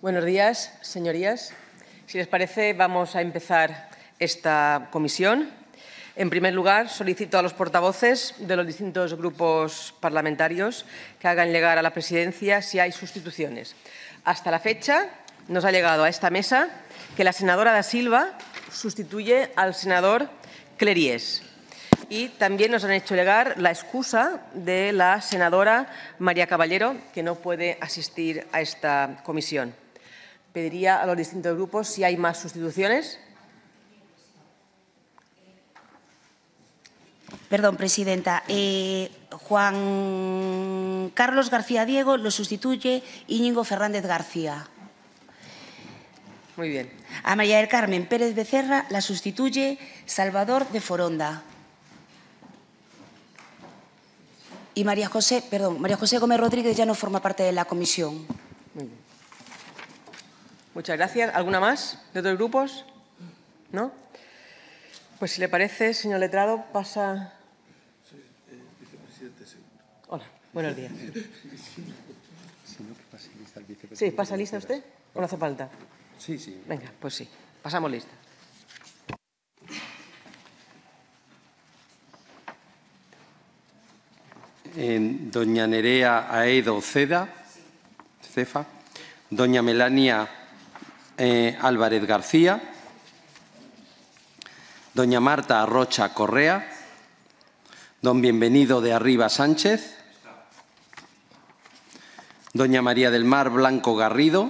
Buenos días, señorías. Si les parece, vamos a empezar esta comisión. En primer lugar, solicito a los portavoces de los distintos grupos parlamentarios que hagan llegar a la presidencia si hay sustituciones. Hasta la fecha, nos ha llegado a esta mesa que la senadora da Silva sustituye al senador Cleries. Y también nos han hecho llegar la excusa de la senadora María Caballero, que no puede asistir a esta comisión diría a los distintos grupos si hay más sustituciones. Perdón, presidenta. Eh, Juan Carlos García Diego lo sustituye Íñigo Fernández García. Muy bien. A María del Carmen Pérez Becerra la sustituye Salvador de Foronda. Y María José, perdón, María José Gómez Rodríguez ya no forma parte de la comisión. Muchas gracias. ¿Alguna más de otros grupos? ¿No? Pues si le parece, señor letrado, pasa... Eh, Hola, buenos días. Sí, ¿pasa lista usted? ¿O no hace falta? Sí, sí. Venga, pues sí. Pasamos lista. En doña Nerea Aedo Ceda, Cefa, doña Melania eh, Álvarez García, doña Marta Rocha Correa, don Bienvenido de Arriba Sánchez, doña María del Mar Blanco Garrido,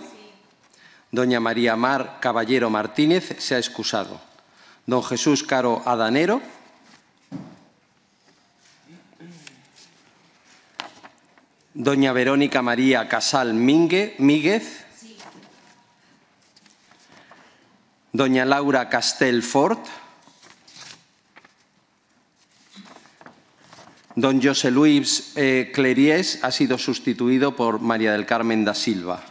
doña María Mar Caballero Martínez se ha excusado, don Jesús Caro Adanero, doña Verónica María Casal Míguez, doña Laura Castelfort. don José Luis eh, Cleries ha sido sustituido por María del Carmen da Silva.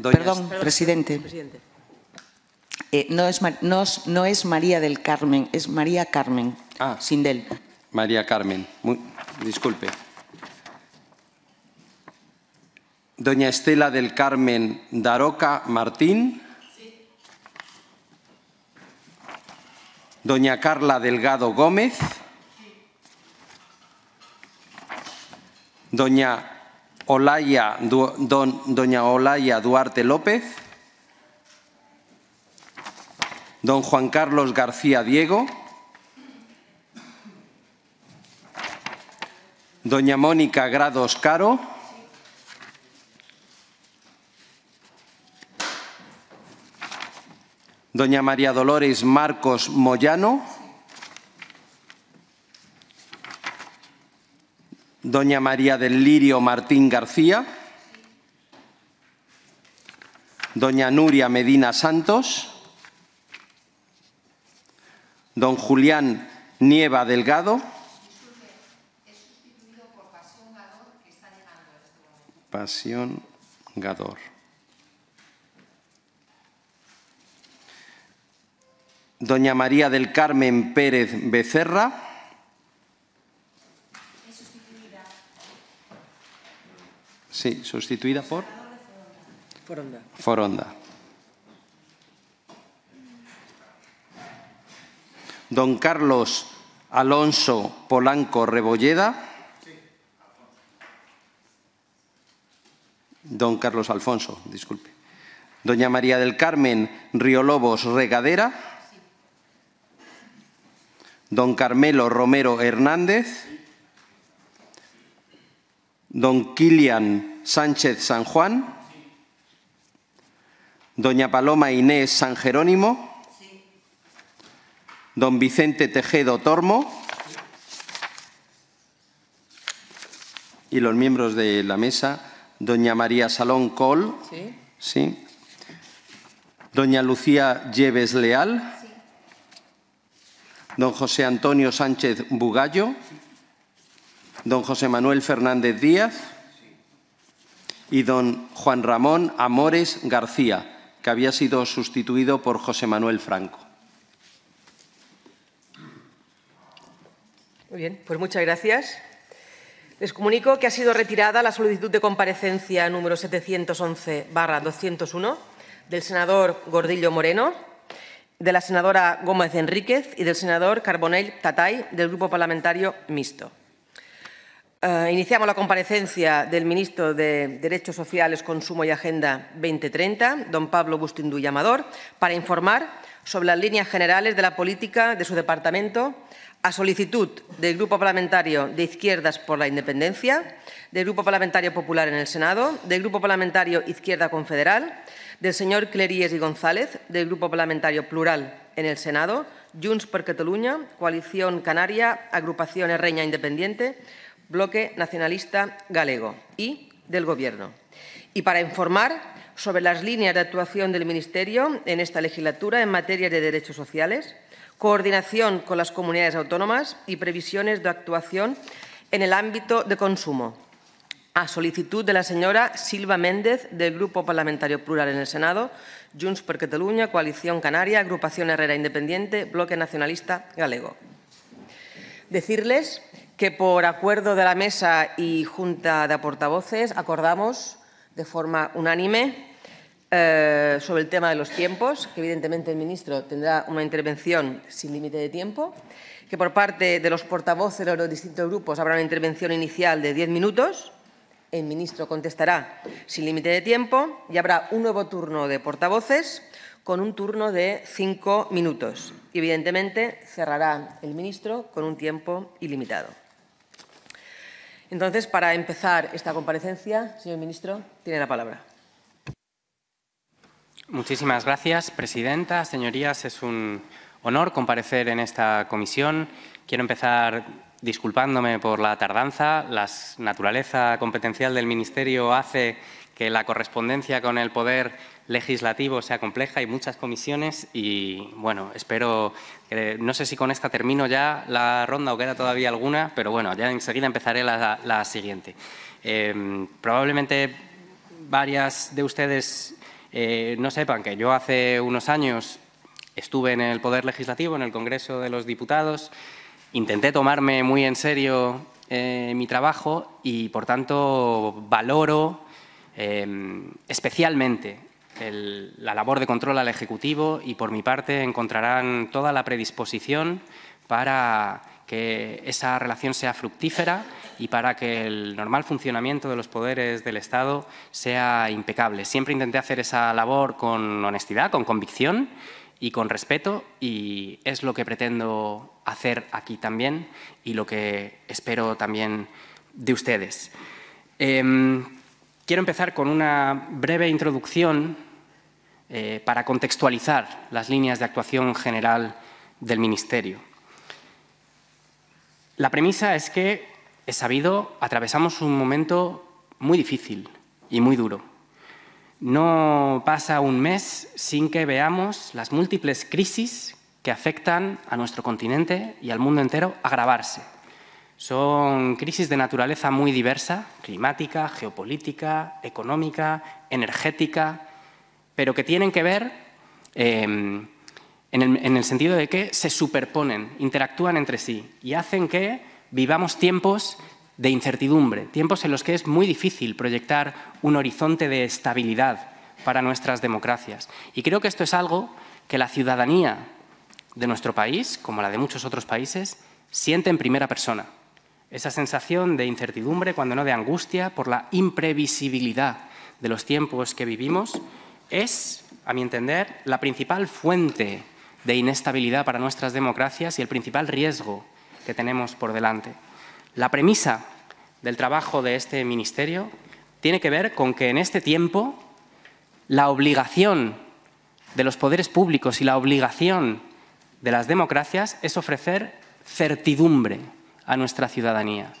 perdón, presidente. no, es, María del Carmen, es María Carmen ah, Sindel. María Carmen, disculpe. Doña Estela del Carmen Daroca Martín. Doña Carla Delgado Gómez. Doña Olaya, doña Olaya Duarte López. Don Juan Carlos García Diego. Doña Mónica Grados Caro. doña María Dolores Marcos Moyano, doña María del Lirio Martín García, doña Nuria Medina Santos, don Julián Nieva Delgado, Pasión Gador. doña María del Carmen Pérez Becerra. Sí, sustituida por. Foronda. Foronda. Don Carlos Alonso Polanco Rebolleda. Don Carlos Alfonso, disculpe. Doña María del Carmen Riolobos Regadera don Carmelo Romero Hernández, don Kilian Sánchez San Juan, doña Paloma Inés San Jerónimo, don Vicente Tejedo Tormo y los miembros de la mesa, doña María Salón Col, ¿Sí? doña Lucía Lleves Leal, don José Antonio Sánchez Bugallo, don José Manuel Fernández Díaz y don Juan Ramón Amores García, que había sido sustituido por José Manuel Franco. Muy bien, pues muchas gracias. Les comunico que ha sido retirada la solicitud de comparecencia número 711-201 del senador Gordillo Moreno de la senadora Gómez Enríquez y del senador Carbonell Tatay del Grupo Parlamentario Mixto. Eh, iniciamos la comparecencia del ministro de Derechos Sociales, Consumo y Agenda 2030, don Pablo Bustindú y para informar sobre las líneas generales de la política de su departamento a solicitud del Grupo Parlamentario de Izquierdas por la Independencia, del Grupo Parlamentario Popular en el Senado, del Grupo Parlamentario Izquierda Confederal, del señor Cleries y González, del Grupo Parlamentario Plural en el Senado, Junts per Cataluña, Coalición Canaria, Agrupación Herreña Independiente, Bloque Nacionalista Galego y del Gobierno. Y para informar sobre las líneas de actuación del Ministerio en esta legislatura en materia de derechos sociales, coordinación con las comunidades autónomas y previsiones de actuación en el ámbito de consumo, a solicitud de la señora Silva Méndez, del Grupo Parlamentario Plural en el Senado, Junts per Cataluña, Coalición Canaria, Agrupación Herrera Independiente, Bloque Nacionalista Galego. Decirles que por acuerdo de la Mesa y Junta de Portavoces acordamos de forma unánime eh, sobre el tema de los tiempos, que evidentemente el ministro tendrá una intervención sin límite de tiempo, que por parte de los portavoces de los distintos grupos habrá una intervención inicial de diez minutos, el ministro contestará sin límite de tiempo y habrá un nuevo turno de portavoces con un turno de cinco minutos. evidentemente, cerrará el ministro con un tiempo ilimitado. Entonces, para empezar esta comparecencia, señor ministro, tiene la palabra. Muchísimas gracias, presidenta. Señorías, es un honor comparecer en esta comisión. Quiero empezar disculpándome por la tardanza. La naturaleza competencial del Ministerio hace que la correspondencia con el poder legislativo sea compleja, y muchas comisiones y, bueno, espero, que, no sé si con esta termino ya la ronda o queda todavía alguna, pero bueno, ya enseguida empezaré la, siguiente. Em, probablemente varias de ustedes eh, no sepan que yo hace unos años estuve en el Poder Legislativo, en el Congreso de los Diputados, intenté tomarme muy en serio eh, mi trabajo y por tanto valoro em, especialmente la labor de control al Ejecutivo y por mi parte encontrarán toda la predisposición para que esa relación sea fructífera y para que el normal funcionamiento de los poderes del Estado sea impecable. Siempre intenté hacer esa labor con honestidad, con convicción y con respeto y es lo que pretendo hacer aquí también y lo que espero también de ustedes. Em, quiero empezar con una breve introducción eh, para contextualizar las líneas de actuación general del Ministerio. La premisa es que, es sabido, atravesamos un momento muy difícil y muy duro. No pasa un mes sin que veamos las múltiples crisis que afectan a nuestro continente y al mundo entero agravarse. Son crisis de naturaleza muy diversa, climática, geopolítica, económica, energética, pero que tienen que ver em, en el sentido de que se superponen, interactúan entre sí y hacen que vivamos tiempos de incertidumbre, tiempos en los que es muy difícil proyectar un horizonte de estabilidad para nuestras democracias. Y creo que esto es algo que la ciudadanía de nuestro país, como la de muchos otros países, siente en primera persona. Esa sensación de incertidumbre, cuando no de angustia, por la imprevisibilidad de los tiempos que vivimos, es, a mi entender, la principal fuente de inestabilidad para nuestras democracias y el principal riesgo que tenemos por delante. La premisa del trabajo de este ministerio tiene que ver con que en este tiempo la obligación de los poderes públicos y la obligación de las democracias es ofrecer certidumbre a nuestra ciudadanía.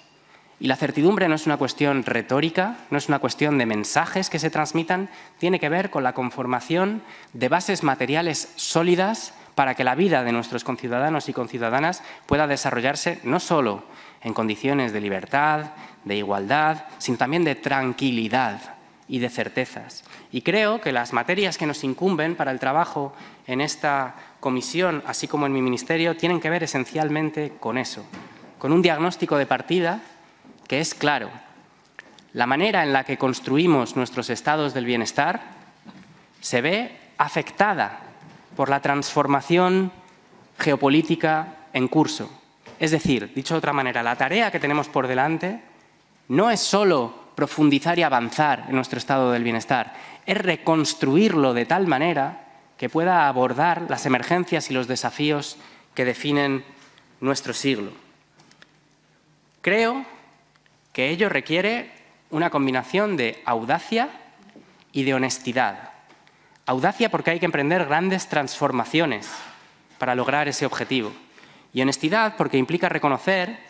Y la certidumbre no es una cuestión retórica, no es una cuestión de mensajes que se transmitan, tiene que ver con la conformación de bases materiales sólidas para que la vida de nuestros conciudadanos y conciudadanas pueda desarrollarse no solo en condiciones de libertad, de igualdad, sino también de tranquilidad y de certezas. Y creo que las materias que nos incumben para el trabajo en esta comisión, así como en mi ministerio, tienen que ver esencialmente con eso, con un diagnóstico de partida que es claro. La manera en la que construimos nuestros estados del bienestar se ve afectada por la transformación geopolítica en curso. Es decir, dicho de otra manera, la tarea que tenemos por delante no es solo profundizar y avanzar en nuestro estado del bienestar, es reconstruirlo de tal manera que pueda abordar las emergencias y los desafíos que definen nuestro siglo. Creo que ello requiere una combinación de audacia y de honestidad. Audacia porque hay que emprender grandes transformaciones para lograr ese objetivo. Y honestidad porque implica reconocer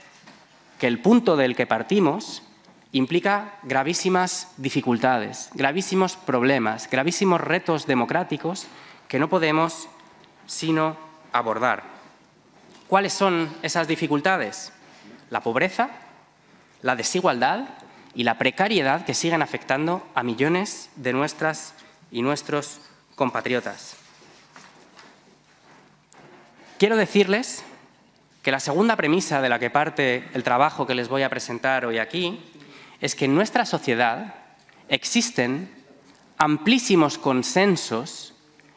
que el punto del que partimos implica gravísimas dificultades, gravísimos problemas, gravísimos retos democráticos que no podemos sino abordar. ¿Cuáles son esas dificultades? La pobreza, la desigualdad y la precariedad que siguen afectando a millones de nuestras y nuestros compatriotas. Quiero decirles que la segunda premisa de la que parte el trabajo que les voy a presentar hoy aquí es que en nuestra sociedad existen amplísimos consensos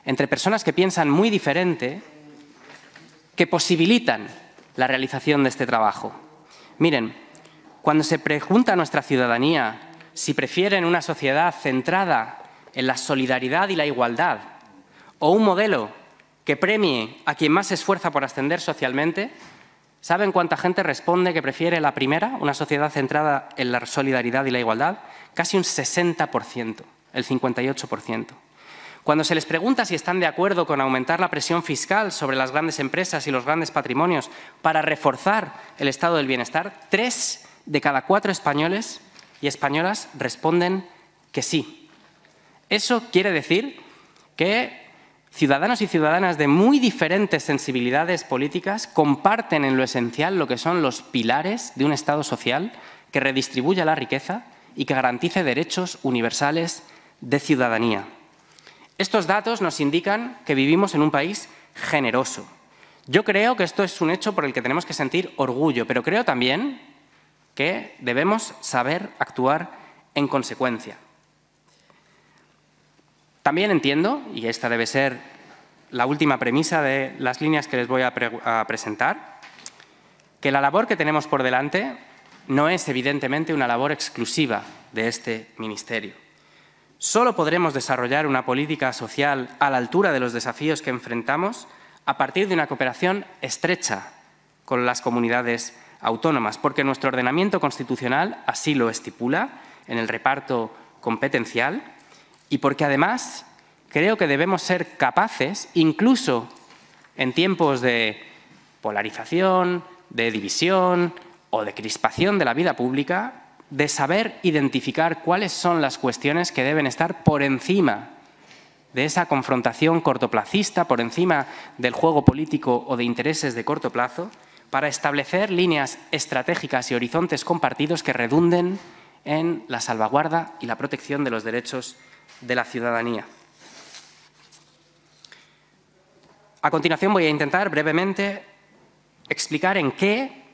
entre personas que piensan muy diferente que posibilitan la realización de este trabajo. Miren, cuando se pregunta a nuestra ciudadanía si prefieren una sociedad centrada en la solidaridad y la igualdad o un modelo que premie a quien más se esfuerza por ascender socialmente, ¿saben cuánta gente responde que prefiere la primera, una sociedad centrada en la solidaridad y la igualdad? Casi un 60%, el 58%. Cuando se les pregunta si están de acuerdo con aumentar la presión fiscal sobre las grandes empresas y los grandes patrimonios para reforzar el estado del bienestar, tres de cada cuatro españoles y españolas responden que sí. Eso quiere decir que ciudadanos y ciudadanas de muy diferentes sensibilidades políticas comparten en lo esencial lo que son los pilares de un Estado social que redistribuya la riqueza y que garantice derechos universales de ciudadanía. Estos datos nos indican que vivimos en un país generoso. Yo creo que esto es un hecho por el que tenemos que sentir orgullo, pero creo también que debemos saber actuar en consecuencia. También entiendo, y esta debe ser la última premisa de las líneas que les voy a, presentar, que la labor que tenemos por delante no es evidentemente una labor exclusiva de este ministerio. Solo podremos desarrollar una política social a la altura de los desafíos que enfrentamos a partir de una cooperación estrecha con las comunidades autónomas, porque nuestro ordenamiento constitucional así lo estipula en el reparto competencial y porque además creo que debemos ser capaces, incluso en tiempos de polarización, de división o de crispación de la vida pública, de saber identificar cuáles son las cuestiones que deben estar por encima de esa confrontación cortoplacista, por encima del juego político o de intereses de corto plazo, para establecer líneas estratégicas y horizontes compartidos que redunden en la salvaguarda y la protección de los derechos de la ciudadanía. A continuación voy a intentar brevemente explicar en qué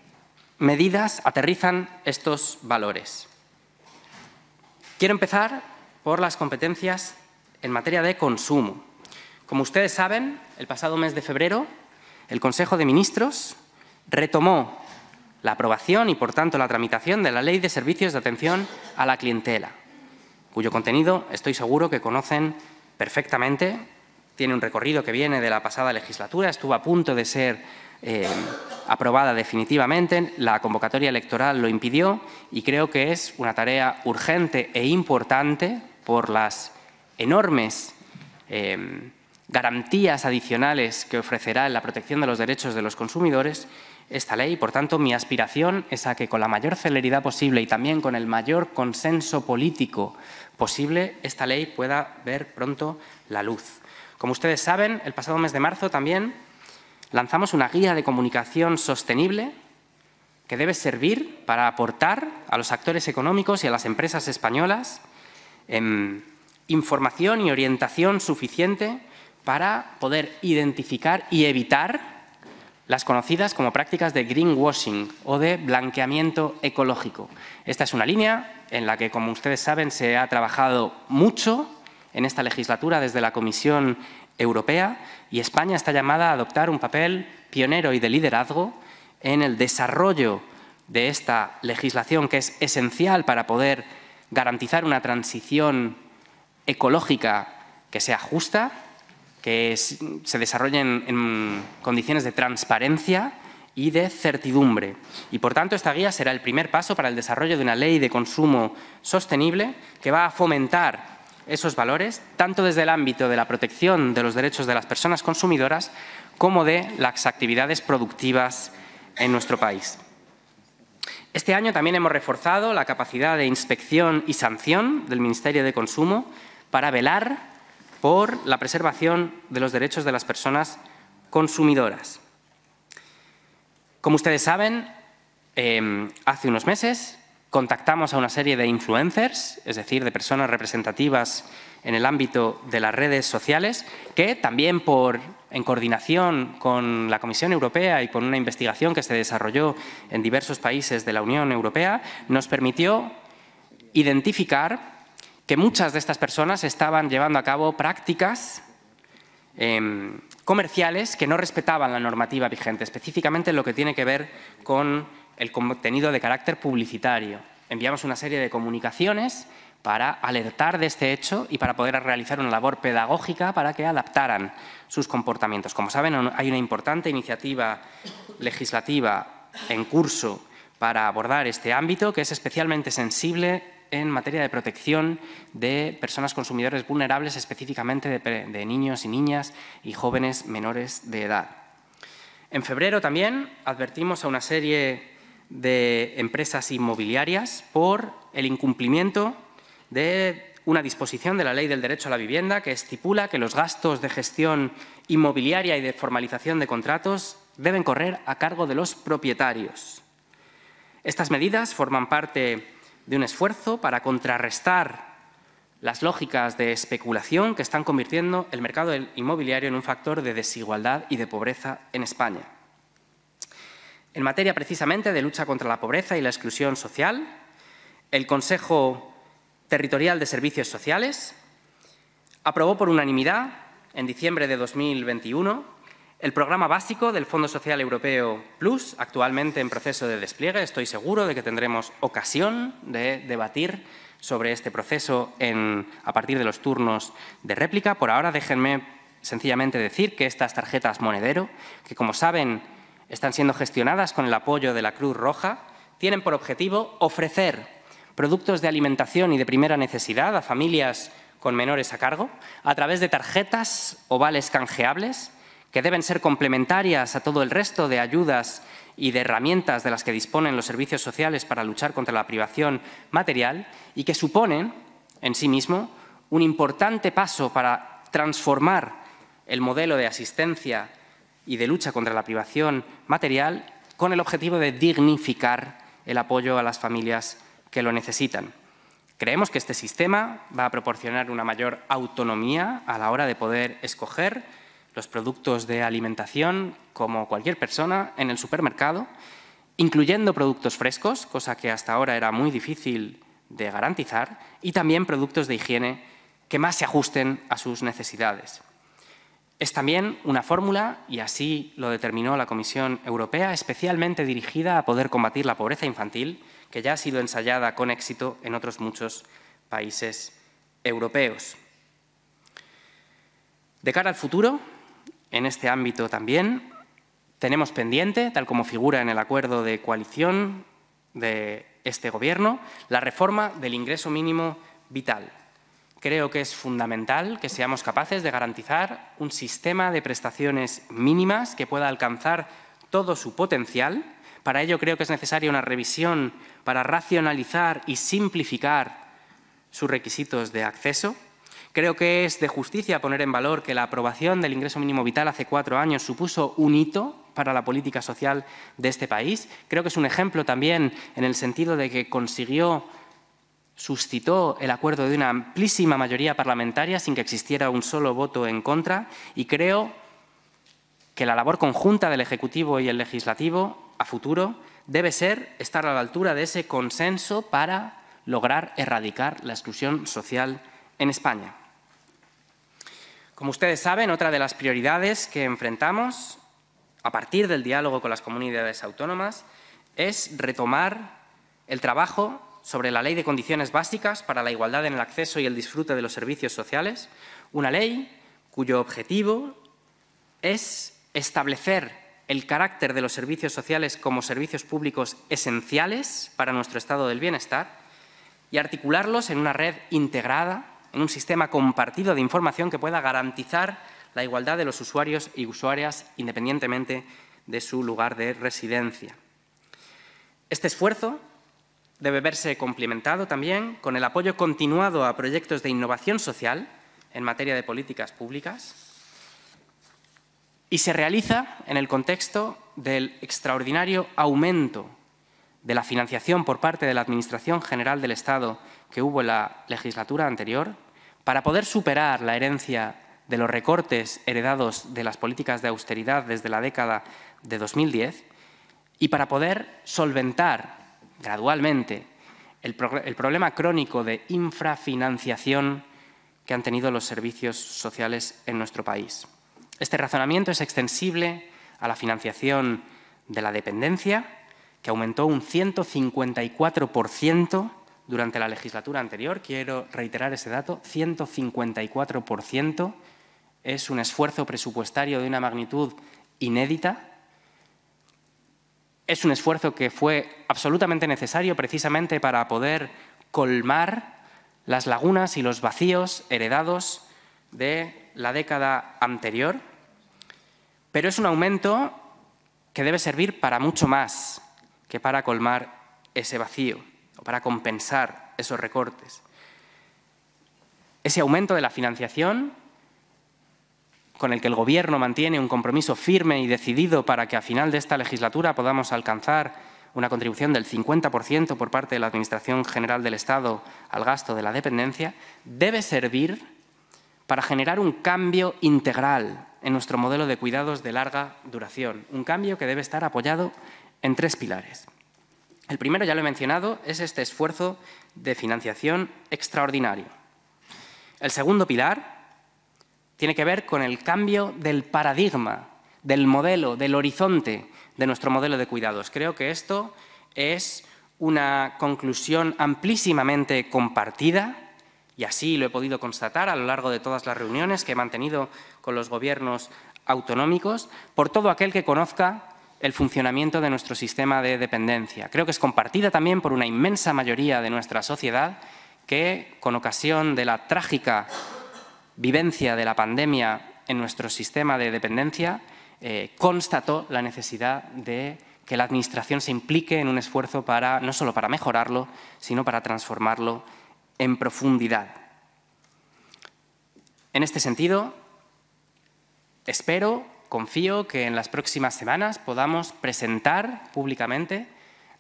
medidas aterrizan estos valores. Quiero empezar por las competencias en materia de consumo. Como ustedes saben, el pasado mes de febrero, el Consejo de Ministros retomó la aprobación y, por tanto, la tramitación de la Ley de Servicios de Atención a la Clientela, cuyo contenido estoy seguro que conocen perfectamente. Tiene un recorrido que viene de la pasada legislatura, estuvo a punto de ser eh, aprobada definitivamente, la convocatoria electoral lo impidió y creo que es una tarea urgente e importante por las enormes em, garantías adicionales que ofrecerá en la protección de los derechos de los consumidores esta ley. Por tanto, mi aspiración es a que con la mayor celeridad posible y también con el mayor consenso político posible, esta ley pueda ver pronto la luz. Como ustedes saben, el pasado mes de marzo también lanzamos una guía de comunicación sostenible que debe servir para aportar a los actores económicos y a las empresas españolas em, información y orientación suficiente para poder identificar y evitar las conocidas como prácticas de greenwashing o de blanqueamiento ecológico. Esta es una línea en la que, como ustedes saben, se ha trabajado mucho en esta legislatura desde la Comisión europea y España está llamada a adoptar un papel pionero y de liderazgo en el desarrollo de esta legislación que es esencial para poder garantizar una transición ecológica que sea justa, que se desarrolle en, en condiciones de transparencia y de certidumbre. Y por tanto, esta guía será el primer paso para el desarrollo de una ley de consumo sostenible que va a fomentar esos valores, tanto desde el ámbito de la protección de los derechos de las personas consumidoras como de las actividades productivas en nuestro país. Este año también hemos reforzado la capacidad de inspección y sanción del Ministerio de Consumo para velar por la preservación de los derechos de las personas consumidoras. Como ustedes saben, eh, hace unos meses Contactamos a una serie de influencers, es decir, de personas representativas en el ámbito de las redes sociales, que también por, en coordinación con la Comisión Europea y con una investigación que se desarrolló en diversos países de la Unión Europea, nos permitió identificar que muchas de estas personas estaban llevando a cabo prácticas em, comerciales que no respetaban la normativa vigente, específicamente lo que tiene que ver con el contenido de carácter publicitario. Enviamos una serie de comunicaciones para alertar de este hecho y para poder realizar una labor pedagógica para que adaptaran sus comportamientos. Como saben, hay una importante iniciativa legislativa en curso para abordar este ámbito que es especialmente sensible en materia de protección de personas consumidores vulnerables, específicamente de, niños y niñas y jóvenes menores de edad. En febrero también advertimos a una serie de empresas inmobiliarias por el incumplimiento de una disposición de la Ley del Derecho a la Vivienda que estipula que los gastos de gestión inmobiliaria y de formalización de contratos deben correr a cargo de los propietarios. Estas medidas forman parte de un esfuerzo para contrarrestar las lógicas de especulación que están convirtiendo el mercado inmobiliario en un factor de desigualdad y de pobreza en España. En materia precisamente de lucha contra la pobreza y la exclusión social, el Consejo Territorial de Servicios Sociales aprobó por unanimidad, en diciembre de 2021, el programa básico del Fondo Social Europeo Plus, actualmente en proceso de despliegue. Estoy seguro de que tendremos ocasión de debatir sobre este proceso en, a partir de los turnos de réplica. Por ahora, déjenme sencillamente decir que estas tarjetas monedero, que como saben, están siendo gestionadas con el apoyo de la Cruz Roja, tienen por objetivo ofrecer productos de alimentación y de primera necesidad a familias con menores a cargo a través de tarjetas ovales canjeables que deben ser complementarias a todo el resto de ayudas y de herramientas de las que disponen los servicios sociales para luchar contra la privación material y que suponen en sí mismo un importante paso para transformar el modelo de asistencia y de lucha contra la privación material con el objetivo de dignificar el apoyo a las familias que lo necesitan. Creemos que este sistema va a proporcionar una mayor autonomía a la hora de poder escoger los productos de alimentación como cualquier persona en el supermercado, incluyendo productos frescos, cosa que hasta ahora era muy difícil de garantizar, y también productos de higiene que más se ajusten a sus necesidades. Es también una fórmula, y así lo determinó la Comisión Europea, especialmente dirigida a poder combatir la pobreza infantil, que ya ha sido ensayada con éxito en otros muchos países europeos. De cara al futuro, en este ámbito también, tenemos pendiente, tal como figura en el acuerdo de coalición de este Gobierno, la reforma del ingreso mínimo vital, creo que es fundamental que seamos capaces de garantizar un sistema de prestaciones mínimas que pueda alcanzar todo su potencial. Para ello creo que es necesaria una revisión para racionalizar y simplificar sus requisitos de acceso. Creo que es de justicia poner en valor que la aprobación del ingreso mínimo vital hace cuatro años supuso un hito para la política social de este país. Creo que es un ejemplo también en el sentido de que consiguió suscitó el acuerdo de una amplísima mayoría parlamentaria sin que existiera un solo voto en contra y creo que la labor conjunta del Ejecutivo y el Legislativo a futuro debe ser estar a la altura de ese consenso para lograr erradicar la exclusión social en España. Como ustedes saben, otra de las prioridades que enfrentamos a partir del diálogo con las comunidades autónomas es retomar el trabajo sobre la Ley de Condiciones Básicas para la Igualdad en el Acceso y el Disfrute de los Servicios Sociales, una ley cuyo objetivo es establecer el carácter de los servicios sociales como servicios públicos esenciales para nuestro estado del bienestar y articularlos en una red integrada, en un sistema compartido de información que pueda garantizar la igualdad de los usuarios y usuarias independientemente de su lugar de residencia. Este esfuerzo debe verse complementado también con el apoyo continuado a proyectos de innovación social en materia de políticas públicas y se realiza en el contexto del extraordinario aumento de la financiación por parte de la Administración General del Estado que hubo en la legislatura anterior para poder superar la herencia de los recortes heredados de las políticas de austeridad desde la década de 2010 y para poder solventar gradualmente el, el problema crónico de infrafinanciación que han tenido los servicios sociales en nuestro país. Este razonamiento es extensible a la financiación de la dependencia, que aumentó un 154% durante la legislatura anterior. Quiero reiterar ese dato, 154% es un esfuerzo presupuestario de una magnitud inédita es un esfuerzo que fue absolutamente necesario precisamente para poder colmar las lagunas y los vacíos heredados de la década anterior, pero es un aumento que debe servir para mucho más que para colmar ese vacío o para compensar esos recortes. Ese aumento de la financiación con el que el Gobierno mantiene un compromiso firme y decidido para que a final de esta legislatura podamos alcanzar una contribución del 50% por parte de la Administración General del Estado al gasto de la dependencia, debe servir para generar un cambio integral en nuestro modelo de cuidados de larga duración, un cambio que debe estar apoyado en tres pilares. El primero, ya lo he mencionado, es este esfuerzo de financiación extraordinario. El segundo pilar tiene que ver con el cambio del paradigma, del modelo, del horizonte de nuestro modelo de cuidados. Creo que esto es una conclusión amplísimamente compartida y así lo he podido constatar a lo largo de todas las reuniones que he mantenido con los gobiernos autonómicos por todo aquel que conozca el funcionamiento de nuestro sistema de dependencia. Creo que es compartida también por una inmensa mayoría de nuestra sociedad que, con ocasión de la trágica vivencia de la pandemia en nuestro sistema de dependencia eh, constató la necesidad de que la Administración se implique en un esfuerzo para, no solo para mejorarlo, sino para transformarlo en profundidad. En este sentido, espero, confío que en las próximas semanas podamos presentar públicamente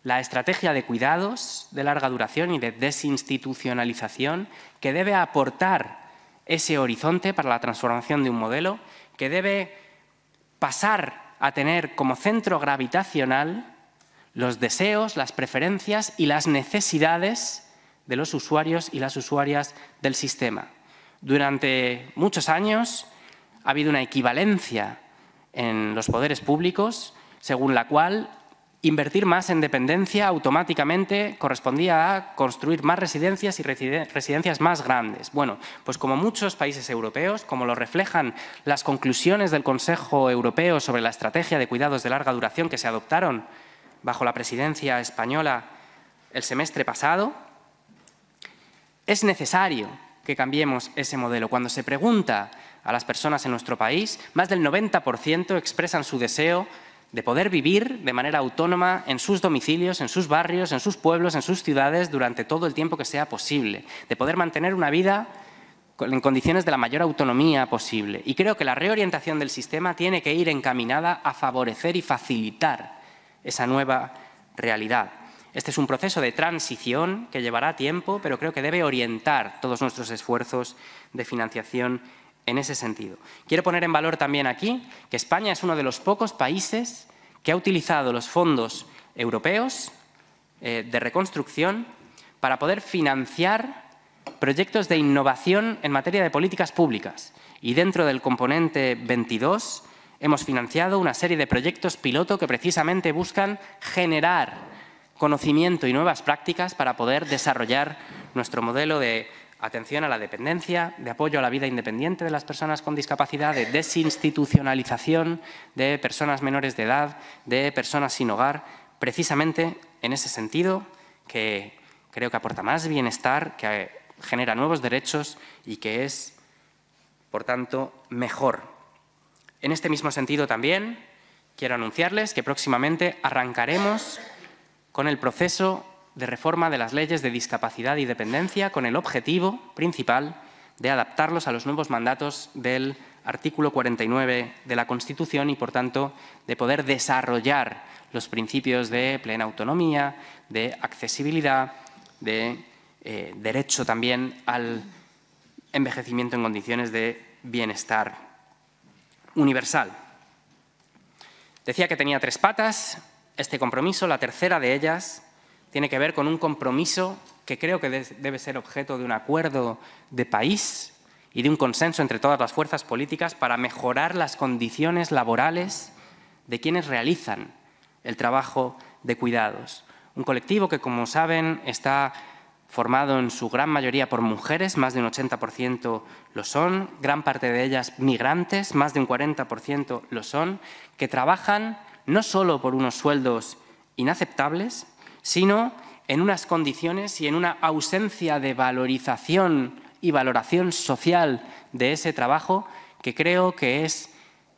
la estrategia de cuidados de larga duración y de desinstitucionalización que debe aportar ese horizonte para la transformación de un modelo que debe pasar a tener como centro gravitacional los deseos, las preferencias y las necesidades de los usuarios y las usuarias del sistema. Durante muchos años ha habido una equivalencia en los poderes públicos según la cual Invertir más en dependencia automáticamente correspondía a construir más residencias y residencias más grandes. Bueno, pues como muchos países europeos, como lo reflejan las conclusiones del Consejo Europeo sobre la estrategia de cuidados de larga duración que se adoptaron bajo la presidencia española el semestre pasado, es necesario que cambiemos ese modelo. Cuando se pregunta a las personas en nuestro país, más del 90% expresan su deseo de poder vivir de manera autónoma en sus domicilios, en sus barrios, en sus pueblos, en sus ciudades, durante todo el tiempo que sea posible, de poder mantener una vida en condiciones de la mayor autonomía posible. Y creo que la reorientación del sistema tiene que ir encaminada a favorecer y facilitar esa nueva realidad. Este es un proceso de transición que llevará tiempo, pero creo que debe orientar todos nuestros esfuerzos de financiación en ese sentido. Quiero poner en valor también aquí que España es uno de los pocos países que ha utilizado los fondos europeos eh, de reconstrucción para poder financiar proyectos de innovación en materia de políticas públicas. Y dentro del componente 22 hemos financiado una serie de proyectos piloto que precisamente buscan generar conocimiento y nuevas prácticas para poder desarrollar nuestro modelo de atención a la dependencia, de apoyo a la vida independiente de las personas con discapacidad, de desinstitucionalización de personas menores de edad, de personas sin hogar, precisamente en ese sentido que creo que aporta más bienestar, que genera nuevos derechos y que es, por tanto, mejor. En este mismo sentido también quiero anunciarles que próximamente arrancaremos con el proceso de reforma de las leyes de discapacidad y dependencia con el objetivo principal de adaptarlos a los nuevos mandatos del artículo 49 de la Constitución y, por tanto, de poder desarrollar los principios de plena autonomía, de accesibilidad, de eh, derecho también al envejecimiento en condiciones de bienestar universal. Decía que tenía tres patas este compromiso, la tercera de ellas tiene que ver con un compromiso que creo que debe ser objeto de un acuerdo de país y de un consenso entre todas las fuerzas políticas para mejorar las condiciones laborales de quienes realizan el trabajo de cuidados. Un colectivo que, como saben, está formado en su gran mayoría por mujeres, más de un 80% lo son, gran parte de ellas migrantes, más de un 40% lo son, que trabajan no solo por unos sueldos inaceptables, sino en unas condiciones y en una ausencia de valorización y valoración social de ese trabajo que creo que es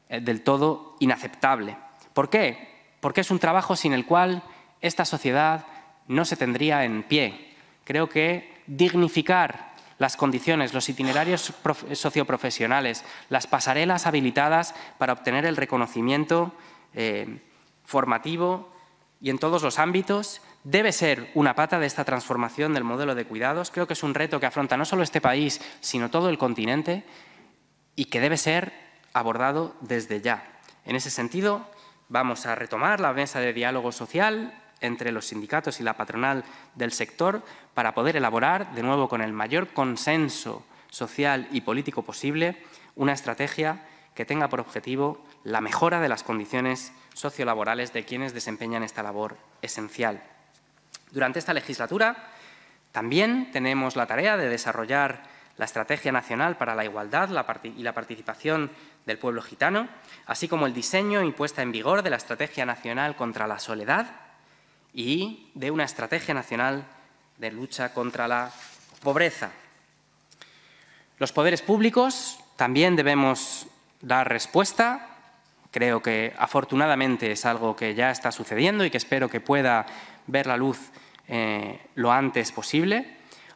eh, del todo inaceptable. ¿Por qué? Porque es un trabajo sin el cual esta sociedad no se tendría en pie. Creo que dignificar las condiciones, los itinerarios socioprofesionales, las pasarelas habilitadas para obtener el reconocimiento eh, formativo y en todos los ámbitos debe ser una pata de esta transformación del modelo de cuidados. Creo que es un reto que afronta no solo este país, sino todo el continente y que debe ser abordado desde ya. En ese sentido, vamos a retomar la mesa de diálogo social entre los sindicatos y la patronal del sector para poder elaborar, de nuevo, con el mayor consenso social y político posible, una estrategia que tenga por objetivo la mejora de las condiciones sociolaborales de quienes desempeñan esta labor esencial. Durante esta legislatura también tenemos la tarea de desarrollar la Estrategia Nacional para la Igualdad y la Participación del Pueblo Gitano, así como el diseño y puesta en vigor de la Estrategia Nacional contra la Soledad y de una Estrategia Nacional de Lucha contra la Pobreza. Los poderes públicos también debemos dar respuesta. Creo que afortunadamente es algo que ya está sucediendo y que espero que pueda ver la luz eh, lo antes posible,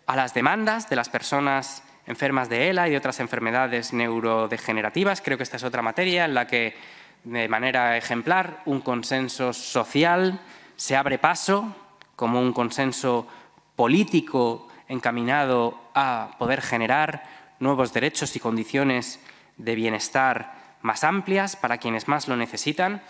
a las demandas de las personas enfermas de ELA y de otras enfermedades neurodegenerativas. Creo que esta es otra materia en la que, de manera ejemplar, un consenso social se abre paso como un consenso político encaminado a poder generar nuevos derechos y condiciones de bienestar más amplias para quienes más lo necesitan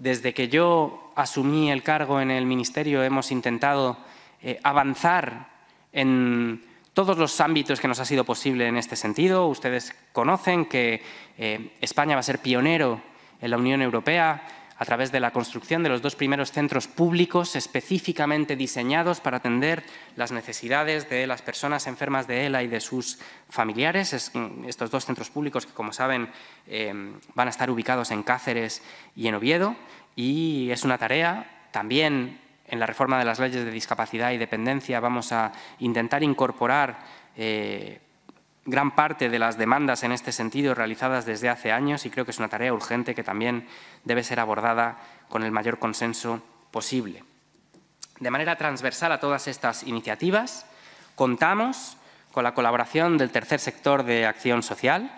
desde que yo asumí el cargo en el Ministerio hemos intentado eh, avanzar en todos los ámbitos que nos ha sido posible en este sentido. Ustedes conocen que eh, España va a ser pionero en la Unión Europea a través de la construcción de los dos primeros centros públicos específicamente diseñados para atender las necesidades de las personas enfermas de ELA y de sus familiares. Mm, estos dos centros públicos que, como saben, em, van a estar ubicados en Cáceres y en Oviedo y es una tarea también en la reforma de las leyes de discapacidad y dependencia vamos a intentar incorporar eh, gran parte de las demandas en este sentido realizadas desde hace años y creo que es una tarea urgente que también debe ser abordada con el mayor consenso posible. De manera transversal a todas estas iniciativas, contamos con la colaboración del tercer sector de acción social.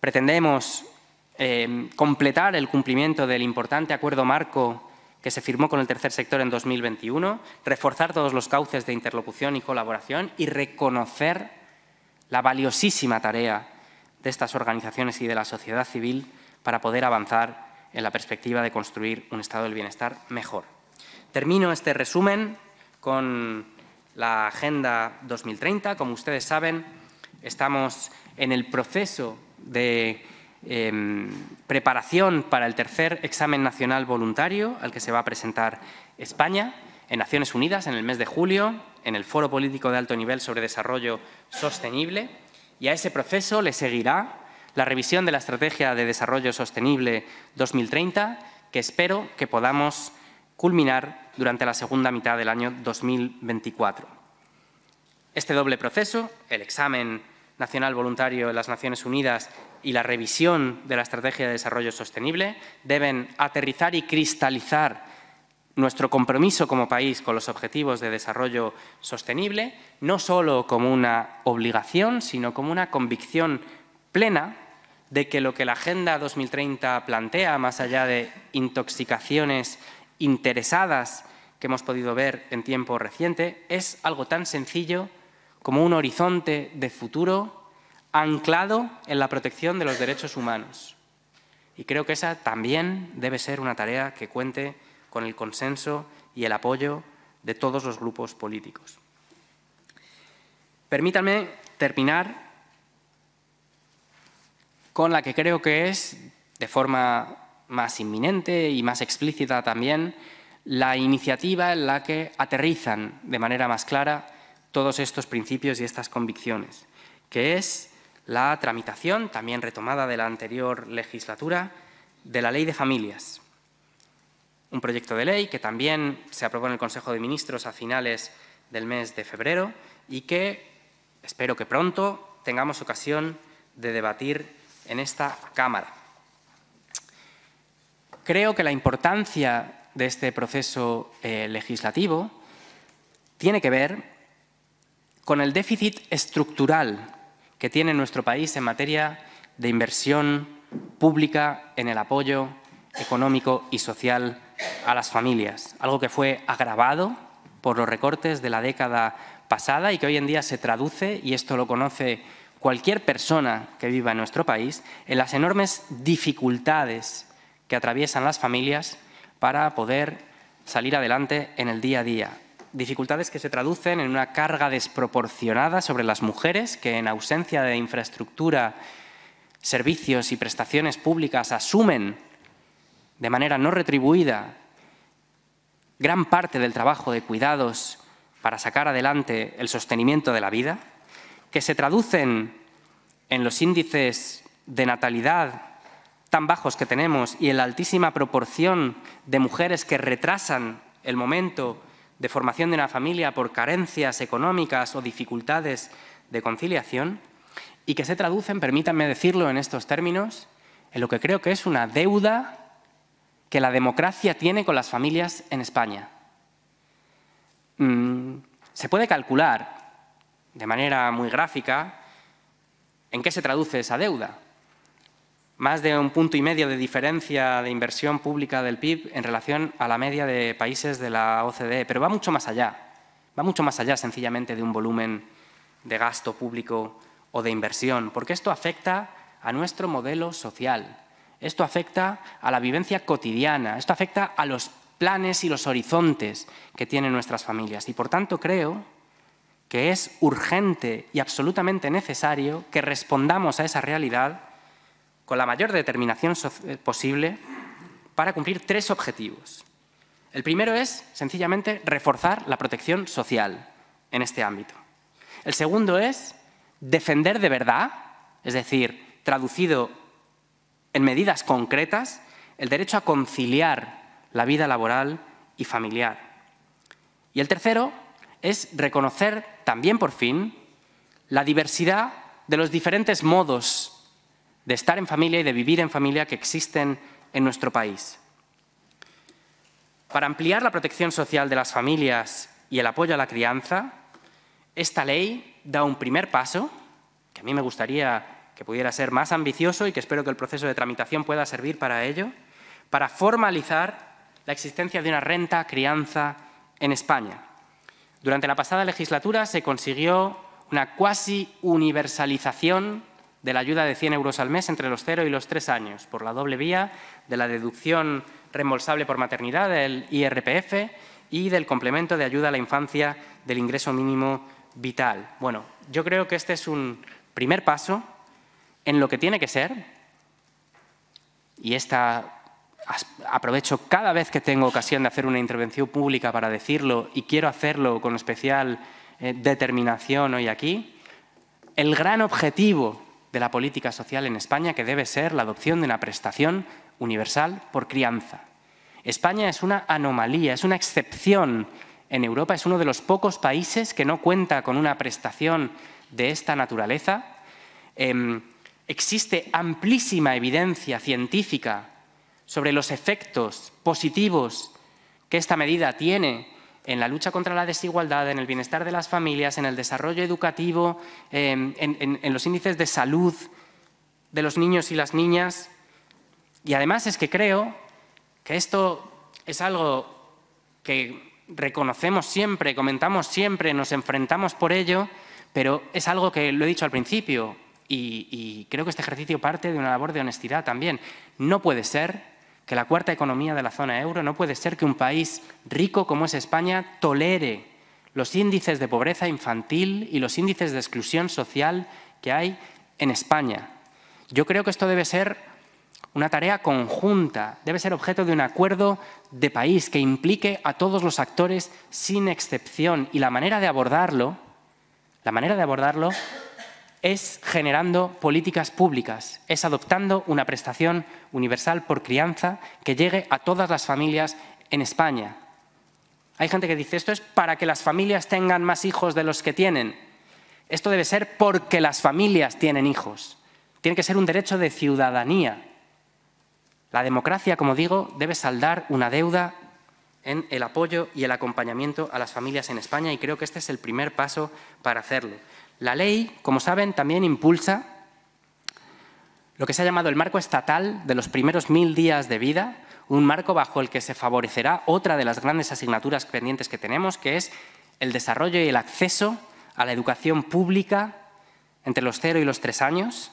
Pretendemos eh, completar el cumplimiento del importante acuerdo marco que se firmó con el tercer sector en 2021, reforzar todos los cauces de interlocución y colaboración y reconocer la valiosísima tarea de estas organizaciones y de la sociedad civil para poder avanzar en la perspectiva de construir un estado del bienestar mejor. Termino este resumen con la Agenda 2030. Como ustedes saben, estamos en el proceso de em, preparación para el tercer examen nacional voluntario al que se va a presentar España en Naciones Unidas en el mes de julio en el Foro Político de Alto Nivel sobre Desarrollo Sostenible y a ese proceso le seguirá la revisión de la Estrategia de Desarrollo Sostenible 2030 que espero que podamos culminar durante la segunda mitad del año 2024. Este doble proceso, el examen nacional voluntario de las Naciones Unidas y la revisión de la Estrategia de Desarrollo Sostenible, deben aterrizar y cristalizar nuestro compromiso como país con los objetivos de desarrollo sostenible, no solo como una obligación, sino como una convicción plena de que lo que la Agenda 2030 plantea, más allá de intoxicaciones interesadas que hemos podido ver en tiempo reciente, es algo tan sencillo como un horizonte de futuro anclado en la protección de los derechos humanos. Y creo que esa también debe ser una tarea que cuente con el consenso y el apoyo de todos los grupos políticos. Permítanme terminar con la que creo que es, de forma más inminente y más explícita también, la iniciativa en la que aterrizan de manera más clara todos estos principios y estas convicciones, que es la tramitación, también retomada de la anterior legislatura, de la Ley de Familias, un proyecto de ley que también se aprobó en el Consejo de Ministros a finales del mes de febrero y que espero que pronto tengamos ocasión de debatir en esta Cámara. Creo que la importancia de este proceso eh, legislativo tiene que ver con el déficit estructural que tiene nuestro país en materia de inversión pública en el apoyo económico y social a las familias, algo que fue agravado por los recortes de la década pasada y que hoy en día se traduce, y esto lo conoce cualquier persona que viva en nuestro país, en las enormes dificultades que atraviesan las familias para poder salir adelante en el día a día. Dificultades que se traducen en una carga desproporcionada sobre las mujeres que en ausencia de infraestructura, servicios y prestaciones públicas asumen de manera no retribuida gran parte del trabajo de cuidados para sacar adelante el sostenimiento de la vida, que se traducen en los índices de natalidad tan bajos que tenemos y en la altísima proporción de mujeres que retrasan el momento de formación de una familia por carencias económicas o dificultades de conciliación, y que se traducen, permítanme decirlo en estos términos, en lo que creo que es una deuda que la democracia tiene con las familias en España. Mm, se puede calcular de manera muy gráfica en qué se traduce esa deuda. Más de un punto y medio de diferencia de inversión pública del PIB en relación a la media de países de la OCDE, pero va mucho más allá. Va mucho más allá sencillamente de un volumen de gasto público o de inversión, porque esto afecta a nuestro modelo social, esto afecta a la vivencia cotidiana, esto afecta a los planes y los horizontes que tienen nuestras familias. Y por tanto creo que es urgente y absolutamente necesario que respondamos a esa realidad con la mayor determinación eh, posible para cumplir tres objetivos. El primero es, sencillamente, reforzar la protección social en este ámbito. El segundo es defender de verdad, es decir, traducido en medidas concretas el derecho a conciliar la vida laboral y familiar. Y el tercero es reconocer también por fin la diversidad de los diferentes modos de estar en familia y de vivir en familia que existen en nuestro país. Para ampliar la protección social de las familias y el apoyo a la crianza, esta ley da un primer paso, que a mí me gustaría que pudiera ser más ambicioso y que espero que el proceso de tramitación pueda servir para ello, para formalizar la existencia de una renta crianza en España. Durante la pasada legislatura se consiguió una cuasi universalización de la ayuda de 100 euros al mes entre los 0 y los 3 años, por la doble vía de la deducción reembolsable por maternidad del IRPF y del complemento de ayuda a la infancia del ingreso mínimo vital. Bueno, yo creo que este es un primer paso en lo que tiene que ser, y esta aprovecho cada vez que tengo ocasión de hacer una intervención pública para decirlo y quiero hacerlo con especial eh, determinación hoy aquí, el gran objetivo de la política social en España que debe ser la adopción de una prestación universal por crianza. España es una anomalía, es una excepción en Europa, es uno de los pocos países que no cuenta con una prestación de esta naturaleza. Em, existe amplísima evidencia científica sobre los efectos positivos que esta medida tiene en la lucha contra la desigualdad, en el bienestar de las familias, en el desarrollo educativo, em, en, los índices de salud de los niños y las niñas. Y además es que creo que esto es algo que reconocemos siempre, comentamos siempre, nos enfrentamos por ello, pero es algo que lo he dicho al principio, y, creo que este ejercicio parte de una labor de honestidad también. No puede ser que la cuarta economía de la zona euro, no puede ser que un país rico como es España tolere los índices de pobreza infantil y los índices de exclusión social que hay en España. Yo creo que esto debe ser una tarea conjunta, debe ser objeto de un acuerdo de país que implique a todos los actores sin excepción. Y la manera de abordarlo, la manera de abordarlo es generando políticas públicas, es adoptando una prestación universal por crianza que llegue a todas las familias en España. Hay gente que dice, esto es para que las familias tengan más hijos de los que tienen. Esto debe ser porque las familias tienen hijos. Tiene que ser un derecho de ciudadanía. La democracia, como digo, debe saldar una deuda en el apoyo y el acompañamiento a las familias en España y creo que este es el primer paso para hacerlo. La ley, como saben, también impulsa lo que se ha llamado el marco estatal de los primeros mil días de vida, un marco bajo el que se favorecerá otra de las grandes asignaturas pendientes que tenemos, que es el desarrollo y el acceso a la educación pública entre los cero y los tres años,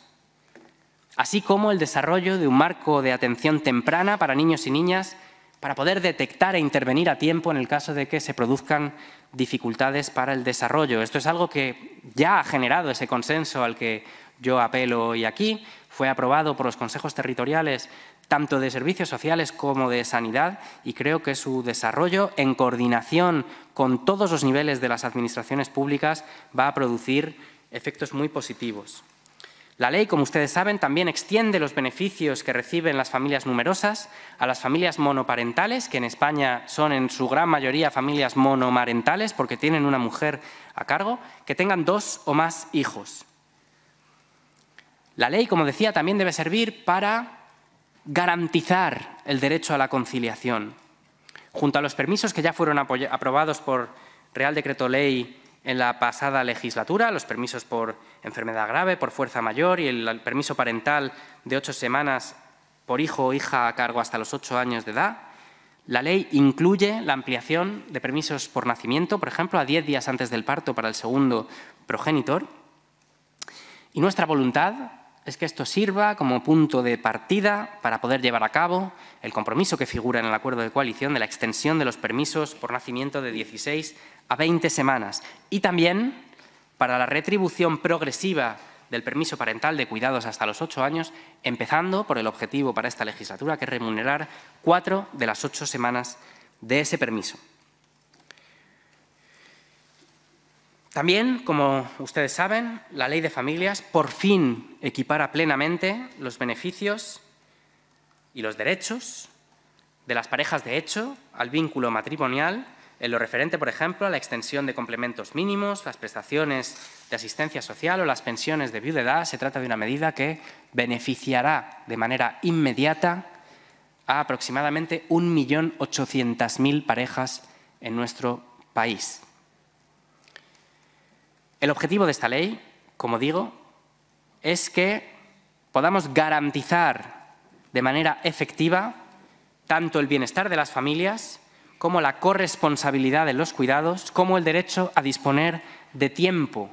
así como el desarrollo de un marco de atención temprana para niños y niñas para poder detectar e intervenir a tiempo en el caso de que se produzcan dificultades para el desarrollo. Esto es algo que ya ha generado ese consenso al que yo apelo hoy aquí. Fue aprobado por los consejos territoriales tanto de servicios sociales como de sanidad y creo que su desarrollo en coordinación con todos los niveles de las administraciones públicas va a producir efectos muy positivos. La ley, como ustedes saben, también extiende los beneficios que reciben las familias numerosas a las familias monoparentales, que en España son en su gran mayoría familias monomarentales porque tienen una mujer a cargo, que tengan dos o más hijos. La ley, como decía, también debe servir para garantizar el derecho a la conciliación. Junto a los permisos que ya fueron aprobados por Real Decreto Ley en la pasada legislatura, los permisos por enfermedad grave, por fuerza mayor y el permiso parental de ocho semanas por hijo o hija a cargo hasta los ocho años de edad. La ley incluye la ampliación de permisos por nacimiento, por ejemplo, a diez días antes del parto para el segundo progenitor. Y nuestra voluntad es que esto sirva como punto de partida para poder llevar a cabo el compromiso que figura en el acuerdo de coalición de la extensión de los permisos por nacimiento de 16 a 20 semanas y también para la retribución progresiva del permiso parental de cuidados hasta los ocho años, empezando por el objetivo para esta legislatura, que es remunerar cuatro de las ocho semanas de ese permiso. También, como ustedes saben, la ley de familias por fin equipara plenamente los beneficios y los derechos de las parejas de hecho al vínculo matrimonial en lo referente, por ejemplo, a la extensión de complementos mínimos, las prestaciones de asistencia social o las pensiones de viudedad. Se trata de una medida que beneficiará de manera inmediata a aproximadamente 1.800.000 parejas en nuestro país. El objetivo de esta ley, como digo, es que podamos garantizar de manera efectiva tanto el bienestar de las familias como la corresponsabilidad de los cuidados, como el derecho a disponer de tiempo,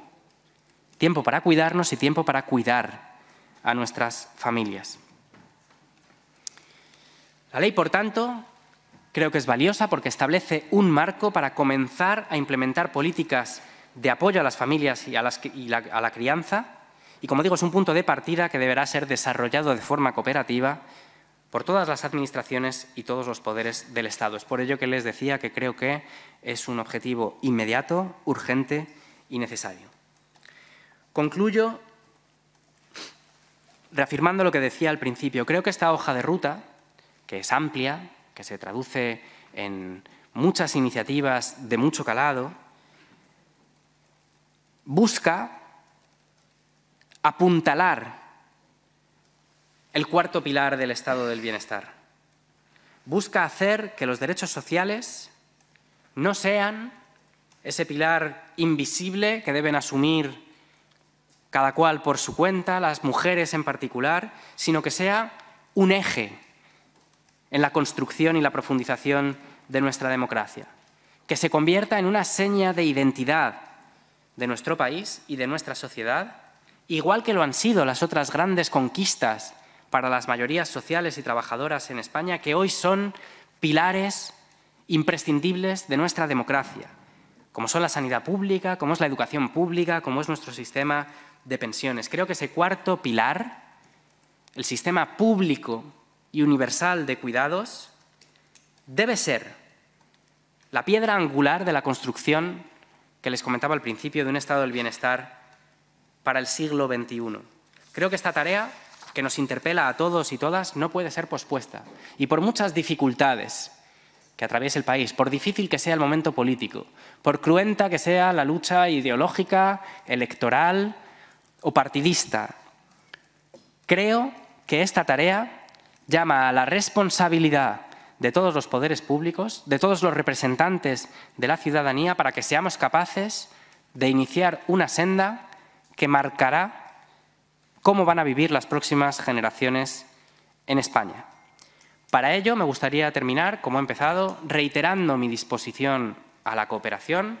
tiempo para cuidarnos y tiempo para cuidar a nuestras familias. La ley, por tanto, creo que es valiosa porque establece un marco para comenzar a implementar políticas de apoyo a las familias y, a, la, la crianza. Y como digo, es un punto de partida que deberá ser desarrollado de forma cooperativa por todas las administraciones y todos los poderes del Estado. Es por ello que les decía que creo que es un objetivo inmediato, urgente y necesario. Concluyo reafirmando lo que decía al principio. Creo que esta hoja de ruta, que es amplia, que se traduce en muchas iniciativas de mucho calado, busca apuntalar el cuarto pilar del estado del bienestar. Busca hacer que los derechos sociales no sean ese pilar invisible que deben asumir cada cual por su cuenta, las mujeres en particular, sino que sea un eje en la construcción y la profundización de nuestra democracia, que se convierta en una seña de identidad de nuestro país y de nuestra sociedad, igual que lo han sido las otras grandes conquistas para las mayorías sociales y trabajadoras en España, que hoy son pilares imprescindibles de nuestra democracia, como son la sanidad pública, como es la educación pública, como es nuestro sistema de pensiones. Creo que ese cuarto pilar, el sistema público y universal de cuidados, debe ser la piedra angular de la construcción que les comentaba al principio de un estado del bienestar para el siglo XXI. Creo que esta tarea que nos interpela a todos y todas no puede ser pospuesta. Y por muchas dificultades que atraviese el país, por difícil que sea el momento político, por cruenta que sea la lucha ideológica, electoral o partidista, creo que esta tarea llama a la responsabilidad de todos los poderes públicos, de todos los representantes de la ciudadanía, para que seamos capaces de iniciar una senda que marcará cómo van a vivir las próximas generaciones en España. Para ello, me gustaría terminar, como he empezado, reiterando mi disposición a la cooperación,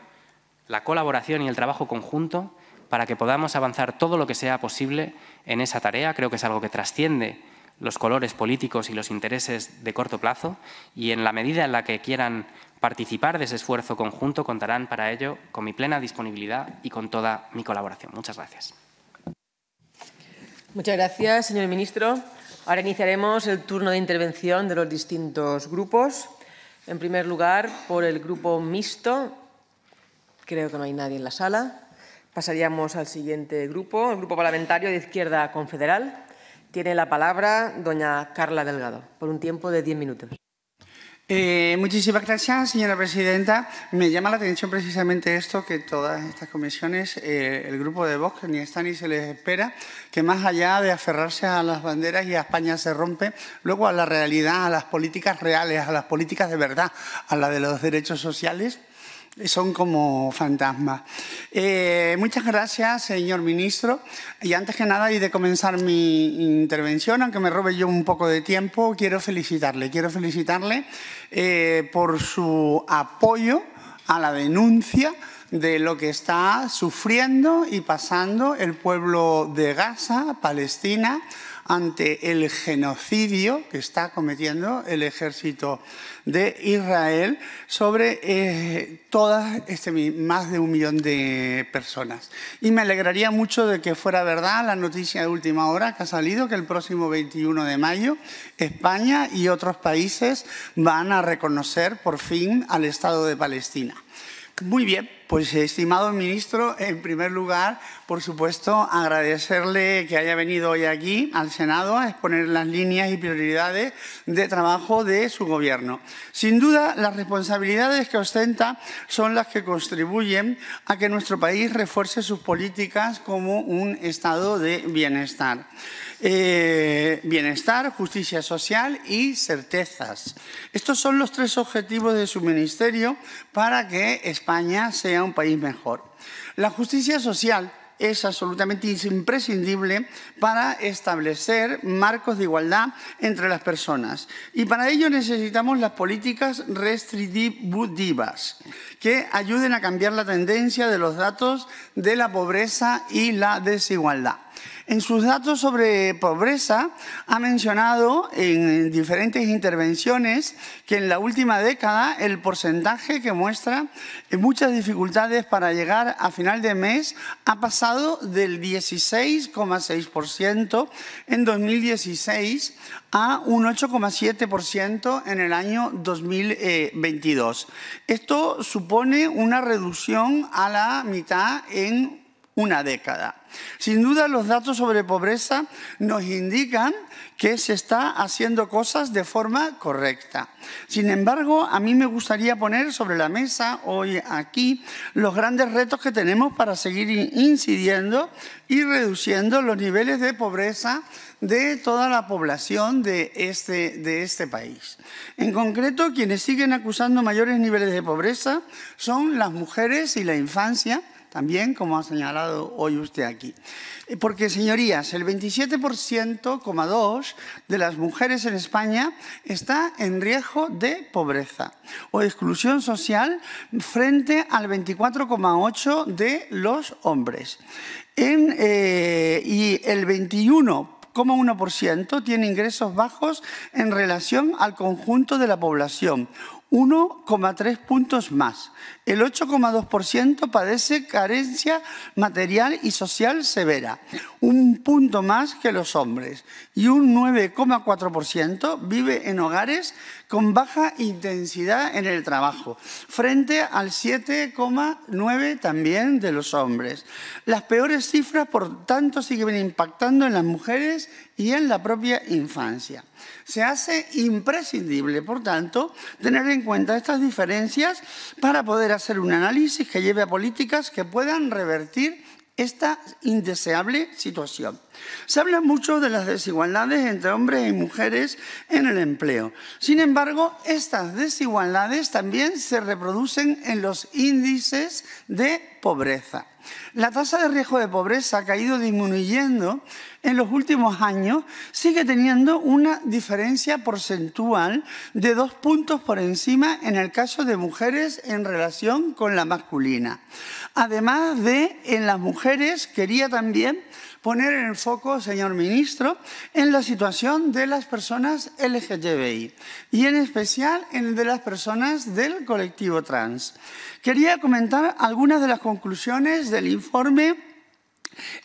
la colaboración y el trabajo conjunto para que podamos avanzar todo lo que sea posible en esa tarea. Creo que es algo que trasciende los colores políticos y los intereses de corto plazo y en la medida en la que quieran participar de ese esfuerzo conjunto contarán para ello con mi plena disponibilidad y con toda mi colaboración. Muchas gracias. Muchas gracias, señor ministro. Ahora iniciaremos el turno de intervención de los distintos grupos. En primer lugar, por el grupo mixto, creo que no hay nadie en la sala, pasaríamos al siguiente grupo, el grupo parlamentario de Izquierda Confederal. Tiene la palabra doña Carla Delgado por un tiempo de 10 minutos. Eh, muchísimas gracias, señora presidenta. Me llama la atención precisamente esto, que todas estas comisiones, eh, el grupo de Vox, ni están ni se les espera, que más allá de aferrarse a las banderas y a España se rompe, luego a la realidad, a las políticas reales, a las políticas de verdad, a la de los derechos sociales, son como fantasmas. Eh, muchas gracias, señor ministro. Y antes que nada, y de comenzar mi intervención, aunque me robe yo un poco de tiempo, quiero felicitarle, quiero felicitarle eh, por su apoyo a la denuncia de lo que está sufriendo y pasando el pueblo de Gaza, Palestina, ante el genocidio que está cometiendo el ejército de Israel sobre eh, todas, este, más de un millón de personas. Y me alegraría mucho de que fuera verdad la noticia de última hora que ha salido, que el próximo 21 de mayo España y otros países van a reconocer por fin al Estado de Palestina. Muy bien, pues estimado ministro, en primer lugar, por supuesto, agradecerle que haya venido hoy aquí al Senado a exponer las líneas y prioridades de trabajo de su Gobierno. Sin duda, las responsabilidades que ostenta son las que contribuyen a que nuestro país refuerce sus políticas como un estado de bienestar. Eh, bienestar, justicia social y certezas. Estos son los tres objetivos de su ministerio para que España sea un país mejor. La justicia social es absolutamente imprescindible para establecer marcos de igualdad entre las personas. Y para ello necesitamos las políticas restributivas que ayuden a cambiar la tendencia de los datos de la pobreza y la desigualdad. En sus datos sobre pobreza ha mencionado en diferentes intervenciones que en la última década el porcentaje que muestra muchas dificultades para llegar a final de mes ha pasado del 16,6% en 2016 a un 8,7% en el año 2022. Esto supone una reducción a la mitad en una década. Sin duda los datos sobre pobreza nos indican que se está haciendo cosas de forma correcta. Sin embargo, a mí me gustaría poner sobre la mesa hoy aquí los grandes retos que tenemos para seguir incidiendo y reduciendo los niveles de pobreza de toda la población de este, de este país. En concreto, quienes siguen acusando mayores niveles de pobreza son las mujeres y la infancia, también, como ha señalado hoy usted aquí. Eh, porque, señorías, el 27,2% de las mujeres en España está en riesgo de pobreza o exclusión social frente al 24,8% de los hombres. Eh, y el 21,1% tiene ingresos bajos en relación al conjunto de la población, 1,3 puntos más. El 8,2% padece carencia material y social severa, un punto más que los hombres, y un 9,4% vive en hogares con baja intensidad en el trabajo, frente al 7,9% también de los hombres. Las peores cifras, por tanto, siguen impactando en las mujeres y en la propia infancia. Se hace imprescindible, por tanto, tener en cuenta estas diferencias para poder hacer un análisis que lleve a políticas que puedan revertir esta indeseable situación. Se habla mucho de las desigualdades entre hombres y mujeres en el empleo. Sin embargo, estas desigualdades también se reproducen en los índices de pobreza. La tasa de riesgo de pobreza ha caído disminuyendo en los últimos años sigue teniendo una diferencia porcentual de dos puntos por encima en el caso de mujeres en relación con la masculina. Además de en las mujeres, quería también poner en el foco, señor ministro, en la situación de las personas LGTBI y en especial en el de las personas del colectivo trans. Quería comentar algunas de las conclusiones del informe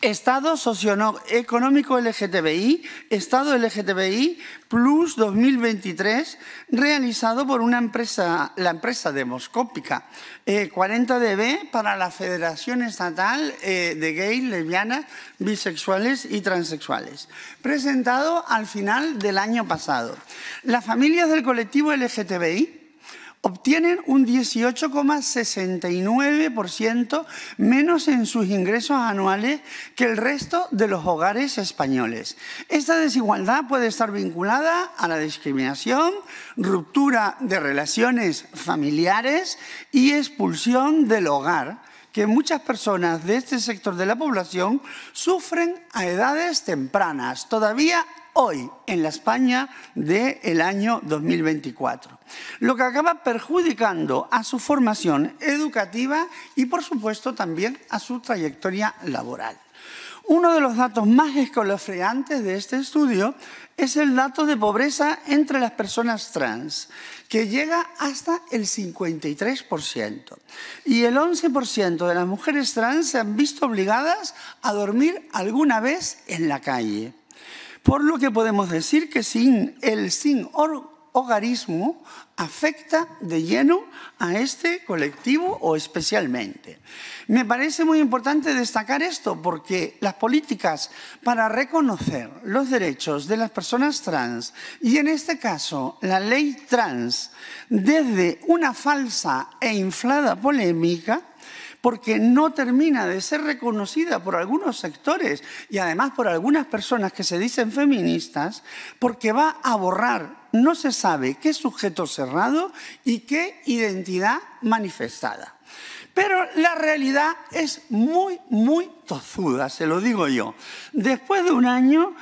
Estado socioeconómico LGTBI, Estado LGTBI Plus 2023, realizado por una empresa, la empresa demoscópica 40DB eh, para la Federación Estatal eh, de Gays, Lesbianas, Bisexuales y Transexuales, presentado al final del año pasado. Las familias del colectivo LGTBI obtienen un 18,69% menos en sus ingresos anuales que el resto de los hogares españoles. Esta desigualdad puede estar vinculada a la discriminación, ruptura de relaciones familiares y expulsión del hogar que muchas personas de este sector de la población sufren a edades tempranas, todavía hoy, en la España del año 2024, lo que acaba perjudicando a su formación educativa y, por supuesto, también a su trayectoria laboral. Uno de los datos más escalofriantes de este estudio es el dato de pobreza entre las personas trans, que llega hasta el 53%. Y el 11% de las mujeres trans se han visto obligadas a dormir alguna vez en la calle. Por lo que podemos decir que sin el sin hogarismo afecta de lleno a este colectivo o especialmente. Me parece muy importante destacar esto porque las políticas para reconocer los derechos de las personas trans y en este caso la ley trans desde una falsa e inflada polémica porque no termina de ser reconocida por algunos sectores y además por algunas personas que se dicen feministas, porque va a borrar, no se sabe qué sujeto cerrado y qué identidad manifestada. Pero la realidad es muy, muy tozuda, se lo digo yo. Después de un año,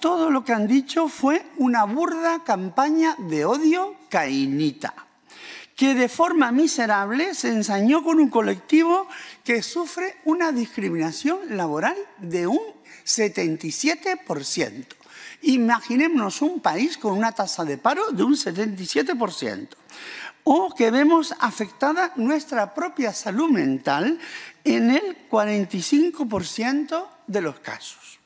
todo lo que han dicho fue una burda campaña de odio cainita que de forma miserable se ensañó con un colectivo que sufre una discriminación laboral de un 77%. Imaginémonos un país con una tasa de paro de un 77%. O que vemos afectada nuestra propia salud mental en el 45% de los casos.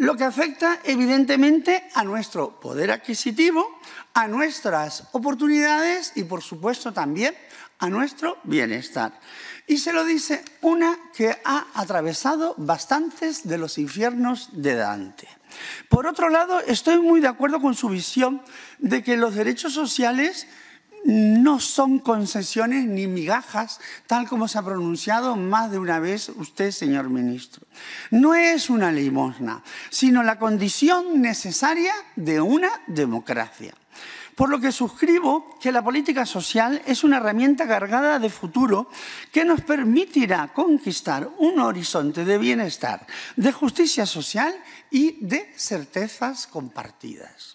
Lo que afecta evidentemente a nuestro poder adquisitivo, a nuestras oportunidades y por supuesto también a nuestro bienestar. Y se lo dice una que ha atravesado bastantes de los infiernos de Dante. Por otro lado, estoy muy de acuerdo con su visión de que los derechos sociales no son concesiones ni migajas, tal como se ha pronunciado más de una vez usted, señor ministro. No es una limosna, sino la condición necesaria de una democracia. Por lo que suscribo que la política social es una herramienta cargada de futuro que nos permitirá conquistar un horizonte de bienestar, de justicia social y de certezas compartidas.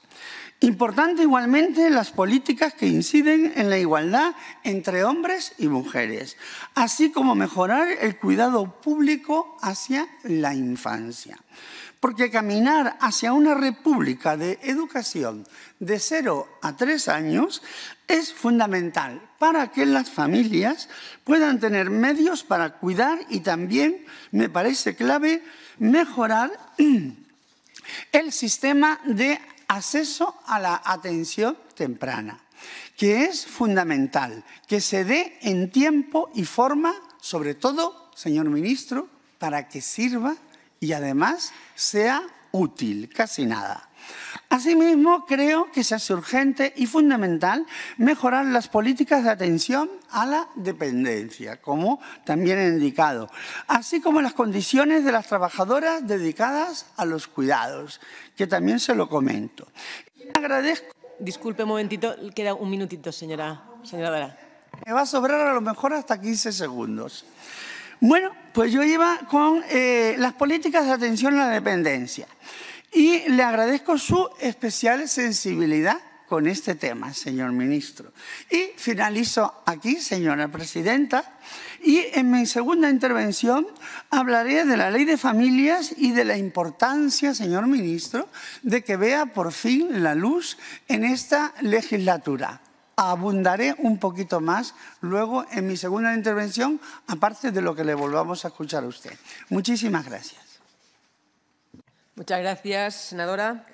Importante igualmente las políticas que inciden en la igualdad entre hombres y mujeres, así como mejorar el cuidado público hacia la infancia. Porque caminar hacia una república de educación de 0 a 3 años es fundamental para que las familias puedan tener medios para cuidar y también, me parece clave, mejorar el sistema de acceso a la atención temprana, que es fundamental, que se dé en tiempo y forma, sobre todo, señor ministro, para que sirva y además sea útil, casi nada. Asimismo, creo que se hace urgente y fundamental mejorar las políticas de atención a la dependencia, como también he indicado, así como las condiciones de las trabajadoras dedicadas a los cuidados, que también se lo comento. Disculpe un momentito, queda un minutito, señora, señora Me va a sobrar a lo mejor hasta 15 segundos. Bueno, pues yo iba con eh, las políticas de atención a la dependencia. Y le agradezco su especial sensibilidad con este tema, señor ministro. Y finalizo aquí, señora presidenta, y en mi segunda intervención hablaré de la ley de familias y de la importancia, señor ministro, de que vea por fin la luz en esta legislatura. Abundaré un poquito más luego en mi segunda intervención, aparte de lo que le volvamos a escuchar a usted. Muchísimas gracias. Muchas gracias, senadora.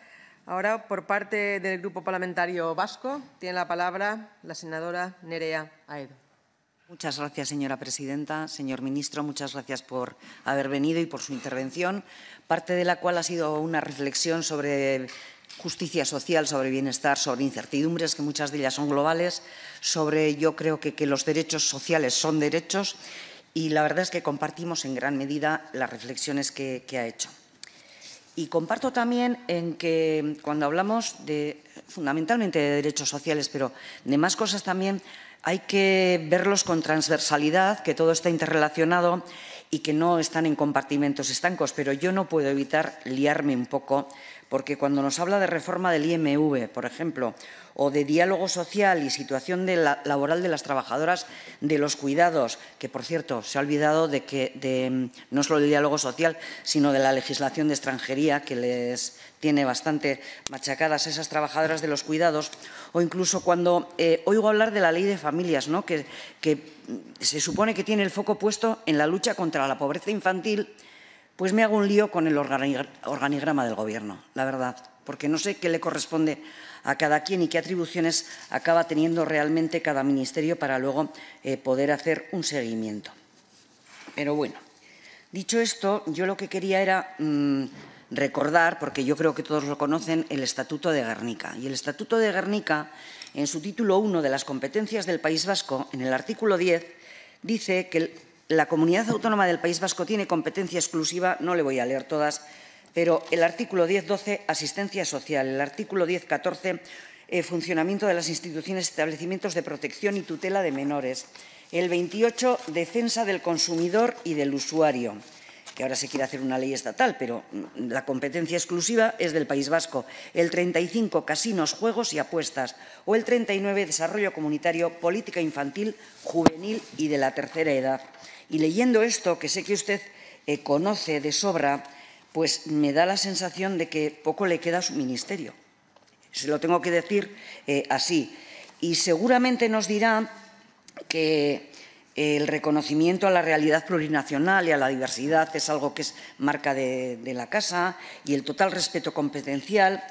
Ahora, por parte del Grupo Parlamentario Vasco, tiene la palabra la senadora Nerea Aedo. Muchas gracias, señora presidenta. Señor ministro, muchas gracias por haber venido y por su intervención, parte de la cual ha sido una reflexión sobre justicia social, sobre bienestar, sobre incertidumbres, que muchas de ellas son globales, sobre yo creo que, que los derechos sociales son derechos y la verdad es que compartimos en gran medida las reflexiones que ha hecho. Y comparto también en que cuando hablamos de fundamentalmente de derechos sociales, pero de más cosas también, hay que verlos con transversalidad, que todo está interrelacionado y que no están en compartimentos estancos, pero yo no puedo evitar liarme un poco porque cuando nos habla de reforma del IMV, por ejemplo, o de diálogo social y situación laboral de las trabajadoras de los cuidados, que por cierto se ha olvidado de que mm, no solo del diálogo social, sino de la legislación de extranjería que les tiene bastante machacadas esas trabajadoras de los cuidados, o incluso cuando eh, oigo hablar de la ley de familias, ¿no? que mm, se supone que tiene el foco puesto en la lucha contra la pobreza infantil pues me hago un lío con el organigrama del Gobierno, la verdad, porque no sé qué le corresponde a cada quien y qué atribuciones acaba teniendo realmente cada ministerio para luego eh, poder hacer un seguimiento. Pero bueno, dicho esto, yo lo que quería era mm, recordar, porque yo creo que todos lo conocen, el Estatuto de Guernica. Y el Estatuto de Guernica, en su título 1 de las competencias del País Vasco, en el artículo 10, dice que la comunidad autónoma del País Vasco tiene competencia exclusiva, no le voy a leer todas, pero el artículo 10.12, asistencia social, el artículo 10.14, eh, funcionamiento de las instituciones, establecimientos de protección y tutela de menores, el 28, defensa del consumidor y del usuario, que ahora se quiere hacer una ley estatal, pero la competencia exclusiva es del País Vasco, el 35, casinos, juegos y apuestas, o el 39, desarrollo comunitario, política infantil, juvenil y de la tercera edad. Y leyendo esto, que sé que usted eh, conoce de sobra, pues me da la sensación de que poco le queda a su ministerio. Se lo tengo que decir eh, así. Y seguramente nos dirá que el reconocimiento a la realidad plurinacional y a la diversidad es algo que es marca de la casa y el total respeto competencial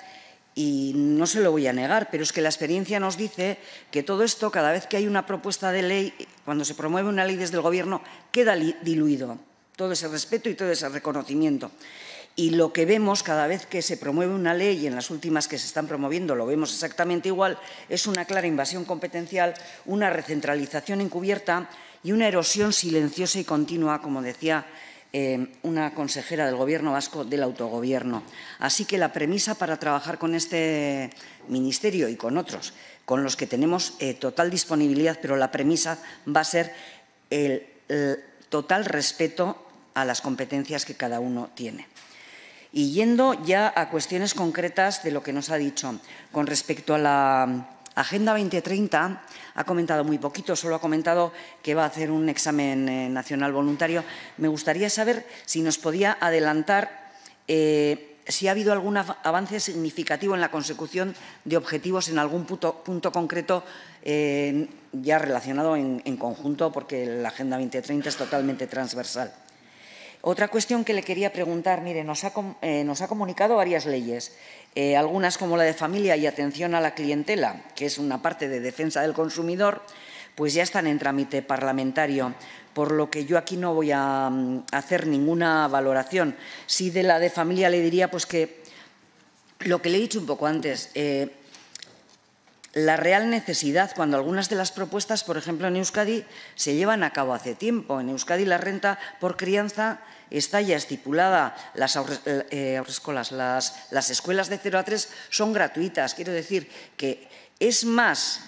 y no se lo voy a negar, pero es que la experiencia nos dice que todo esto, cada vez que hay una propuesta de ley, cuando se promueve una ley desde el Gobierno, queda diluido todo ese respeto y todo ese reconocimiento. Y lo que vemos cada vez que se promueve una ley, y en las últimas que se están promoviendo lo vemos exactamente igual, es una clara invasión competencial, una recentralización encubierta y una erosión silenciosa y continua, como decía Em, una consejera del Gobierno vasco del autogobierno. Así que la premisa para trabajar con este ministerio y con otros, con los que tenemos eh, total disponibilidad, pero la premisa va a ser el total respeto a las competencias que cada uno tiene. Y yendo ya a cuestiones concretas de lo que nos ha dicho, con respecto a la Agenda 2030 ha comentado muy poquito, solo ha comentado que va a hacer un examen eh, nacional voluntario. Me gustaría saber si nos podía adelantar eh, si ha habido algún avance significativo en la consecución de objetivos en algún punto, concreto eh, ya relacionado en, conjunto, porque la Agenda 2030 es totalmente transversal. Otra cuestión que le quería preguntar, mire, nos ha comunicado varias leyes. Eh, algunas como la de familia y atención a la clientela, que es una parte de defensa del consumidor, pues ya están en trámite parlamentario, por lo que yo aquí no voy a mm, hacer ninguna valoración. Si de la de familia le diría pues que lo que le he dicho un poco antes, eh, la real necesidad, cuando algunas de las propuestas, por ejemplo, en Euskadi, se llevan a cabo hace tiempo. En Euskadi la renta por crianza está ya estipulada, las eh, eh, escuelas de 0 a 3 son gratuitas. Quiero decir que es más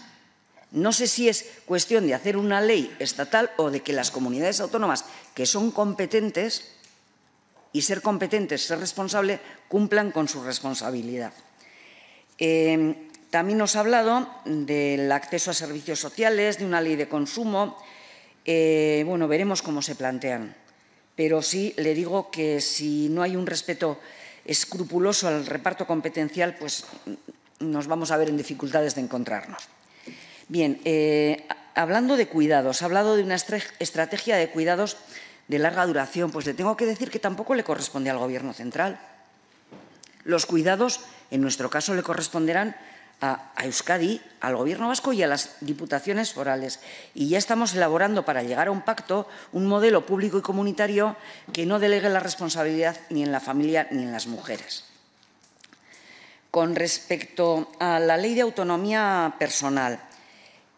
no sé si es cuestión de hacer una ley estatal o de que las comunidades autónomas que son competentes y ser competentes, ser responsable, cumplan con su responsabilidad. Eh, también nos ha hablado del acceso a servicios sociales, de una ley de consumo. bueno, veremos cómo se plantean pero sí le digo que si no hay un respeto escrupuloso al reparto competencial, pues mm, nos vamos a ver en dificultades de encontrarnos. Bien, eh, hablando de cuidados, ha hablado de una estrategia de cuidados de larga duración, pues le tengo que decir que tampoco le corresponde al Gobierno central. Los cuidados, en nuestro caso, le corresponderán a, Euskadi, al Gobierno vasco y a las diputaciones forales. Y ya estamos elaborando para llegar a un pacto un modelo público y comunitario que no delegue la responsabilidad ni en la familia ni en las mujeres. Con respecto a la ley de autonomía personal,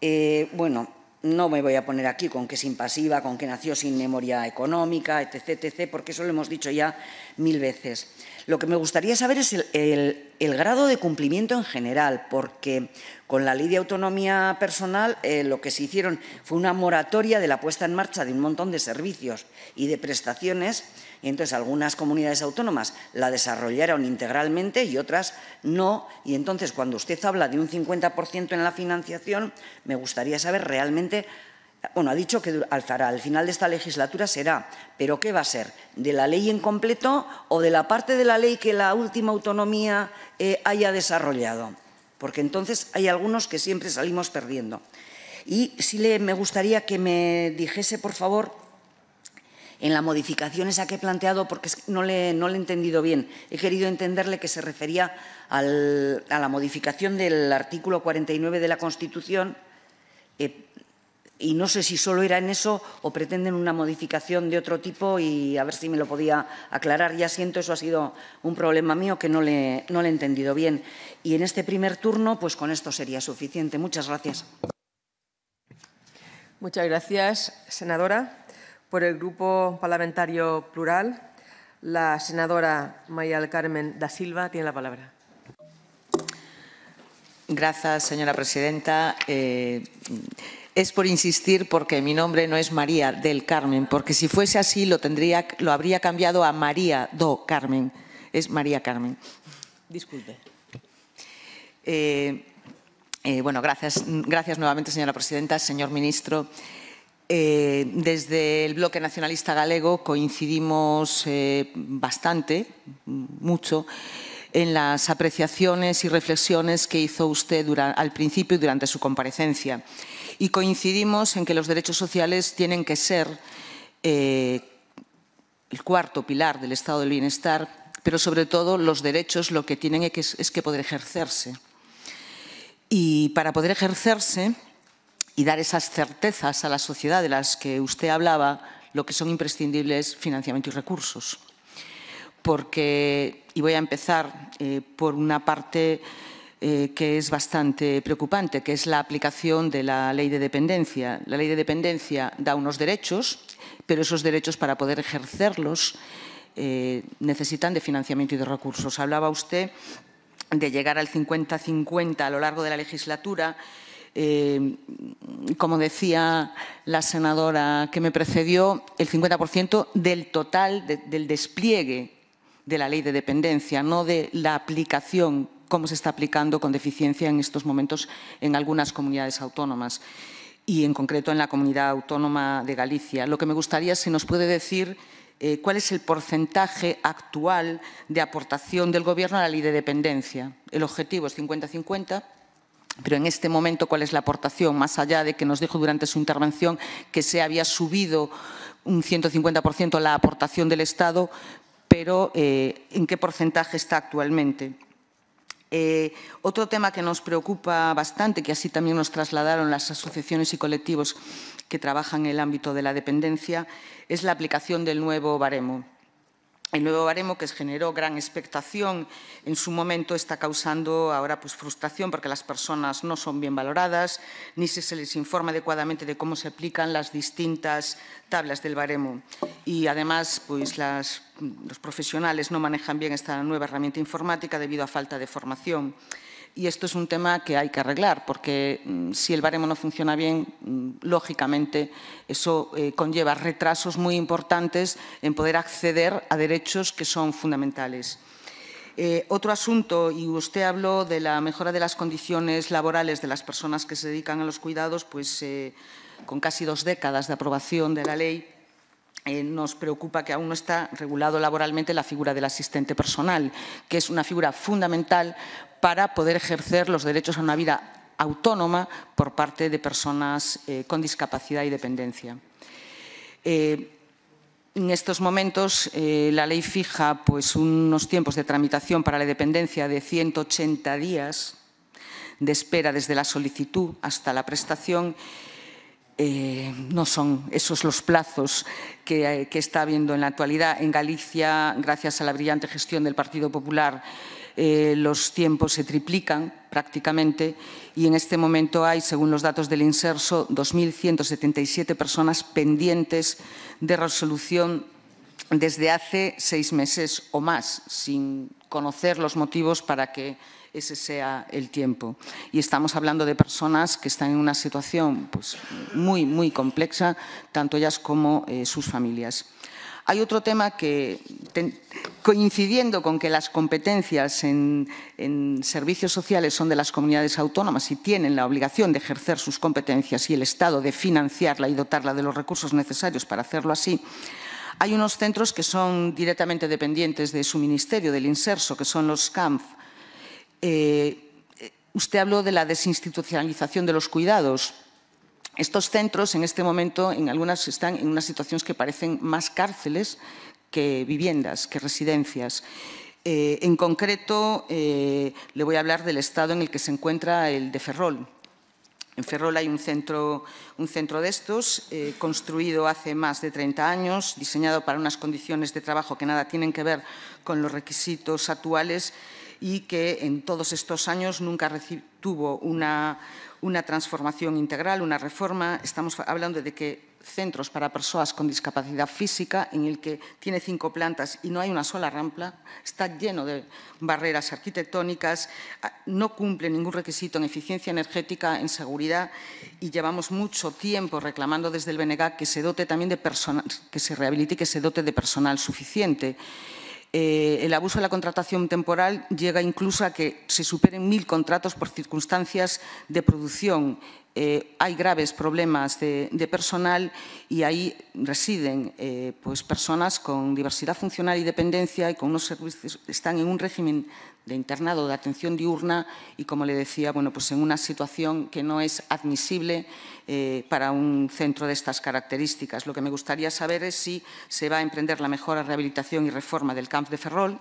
eh, bueno, no me voy a poner aquí con que es impasiva, con que nació sin memoria económica, etc., porque eso lo hemos dicho ya mil veces. Lo que me gustaría saber es el, grado de cumplimiento en general, porque con la ley de autonomía personal eh, lo que se hicieron fue una moratoria de la puesta en marcha de un montón de servicios y de prestaciones entonces algunas comunidades autónomas la desarrollaron integralmente y otras no. Y entonces cuando usted habla de un 50% en la financiación, me gustaría saber realmente bueno, ha dicho que al final de esta legislatura será, pero ¿qué va a ser? ¿De la ley en completo o de la parte de la ley que la última autonomía eh, haya desarrollado? Porque entonces hay algunos que siempre salimos perdiendo. Y sí le, me gustaría que me dijese, por favor, en la modificación esa que he planteado, porque no le, no he entendido bien. He querido entenderle que se refería a la modificación del artículo 49 de la Constitución eh, y no sé si solo era en eso o pretenden una modificación de otro tipo y a ver si me lo podía aclarar. Ya siento, eso ha sido un problema mío que no le, no le he entendido bien. Y en este primer turno, pues con esto sería suficiente. Muchas gracias. Muchas gracias, senadora. Por el Grupo Parlamentario Plural, la senadora Mayal Carmen da Silva tiene la palabra. Gracias, señora presidenta. Eh, es por insistir porque mi nombre no es María del Carmen, porque si fuese así lo, tendría, lo habría cambiado a María do Carmen. Es María Carmen. Disculpe. Eh, eh, bueno, gracias, gracias nuevamente, señora presidenta, señor ministro. Eh, desde el Bloque Nacionalista Galego coincidimos eh, bastante, mucho, en las apreciaciones y reflexiones que hizo usted durante, al principio y durante su comparecencia. Y coincidimos en que los derechos sociales tienen que ser eh, el cuarto pilar del estado del bienestar, pero sobre todo los derechos lo que tienen es que poder ejercerse. Y para poder ejercerse y dar esas certezas a la sociedad de las que usted hablaba, lo que son imprescindibles financiamiento y recursos. Porque, y voy a empezar eh, por una parte eh, que es bastante preocupante, que es la aplicación de la ley de dependencia. La ley de dependencia da unos derechos, pero esos derechos para poder ejercerlos eh, necesitan de financiamiento y de recursos. Hablaba usted de llegar al 50-50 a lo largo de la legislatura, eh, como decía la senadora que me precedió, el 50% del total del despliegue de la ley de dependencia, no de la aplicación, cómo se está aplicando con deficiencia en estos momentos en algunas comunidades autónomas y en concreto en la comunidad autónoma de Galicia. Lo que me gustaría es si nos puede decir eh, cuál es el porcentaje actual de aportación del Gobierno a la ley de dependencia. El objetivo es 50-50, pero en este momento, ¿cuál es la aportación? Más allá de que nos dijo durante su intervención que se había subido un 150% la aportación del Estado, pero eh, ¿en qué porcentaje está actualmente? Eh, otro tema que nos preocupa bastante, que así también nos trasladaron las asociaciones y colectivos que trabajan en el ámbito de la dependencia, es la aplicación del nuevo baremo. El nuevo baremo que generó gran expectación en su momento está causando ahora pues, frustración porque las personas no son bien valoradas ni se les informa adecuadamente de cómo se aplican las distintas tablas del baremo. Y además pues, los profesionales no manejan bien esta nueva herramienta informática debido a falta de formación. Y esto es un tema que hay que arreglar, porque mm, si el baremo no funciona bien, mm, lógicamente eso eh, conlleva retrasos muy importantes en poder acceder a derechos que son fundamentales. Eh, otro asunto, y usted habló de la mejora de las condiciones laborales de las personas que se dedican a los cuidados, pues eh, con casi dos décadas de aprobación de la ley, eh, nos preocupa que aún no está regulado laboralmente la figura del asistente personal, que es una figura fundamental para poder ejercer los derechos a una vida autónoma por parte de personas eh, con discapacidad y dependencia. Eh, en estos momentos la ley fija pues, unos tiempos de tramitación para la dependencia de 180 días de espera desde la solicitud hasta la prestación eh, no son esos los plazos eh, que, está habiendo en la actualidad. En Galicia, gracias a la brillante gestión del Partido Popular, eh, los tiempos se triplican prácticamente y en este momento hay, según los datos del Inserso, 2.177 personas pendientes de resolución desde hace seis meses o más, sin conocer los motivos para que ese sea el tiempo. Y estamos hablando de personas que están en una situación pues, muy, muy compleja, tanto ellas como eh, sus familias. Hay otro tema que, coincidiendo con que las competencias en, en, servicios sociales son de las comunidades autónomas y tienen la obligación de ejercer sus competencias y el Estado de financiarla y dotarla de los recursos necesarios para hacerlo así, hay unos centros que son directamente dependientes de su ministerio, del INSERSO, que son los CAMF, eh, usted habló de la desinstitucionalización de los cuidados. Estos centros en este momento en algunas están en unas situaciones que parecen más cárceles que viviendas, que residencias. Eh, en concreto, eh, le voy a hablar del estado en el que se encuentra el de Ferrol. En Ferrol hay un centro, un centro de estos, construido hace más de 30 años, diseñado para unas condiciones de trabajo que nada tienen que ver con los requisitos actuales y que en todos estos años nunca tuvo una, transformación integral, una reforma. Estamos hablando de que centros para personas con discapacidad física en el que tiene cinco plantas y no hay una sola rampa, está lleno de barreras arquitectónicas, ah, no cumple ningún requisito en eficiencia energética, en seguridad y llevamos mucho tiempo reclamando desde el BNG que se dote también de personal, que se rehabilite y que se dote de personal suficiente. Eh, el abuso de la contratación temporal llega incluso a que se superen mil contratos por circunstancias de producción eh, hay graves problemas de, personal y ahí residen eh, pues personas con diversidad funcional y dependencia y con unos servicios, están en un régimen de internado de atención diurna y, como le decía, bueno, pues en una situación que no es admisible eh, para un centro de estas características. Lo que me gustaría saber es si se va a emprender la mejora, rehabilitación y reforma del camp de Ferrol,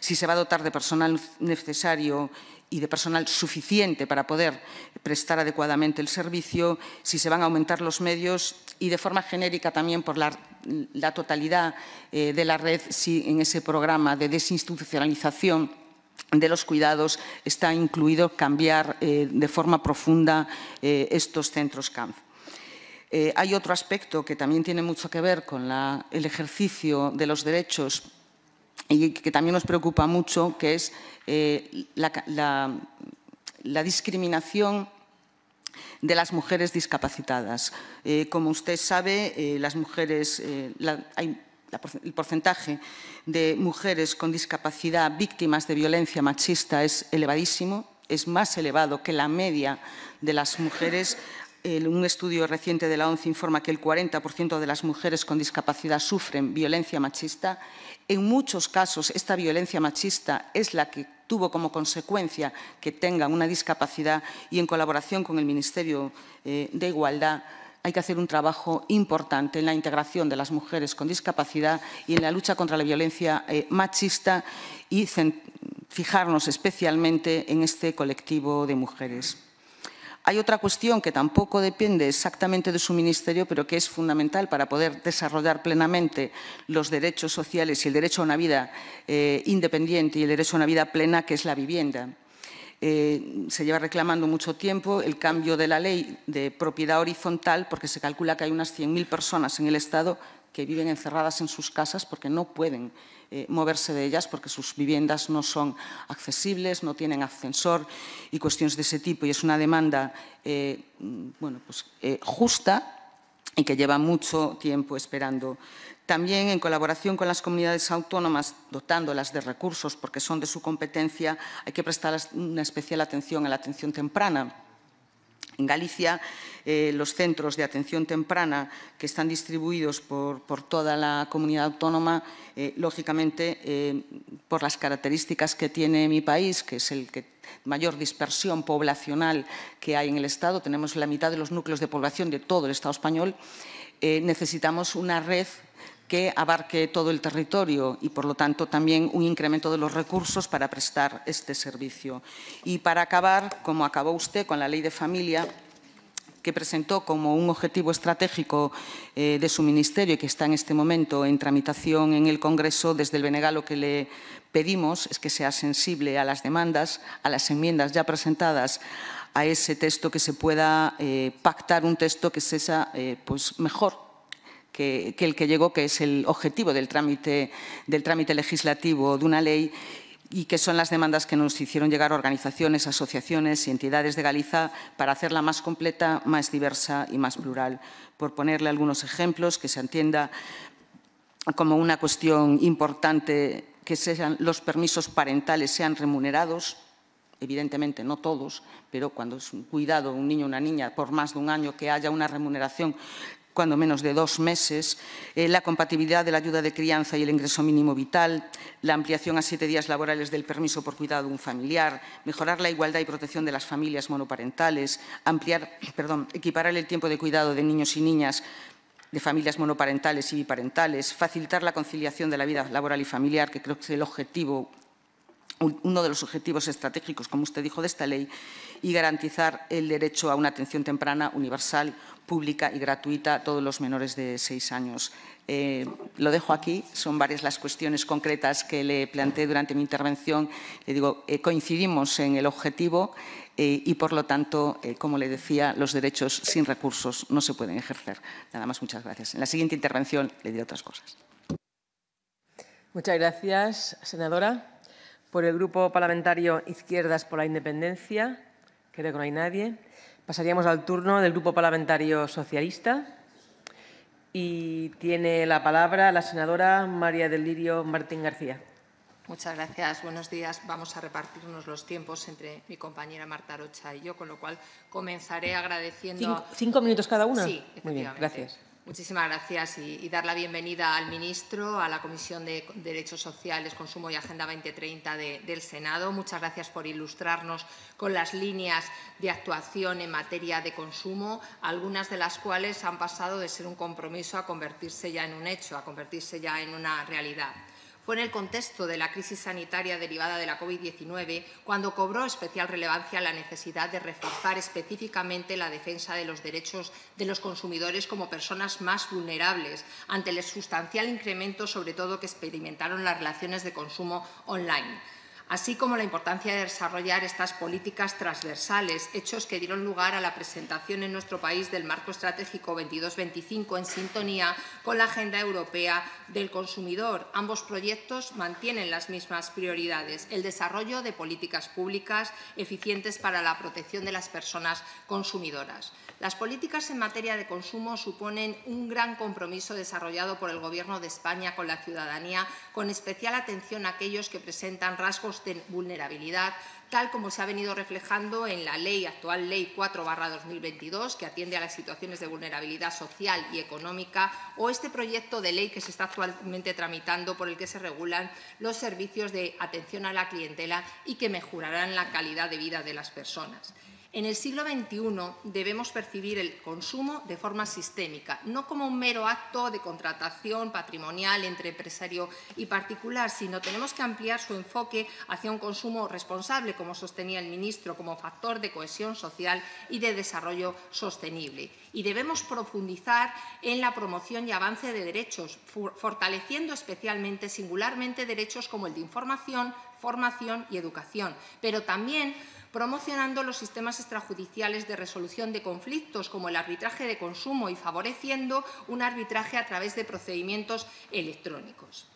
si se va a dotar de personal necesario y de personal suficiente para poder prestar adecuadamente el servicio, si se van a aumentar los medios y de forma genérica también por la, totalidad eh, de la red, si en ese programa de desinstitucionalización de los cuidados está incluido cambiar eh, de forma profunda eh, estos centros CAMF. hay otro aspecto que también tiene mucho que ver con el ejercicio de los derechos y que también nos preocupa mucho, que es eh, la, discriminación de las mujeres discapacitadas. Eh, como usted sabe, eh, las mujeres, el porcentaje de mujeres con discapacidad víctimas de violencia machista es elevadísimo, es más elevado que la media de las mujeres un estudio reciente de la ONCE informa que el 40% de las mujeres con discapacidad sufren violencia machista. En muchos casos, esta violencia machista es la que tuvo como consecuencia que tengan una discapacidad y en colaboración con el Ministerio eh, de Igualdad hay que hacer un trabajo importante en la integración de las mujeres con discapacidad y en la lucha contra la violencia eh, machista y fijarnos especialmente en este colectivo de mujeres. Hay otra cuestión que tampoco depende exactamente de su ministerio, pero que es fundamental para poder desarrollar plenamente los derechos sociales y el derecho a una vida eh, independiente y el derecho a una vida plena, que es la vivienda. Eh, se lleva reclamando mucho tiempo el cambio de la ley de propiedad horizontal porque se calcula que hay unas 100.000 personas en el Estado que viven encerradas en sus casas porque no pueden eh, moverse de ellas, porque sus viviendas no son accesibles, no tienen ascensor y cuestiones de ese tipo. Y es una demanda eh, mm, bueno, pues, eh, justa y que lleva mucho tiempo esperando. También, en colaboración con las comunidades autónomas, dotándolas de recursos porque son de su competencia, hay que prestar una especial atención a la atención temprana en Galicia, eh, los centros de atención temprana que están distribuidos por, por toda la comunidad autónoma, eh, lógicamente, eh, por las características que tiene mi país, que es el que mayor dispersión poblacional que hay en el Estado, tenemos la mitad de los núcleos de población de todo el Estado español, necesitamos una red que abarque todo el territorio y, por lo tanto, también un incremento de los recursos para prestar este servicio. Y para acabar, como acabó usted con la Ley de Familia, que presentó como un objetivo estratégico eh, de su ministerio y que está en este momento en tramitación en el Congreso, desde el Benegal lo que le pedimos es que sea sensible a las demandas, a las enmiendas ya presentadas, a ese texto que se pueda eh, pactar un texto que sea eh, pues mejor que, el que llegó, que es el objetivo del trámite, del trámite legislativo de una ley y que son las demandas que nos hicieron llegar organizaciones, asociaciones y entidades de Galiza para hacerla más completa, más diversa y más plural. Por ponerle algunos ejemplos, que se entienda como una cuestión importante que sean los permisos parentales sean remunerados, evidentemente no todos, pero cuando es un cuidado un niño o una niña por más de un año que haya una remuneración cuando menos de dos meses, eh, la compatibilidad de la ayuda de crianza y el ingreso mínimo vital, la ampliación a siete días laborales del permiso por cuidado de un familiar, mejorar la igualdad y protección de las familias monoparentales, ampliar, perdón, equiparar el tiempo de cuidado de niños y niñas de familias monoparentales y biparentales, facilitar la conciliación de la vida laboral y familiar, que creo que es el objetivo uno de los objetivos estratégicos, como usted dijo, de esta ley y garantizar el derecho a una atención temprana, universal, pública y gratuita a todos los menores de seis años. Eh, lo dejo aquí, son varias las cuestiones concretas que le planteé durante mi intervención. Le digo, eh, coincidimos en el objetivo eh, y, por lo tanto, como le decía, los derechos sin recursos no se pueden ejercer. Nada más, muchas gracias. En la siguiente intervención le diré otras cosas. Muchas gracias, senadora. Por el Grupo Parlamentario Izquierdas por la Independencia, creo que no hay nadie. Pasaríamos al turno del Grupo Parlamentario Socialista y tiene la palabra la senadora María del Martín García. Muchas gracias. Buenos días. Vamos a repartirnos los tiempos entre mi compañera Marta Rocha y yo, con lo cual comenzaré agradeciendo… ¿Cinco, minutos cada una? Sí, Muy bien, gracias. Muchísimas gracias y, dar la bienvenida al ministro, a la Comisión de Derechos Sociales, Consumo y Agenda 2030 del Senado. Muchas gracias por ilustrarnos con las líneas de actuación en materia de consumo, algunas de las cuales han pasado de ser un compromiso a convertirse ya en un hecho, a convertirse ya en una realidad. Fue en el contexto de la crisis sanitaria derivada de la COVID-19 cuando cobró especial relevancia la necesidad de reforzar específicamente la defensa de los derechos de los consumidores como personas más vulnerables ante el sustancial incremento, sobre todo, que experimentaron las relaciones de consumo online así como la importancia de desarrollar estas políticas transversales, hechos que dieron lugar a la presentación en nuestro país del marco estratégico 22-25 en sintonía con la Agenda Europea del Consumidor. Ambos proyectos mantienen las mismas prioridades, el desarrollo de políticas públicas eficientes para la protección de las personas consumidoras. Las políticas en materia de consumo suponen un gran compromiso desarrollado por el Gobierno de España con la ciudadanía, con especial atención a aquellos que presentan rasgos de vulnerabilidad, tal como se ha venido reflejando en la ley actual Ley 4/2022, que atiende a las situaciones de vulnerabilidad social y económica, o este proyecto de ley que se está actualmente tramitando por el que se regulan los servicios de atención a la clientela y que mejorarán la calidad de vida de las personas. En el siglo XXI debemos percibir el consumo de forma sistémica, no como un mero acto de contratación patrimonial entre empresario y particular, sino tenemos que ampliar su enfoque hacia un consumo responsable, como sostenía el ministro, como factor de cohesión social y de desarrollo sostenible. Y debemos profundizar en la promoción y avance de derechos, fortaleciendo especialmente, singularmente, derechos como el de información, formación y educación, pero también promocionando los sistemas extrajudiciales de resolución de conflictos como el arbitraje de consumo y favoreciendo un arbitraje a través de procedimientos electrónicos.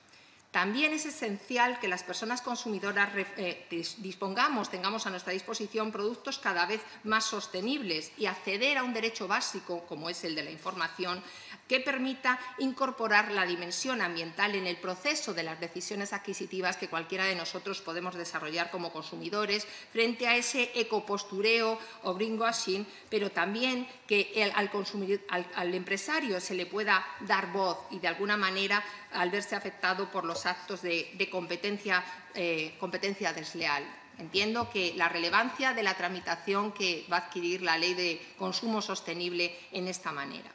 También es esencial que las personas consumidoras eh, dispongamos, tengamos a nuestra disposición productos cada vez más sostenibles y acceder a un derecho básico, como es el de la información, que permita incorporar la dimensión ambiental en el proceso de las decisiones adquisitivas que cualquiera de nosotros podemos desarrollar como consumidores frente a ese ecopostureo o así pero también que al, al, empresario se le pueda dar voz y de alguna manera al verse afectado por los actos de, competencia, eh, competencia desleal. Entiendo que la relevancia de la tramitación que va a adquirir la ley de consumo sostenible en esta manera.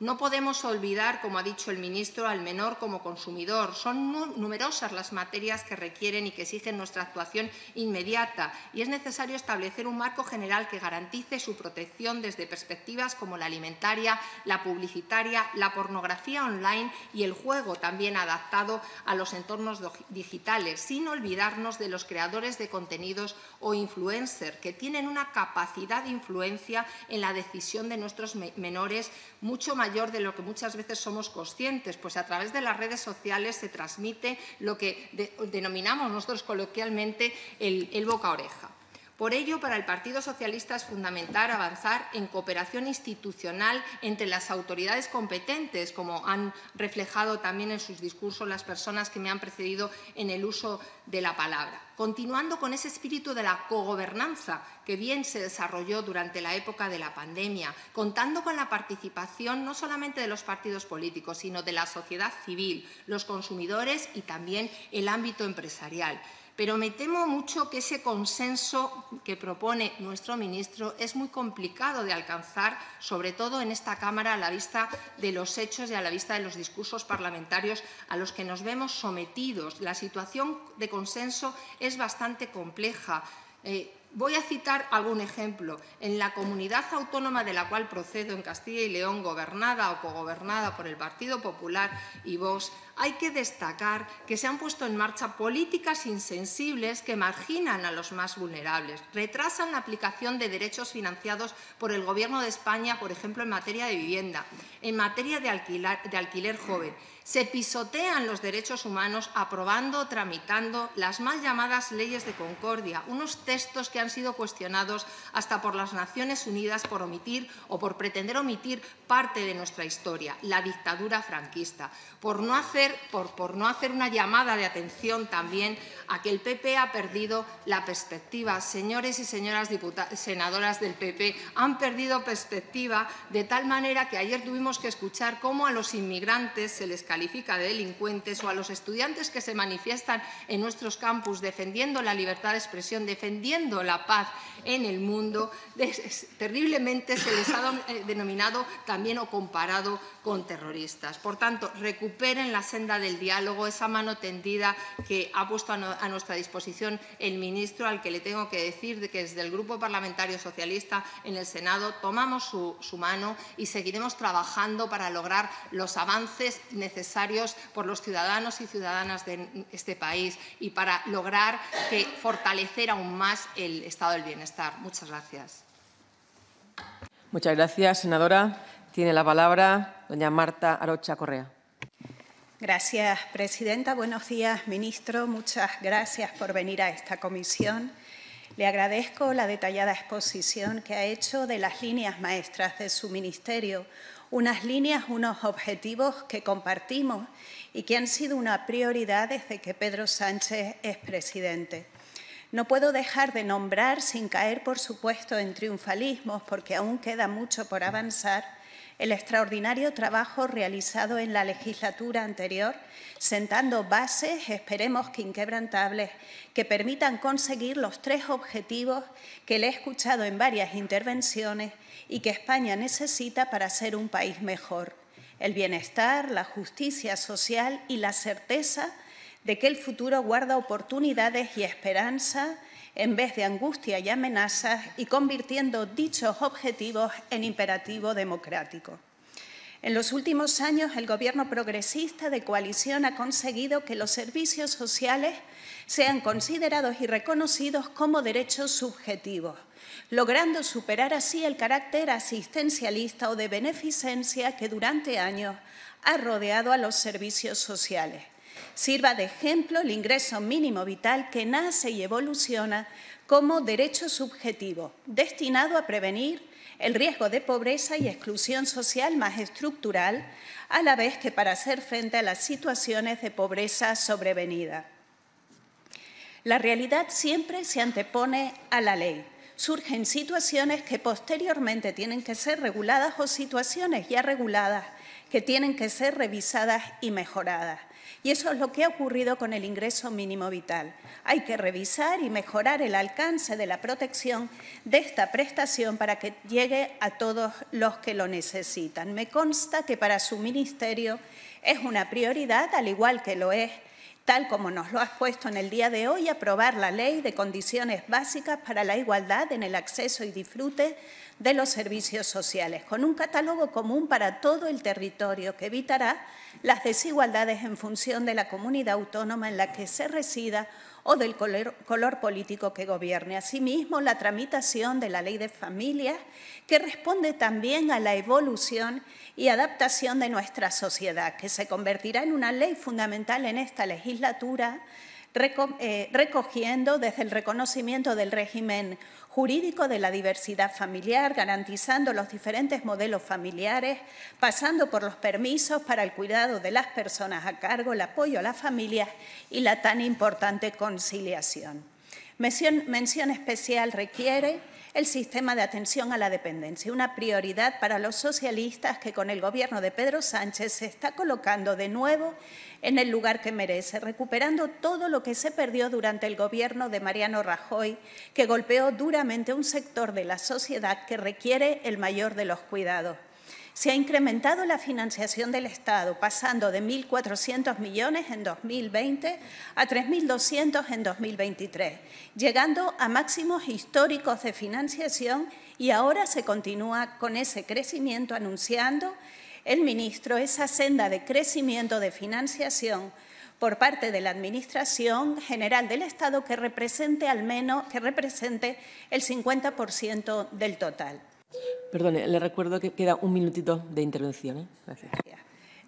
No podemos olvidar, como ha dicho el ministro, al menor como consumidor. Son numerosas las materias que requieren y que exigen nuestra actuación inmediata y es necesario establecer un marco general que garantice su protección desde perspectivas como la alimentaria, la publicitaria, la pornografía online y el juego también adaptado a los entornos digitales, sin olvidarnos de los creadores de contenidos o influencers que tienen una capacidad de influencia en la decisión de nuestros menores mucho mayor mayor de lo que muchas veces somos conscientes, pues a través de las redes sociales se transmite lo que denominamos nosotros coloquialmente el, el boca-oreja. Por ello, para el Partido Socialista es fundamental avanzar en cooperación institucional entre las autoridades competentes, como han reflejado también en sus discursos las personas que me han precedido en el uso de la palabra. Continuando con ese espíritu de la cogobernanza que bien se desarrolló durante la época de la pandemia, contando con la participación no solamente de los partidos políticos, sino de la sociedad civil, los consumidores y también el ámbito empresarial pero me temo mucho que ese consenso que propone nuestro ministro es muy complicado de alcanzar, sobre todo en esta Cámara, a la vista de los hechos y a la vista de los discursos parlamentarios a los que nos vemos sometidos. La situación de consenso es bastante compleja. Eh, Voy a citar algún ejemplo. En la comunidad autónoma de la cual procedo, en Castilla y León, gobernada o cogobernada por el Partido Popular y Vox, hay que destacar que se han puesto en marcha políticas insensibles que marginan a los más vulnerables, retrasan la aplicación de derechos financiados por el Gobierno de España, por ejemplo, en materia de vivienda, en materia de, de alquiler joven, se pisotean los derechos humanos aprobando, tramitando las mal llamadas leyes de concordia, unos textos que han sido cuestionados hasta por las Naciones Unidas por omitir o por pretender omitir parte de nuestra historia, la dictadura franquista, por no hacer, por, por no hacer una llamada de atención también a que el PP ha perdido la perspectiva. Señores y señoras senadoras del PP han perdido perspectiva de tal manera que ayer tuvimos que escuchar cómo a los inmigrantes se les califica de delincuentes o a los estudiantes que se manifiestan en nuestros campus defendiendo la libertad de expresión, defendiendo la paz en el mundo. Terriblemente se les ha eh, denominado también o comparado con terroristas. Por tanto, recuperen la senda del diálogo, esa mano tendida que ha puesto a, nuestra disposición el ministro, al que le tengo que decir que desde el Grupo Parlamentario Socialista en el Senado tomamos su, mano y seguiremos trabajando para lograr los avances necesarios por los ciudadanos y ciudadanas de este país y para lograr fortalecer aún más el estado del bienestar Muchas gracias. Muchas gracias, senadora. Tiene la palabra doña Marta Arocha Correa. Gracias, presidenta. Buenos días, ministro. Muchas gracias por venir a esta comisión. Le agradezco la detallada exposición que ha hecho de las líneas maestras de su ministerio, unas líneas, unos objetivos que compartimos y que han sido una prioridad desde que Pedro Sánchez es presidente. No puedo dejar de nombrar, sin caer, por supuesto, en triunfalismos, porque aún queda mucho por avanzar, el extraordinario trabajo realizado en la legislatura anterior, sentando bases, esperemos que inquebrantables, que permitan conseguir los tres objetivos que le he escuchado en varias intervenciones y que España necesita para ser un país mejor. El bienestar, la justicia social y la certeza de que el futuro guarda oportunidades y esperanza en vez de angustia y amenazas y convirtiendo dichos objetivos en imperativo democrático. En los últimos años, el Gobierno progresista de coalición ha conseguido que los servicios sociales sean considerados y reconocidos como derechos subjetivos, logrando superar así el carácter asistencialista o de beneficencia que durante años ha rodeado a los servicios sociales sirva de ejemplo el ingreso mínimo vital que nace y evoluciona como derecho subjetivo, destinado a prevenir el riesgo de pobreza y exclusión social más estructural, a la vez que para hacer frente a las situaciones de pobreza sobrevenida. La realidad siempre se antepone a la ley. Surgen situaciones que posteriormente tienen que ser reguladas o situaciones ya reguladas que tienen que ser revisadas y mejoradas. Y eso es lo que ha ocurrido con el ingreso mínimo vital. Hay que revisar y mejorar el alcance de la protección de esta prestación para que llegue a todos los que lo necesitan. Me consta que para su ministerio es una prioridad, al igual que lo es tal como nos lo has puesto en el día de hoy, aprobar la Ley de Condiciones Básicas para la Igualdad en el Acceso y Disfrute de los servicios sociales, con un catálogo común para todo el territorio que evitará las desigualdades en función de la comunidad autónoma en la que se resida o del color, político que gobierne. Asimismo, la tramitación de la ley de familias, que responde también a la evolución y adaptación de nuestra sociedad, que se convertirá en una ley fundamental en esta legislatura, eh, recogiendo desde el reconocimiento del régimen jurídico de la diversidad familiar, garantizando los diferentes modelos familiares, pasando por los permisos para el cuidado de las personas a cargo, el apoyo a las familias y la tan importante conciliación. Mención, mención especial requiere el sistema de atención a la dependencia, una prioridad para los socialistas que con el gobierno de Pedro Sánchez se está colocando de nuevo en el lugar que merece, recuperando todo lo que se perdió durante el gobierno de Mariano Rajoy, que golpeó duramente un sector de la sociedad que requiere el mayor de los cuidados. Se ha incrementado la financiación del Estado, pasando de 1.400 millones en 2020 a 3.200 en 2023, llegando a máximos históricos de financiación y ahora se continúa con ese crecimiento anunciando el ministro esa senda de crecimiento de financiación por parte de la Administración General del Estado que represente al menos que represente el 50% del total. Perdone, le recuerdo que queda un minutito de intervención. ¿eh? Gracias.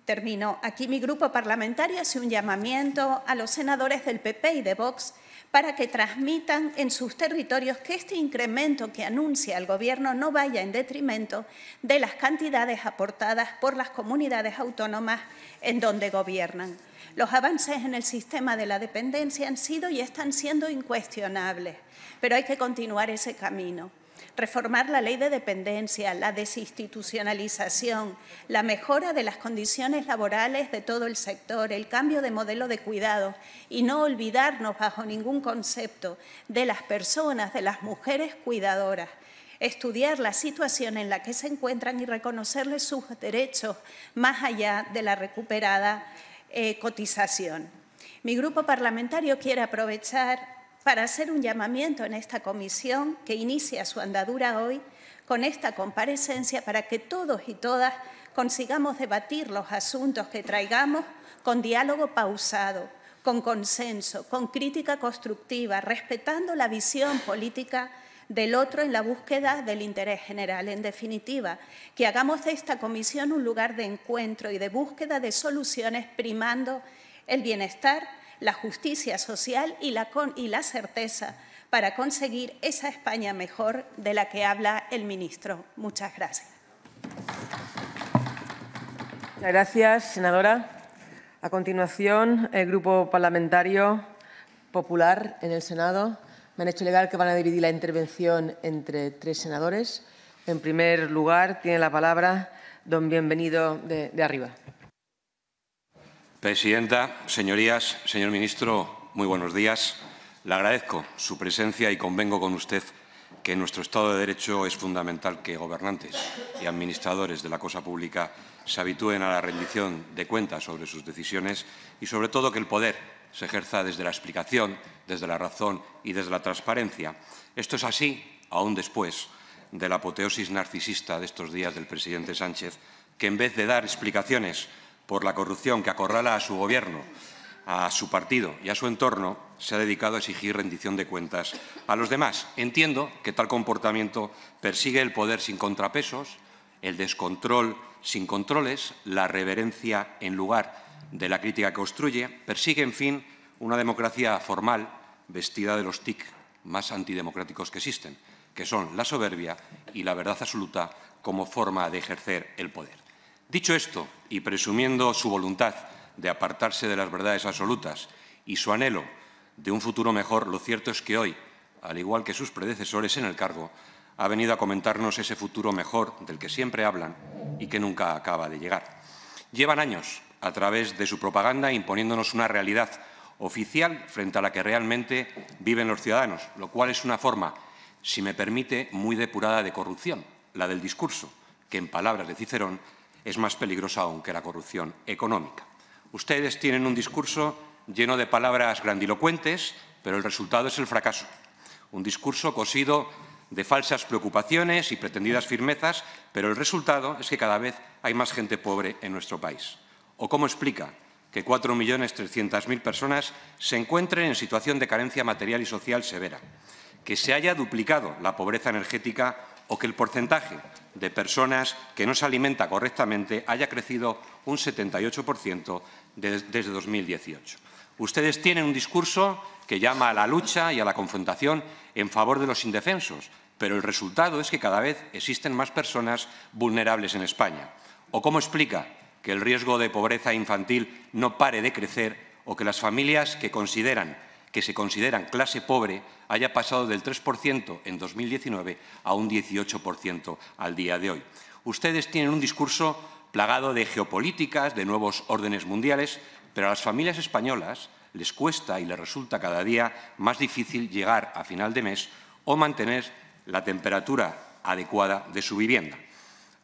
Termino. Aquí mi grupo parlamentario hace un llamamiento a los senadores del PP y de Vox para que transmitan en sus territorios que este incremento que anuncia el Gobierno no vaya en detrimento de las cantidades aportadas por las comunidades autónomas en donde gobiernan. Los avances en el sistema de la dependencia han sido y están siendo incuestionables, pero hay que continuar ese camino reformar la ley de dependencia, la desinstitucionalización, la mejora de las condiciones laborales de todo el sector, el cambio de modelo de cuidado y no olvidarnos bajo ningún concepto de las personas, de las mujeres cuidadoras estudiar la situación en la que se encuentran y reconocerles sus derechos más allá de la recuperada eh, cotización. Mi grupo parlamentario quiere aprovechar para hacer un llamamiento en esta comisión que inicia su andadura hoy con esta comparecencia para que todos y todas consigamos debatir los asuntos que traigamos con diálogo pausado, con consenso, con crítica constructiva, respetando la visión política del otro en la búsqueda del interés general. En definitiva, que hagamos de esta comisión un lugar de encuentro y de búsqueda de soluciones primando el bienestar la justicia social y la, certeza para conseguir esa España mejor de la que habla el ministro. Muchas gracias. Muchas gracias, senadora. A continuación, el Grupo Parlamentario Popular en el Senado. Me han hecho legal que van a dividir la intervención entre tres senadores. En primer lugar, tiene la palabra don Bienvenido de Arriba. Presidenta, señorías, señor ministro, muy buenos días. Le agradezco su presencia y convengo con usted que en nuestro Estado de Derecho es fundamental que gobernantes y administradores de la cosa pública se habitúen a la rendición de cuentas sobre sus decisiones y, sobre todo, que el poder se ejerza desde la explicación, desde la razón y desde la transparencia. Esto es así, aún después de la apoteosis narcisista de estos días del presidente Sánchez, que en vez de dar explicaciones por la corrupción que acorrala a su gobierno, a su partido y a su entorno, se ha dedicado a exigir rendición de cuentas a los demás. Entiendo que tal comportamiento persigue el poder sin contrapesos, el descontrol sin controles, la reverencia en lugar de la crítica que construye, persigue, en fin, una democracia formal vestida de los TIC más antidemocráticos que existen, que son la soberbia y la verdad absoluta como forma de ejercer el poder. Dicho esto, y presumiendo su voluntad de apartarse de las verdades absolutas y su anhelo de un futuro mejor, lo cierto es que hoy, al igual que sus predecesores en el cargo, ha venido a comentarnos ese futuro mejor del que siempre hablan y que nunca acaba de llegar. Llevan años, a través de su propaganda, imponiéndonos una realidad oficial frente a la que realmente viven los ciudadanos, lo cual es una forma, si me permite, muy depurada de corrupción, la del discurso, que en palabras de Cicerón es más peligrosa aún que la corrupción económica. Ustedes tienen un discurso lleno de palabras grandilocuentes, pero el resultado es el fracaso. Un discurso cosido de falsas preocupaciones y pretendidas firmezas, pero el resultado es que cada vez hay más gente pobre en nuestro país. ¿O cómo explica que 4.300.000 personas se encuentren en situación de carencia material y social severa, que se haya duplicado la pobreza energética o que el porcentaje de personas que no se alimenta correctamente haya crecido un 78% desde 2018. Ustedes tienen un discurso que llama a la lucha y a la confrontación en favor de los indefensos, pero el resultado es que cada vez existen más personas vulnerables en España. ¿O cómo explica que el riesgo de pobreza infantil no pare de crecer o que las familias que consideran que se consideran clase pobre haya pasado del 3% en 2019 a un 18% al día de hoy. Ustedes tienen un discurso plagado de geopolíticas, de nuevos órdenes mundiales, pero a las familias españolas les cuesta y les resulta cada día más difícil llegar a final de mes o mantener la temperatura adecuada de su vivienda.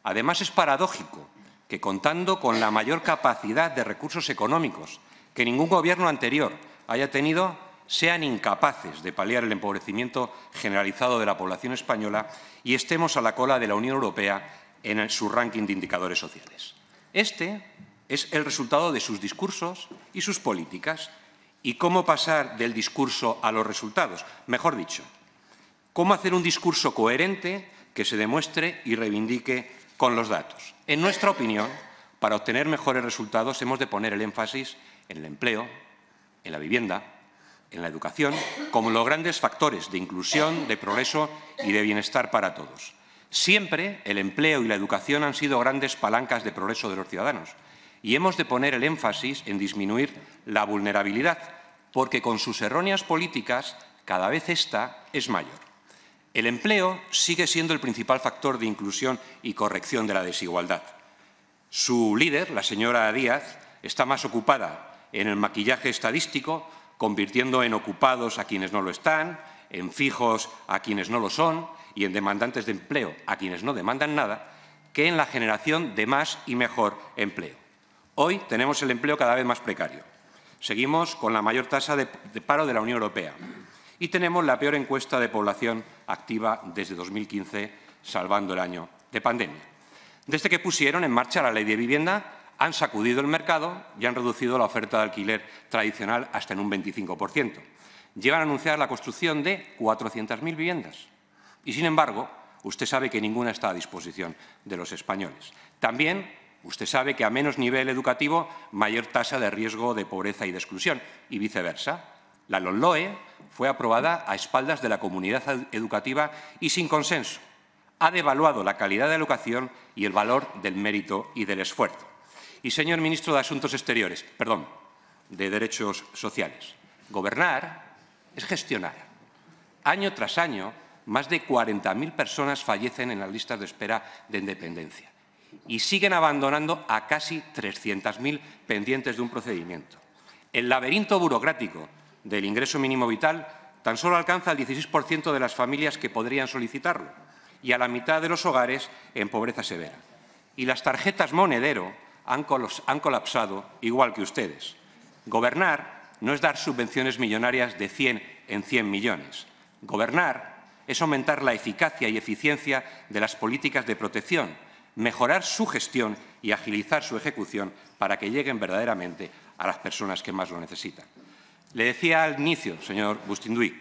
Además, es paradójico que contando con la mayor capacidad de recursos económicos que ningún gobierno anterior haya tenido, sean incapaces de paliar el empobrecimiento generalizado de la población española y estemos a la cola de la Unión Europea en su ranking de indicadores sociales. Este es el resultado de sus discursos y sus políticas. ¿Y cómo pasar del discurso a los resultados? Mejor dicho, cómo hacer un discurso coherente que se demuestre y reivindique con los datos. En nuestra opinión, para obtener mejores resultados hemos de poner el énfasis en el empleo, en la vivienda, en la educación como los grandes factores de inclusión, de progreso y de bienestar para todos. Siempre el empleo y la educación han sido grandes palancas de progreso de los ciudadanos y hemos de poner el énfasis en disminuir la vulnerabilidad, porque con sus erróneas políticas cada vez esta es mayor. El empleo sigue siendo el principal factor de inclusión y corrección de la desigualdad. Su líder, la señora Díaz, está más ocupada en el maquillaje estadístico convirtiendo en ocupados a quienes no lo están, en fijos a quienes no lo son y en demandantes de empleo a quienes no demandan nada, que en la generación de más y mejor empleo. Hoy tenemos el empleo cada vez más precario. Seguimos con la mayor tasa de, paro de la Unión Europea y tenemos la peor encuesta de población activa desde 2015, salvando el año de pandemia. Desde que pusieron en marcha la ley de vivienda, han sacudido el mercado y han reducido la oferta de alquiler tradicional hasta en un 25%. Llevan a anunciar la construcción de 400.000 viviendas y, sin embargo, usted sabe que ninguna está a disposición de los españoles. También usted sabe que a menos nivel educativo, mayor tasa de riesgo de pobreza y de exclusión y viceversa. La LOLOE fue aprobada a espaldas de la comunidad educativa y sin consenso. Ha devaluado la calidad de la educación y el valor del mérito y del esfuerzo y señor ministro de Asuntos Exteriores, perdón, de Derechos Sociales. Gobernar es gestionar. Año tras año, más de 40.000 personas fallecen en las listas de espera de independencia y siguen abandonando a casi 300.000 pendientes de un procedimiento. El laberinto burocrático del ingreso mínimo vital tan solo alcanza al 16% de las familias que podrían solicitarlo y a la mitad de los hogares en pobreza severa. Y las tarjetas monedero han, colapsado igual que ustedes. Gobernar no es dar subvenciones millonarias de 100 en 100 millones. Gobernar es aumentar la eficacia y eficiencia de las políticas de protección, mejorar su gestión y agilizar su ejecución para que lleguen verdaderamente a las personas que más lo necesitan. Le decía al inicio, señor Bustinduy,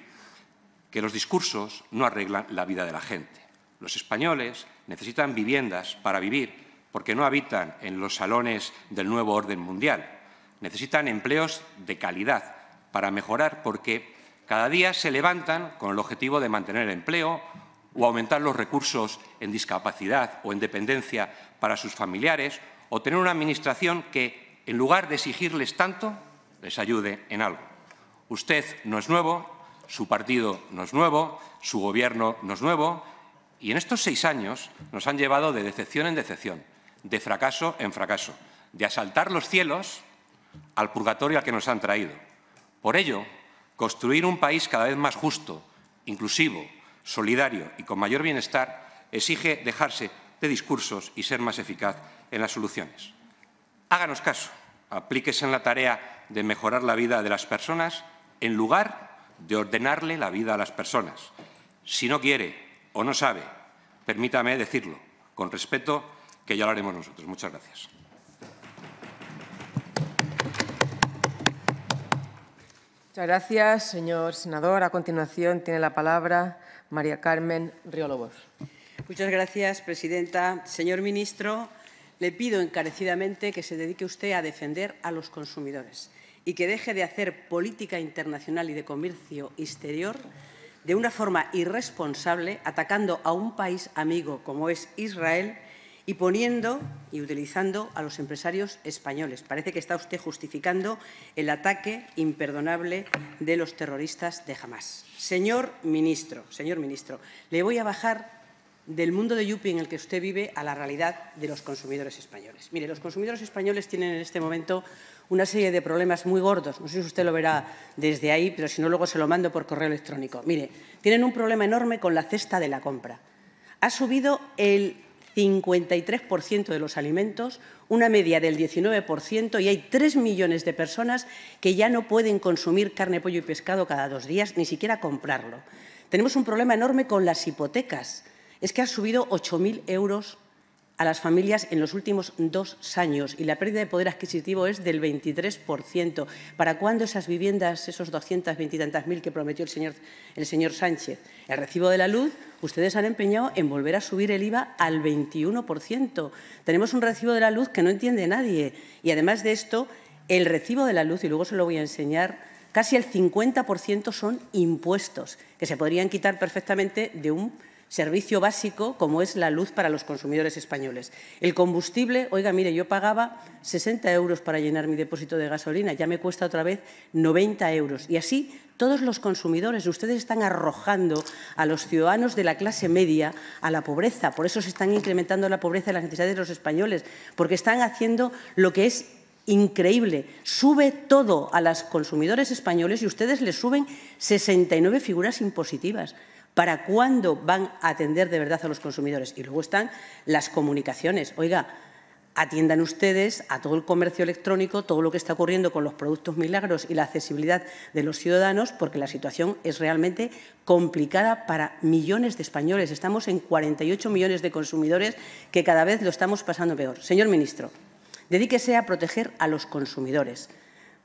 que los discursos no arreglan la vida de la gente. Los españoles necesitan viviendas para vivir porque no habitan en los salones del nuevo orden mundial. Necesitan empleos de calidad para mejorar porque cada día se levantan con el objetivo de mantener el empleo o aumentar los recursos en discapacidad o en dependencia para sus familiares o tener una administración que, en lugar de exigirles tanto, les ayude en algo. Usted no es nuevo, su partido no es nuevo, su gobierno no es nuevo y en estos seis años nos han llevado de decepción en decepción de fracaso en fracaso, de asaltar los cielos al purgatorio al que nos han traído. Por ello, construir un país cada vez más justo, inclusivo, solidario y con mayor bienestar exige dejarse de discursos y ser más eficaz en las soluciones. Háganos caso, aplíquese en la tarea de mejorar la vida de las personas en lugar de ordenarle la vida a las personas. Si no quiere o no sabe, permítame decirlo, con respeto que ya lo haremos nosotros. Muchas gracias. Muchas gracias, señor senador. A continuación tiene la palabra María Carmen Riolobos. Muchas gracias, presidenta. Señor ministro, le pido encarecidamente que se dedique usted a defender a los consumidores y que deje de hacer política internacional y de comercio exterior de una forma irresponsable, atacando a un país amigo como es Israel y poniendo y utilizando a los empresarios españoles. Parece que está usted justificando el ataque imperdonable de los terroristas de Hamas. Señor ministro, señor ministro, le voy a bajar del mundo de Yupi en el que usted vive a la realidad de los consumidores españoles. Mire, los consumidores españoles tienen en este momento una serie de problemas muy gordos. No sé si usted lo verá desde ahí, pero si no, luego se lo mando por correo electrónico. Mire, tienen un problema enorme con la cesta de la compra. Ha subido el 53% de los alimentos, una media del 19% y hay 3 millones de personas que ya no pueden consumir carne, pollo y pescado cada dos días, ni siquiera comprarlo. Tenemos un problema enorme con las hipotecas. Es que ha subido 8.000 euros a las familias en los últimos dos años y la pérdida de poder adquisitivo es del 23%. ¿Para cuándo esas viviendas, esos 220 y tantas mil que prometió el señor, el señor Sánchez? El recibo de la luz, ustedes han empeñado en volver a subir el IVA al 21%. Tenemos un recibo de la luz que no entiende nadie y además de esto, el recibo de la luz, y luego se lo voy a enseñar, casi el 50% son impuestos que se podrían quitar perfectamente de un servicio básico como es la luz para los consumidores españoles. El combustible, oiga, mire, yo pagaba 60 euros para llenar mi depósito de gasolina, ya me cuesta otra vez 90 euros. Y así todos los consumidores, ustedes están arrojando a los ciudadanos de la clase media a la pobreza. Por eso se están incrementando la pobreza y las necesidades de los españoles, porque están haciendo lo que es increíble. Sube todo a los consumidores españoles y ustedes les suben 69 figuras impositivas para cuándo van a atender de verdad a los consumidores. Y luego están las comunicaciones. Oiga, atiendan ustedes a todo el comercio electrónico, todo lo que está ocurriendo con los productos milagros y la accesibilidad de los ciudadanos, porque la situación es realmente complicada para millones de españoles. Estamos en 48 millones de consumidores que cada vez lo estamos pasando peor. Señor ministro, dedíquese a proteger a los consumidores.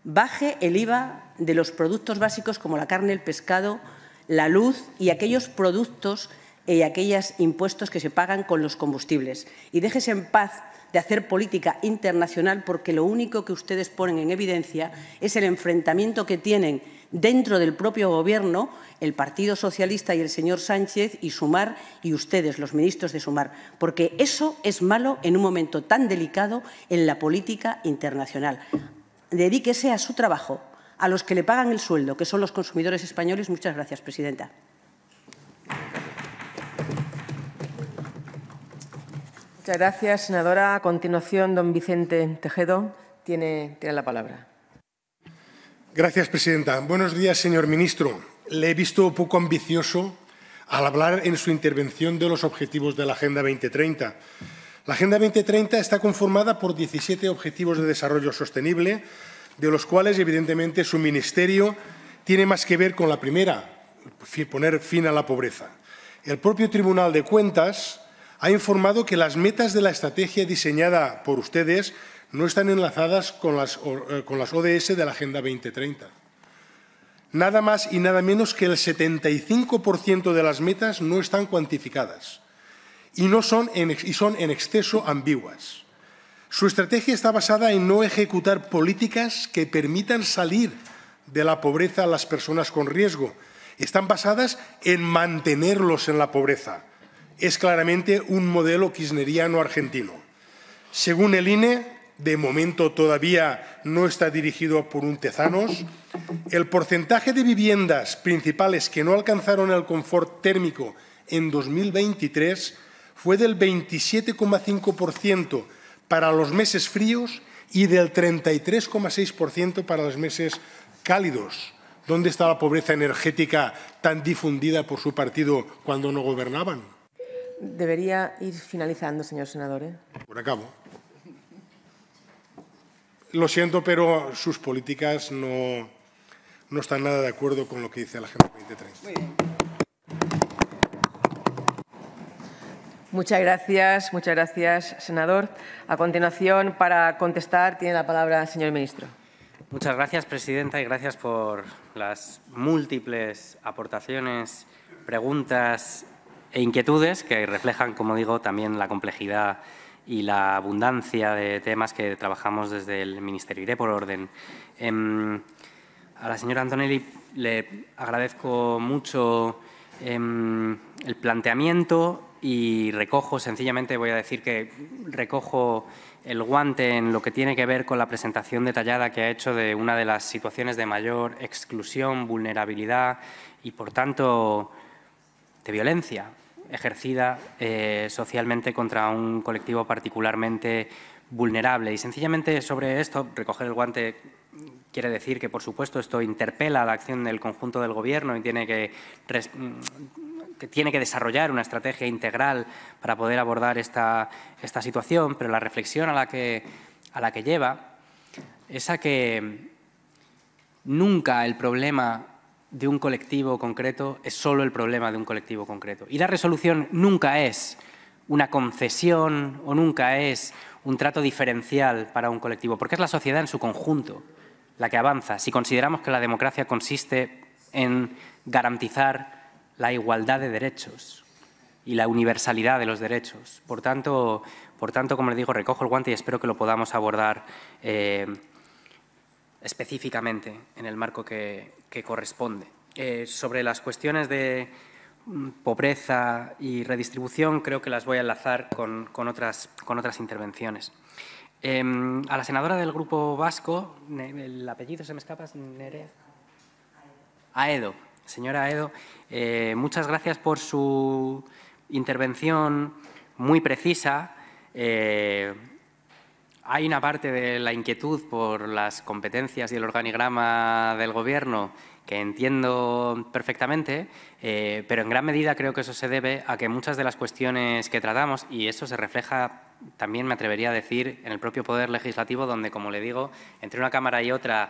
Baje el IVA de los productos básicos como la carne, el pescado, la luz y aquellos productos y aquellos impuestos que se pagan con los combustibles. Y déjese en paz de hacer política internacional porque lo único que ustedes ponen en evidencia es el enfrentamiento que tienen dentro del propio Gobierno el Partido Socialista y el señor Sánchez y Sumar y ustedes, los ministros de Sumar, porque eso es malo en un momento tan delicado en la política internacional. Dedíquese a su trabajo, a los que le pagan el sueldo, que son los consumidores españoles. Muchas gracias, presidenta. Muchas gracias, senadora. A continuación, don Vicente Tejedo tiene, la palabra. Gracias, presidenta. Buenos días, señor ministro. Le he visto poco ambicioso al hablar en su intervención de los objetivos de la Agenda 2030. La Agenda 2030 está conformada por 17 objetivos de desarrollo sostenible, de los cuales evidentemente su ministerio tiene más que ver con la primera, poner fin a la pobreza. El propio Tribunal de Cuentas ha informado que las metas de la estrategia diseñada por ustedes no están enlazadas con las, ODS eh, de la Agenda 2030. Nada más y nada menos que el 75% de las metas no están cuantificadas y, no son, y son en exceso ambiguas. Su estrategia está basada en no ejecutar políticas que permitan salir de la pobreza a las personas con riesgo. Están basadas en mantenerlos en la pobreza. Es claramente un modelo kirchneriano argentino. Según el INE, de momento todavía no está dirigido por un tezanos, el porcentaje de viviendas principales que no alcanzaron el confort térmico en 2023 fue del 27,5%, para los meses fríos y del 33,6% para los meses cálidos. ¿Dónde está la pobreza energética tan difundida por su partido cuando no gobernaban? Debería ir finalizando, señor senador. ¿eh? Por acabo. Lo siento, pero sus políticas no, no están nada de acuerdo con lo que dice la Agenda 2030. Muy bien. Muchas gracias, muchas gracias, senador. A continuación, para contestar, tiene la palabra el señor ministro. Muchas gracias, presidenta, y gracias por las múltiples aportaciones, preguntas e inquietudes que reflejan, como digo, también la complejidad y la abundancia de temas que trabajamos desde el Ministerio. Iré por orden. Em, a la señora Antonelli le agradezco mucho em, el planteamiento y recojo, sencillamente voy a decir que recojo el guante en lo que tiene que ver con la presentación detallada que ha hecho de una de las situaciones de mayor exclusión, vulnerabilidad y, por tanto, de violencia ejercida eh, socialmente contra un colectivo particularmente vulnerable. Y sencillamente sobre esto, recoger el guante quiere decir que, por supuesto, esto interpela la acción del conjunto del Gobierno y tiene que que tiene que desarrollar una estrategia integral para poder abordar esta, esta situación, pero la reflexión a la que, a la que lleva es a que nunca el problema de un colectivo concreto es solo el problema de un colectivo concreto. Y la resolución nunca es una concesión o nunca es un trato diferencial para un colectivo, porque es la sociedad en su conjunto la que avanza. Si consideramos que la democracia consiste en garantizar la igualdad de derechos y la universalidad de los derechos. Por tanto, por tanto como le digo, recojo el guante y espero que lo podamos abordar eh, específicamente en el marco que, corresponde. Eh, sobre las cuestiones de mm, pobreza y redistribución, creo que las voy a enlazar con, otras, con otras, intervenciones. Em, a la senadora del Grupo Vasco, el apellido se me escapa, Nerea. Aedo. Señora Edo, eh, muchas gracias por su intervención muy precisa. Eh, hay una parte de la inquietud por las competencias y el organigrama del Gobierno que entiendo perfectamente, eh, pero en gran medida creo que eso se debe a que muchas de las cuestiones que tratamos, y eso se refleja también, me atrevería a decir, en el propio Poder Legislativo, donde, como le digo, entre una Cámara y otra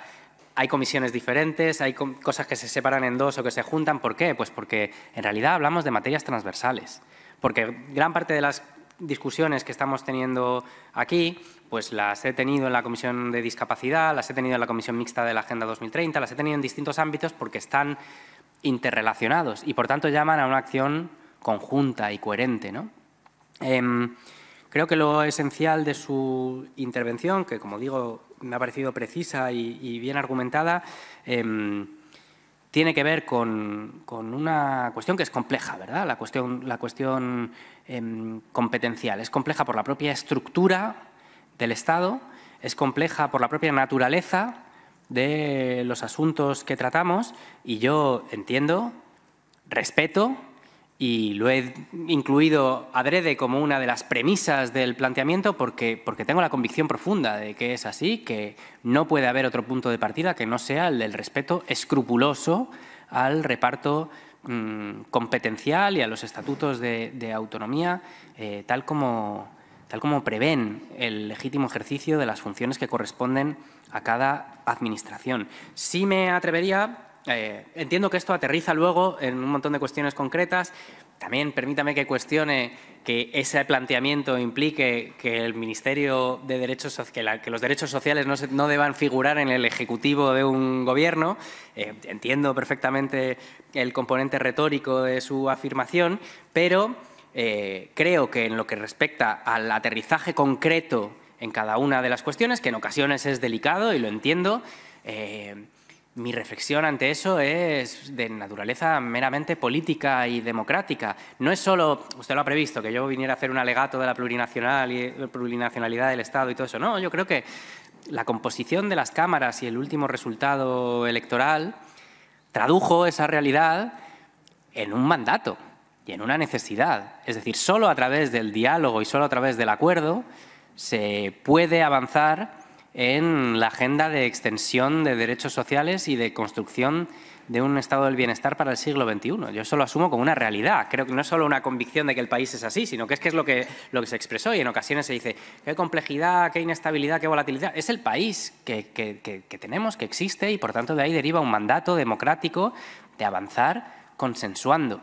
hay comisiones diferentes, hay cosas que se separan en dos o que se juntan. ¿Por qué? Pues porque en realidad hablamos de materias transversales. Porque gran parte de las discusiones que estamos teniendo aquí, pues las he tenido en la Comisión de Discapacidad, las he tenido en la Comisión Mixta de la Agenda 2030, las he tenido en distintos ámbitos porque están interrelacionados y, por tanto, llaman a una acción conjunta y coherente. Em, creo que lo esencial de su intervención, que como digo me ha parecido precisa y, bien argumentada, em, tiene que ver con, una cuestión que es compleja, ¿verdad? La cuestión, la cuestión em, competencial. Es compleja por la propia estructura del Estado, es compleja por la propia naturaleza de los asuntos que tratamos y yo entiendo, respeto y lo he incluido adrede como una de las premisas del planteamiento porque, porque tengo la convicción profunda de que es así, que no puede haber otro punto de partida que no sea el del respeto escrupuloso al reparto mm, competencial y a los estatutos de, autonomía, eh, tal, como, tal como prevén el legítimo ejercicio de las funciones que corresponden a cada administración. Sí me atrevería eh, entiendo que esto aterriza luego en un montón de cuestiones concretas. También permítame que cuestione que ese planteamiento implique que el Ministerio de Derechos que, que los derechos sociales no, deban figurar en el ejecutivo de un gobierno. Eh, entiendo perfectamente el componente retórico de su afirmación, pero eh, creo que en lo que respecta al aterrizaje concreto en cada una de las cuestiones, que en ocasiones es delicado y lo entiendo, mi reflexión ante eso es de naturaleza meramente política y democrática. No es solo, usted lo ha previsto, que yo viniera a hacer un alegato de la plurinacional y, eh, plurinacionalidad del Estado y todo eso. No, yo creo que la composición de las cámaras y el último resultado electoral tradujo esa realidad en un mandato y en una necesidad. Es decir, solo a través del diálogo y solo a través del acuerdo se puede avanzar en la agenda de extensión de derechos sociales y de construcción de un estado del bienestar para el siglo XXI. Yo eso lo asumo como una realidad. Creo que no es solo una convicción de que el país es así, sino que es que es lo que, lo que se expresó y en ocasiones se dice qué complejidad, qué inestabilidad, qué volatilidad. Es el país que, que tenemos, que existe y por tanto de ahí deriva un mandato democrático de avanzar consensuando.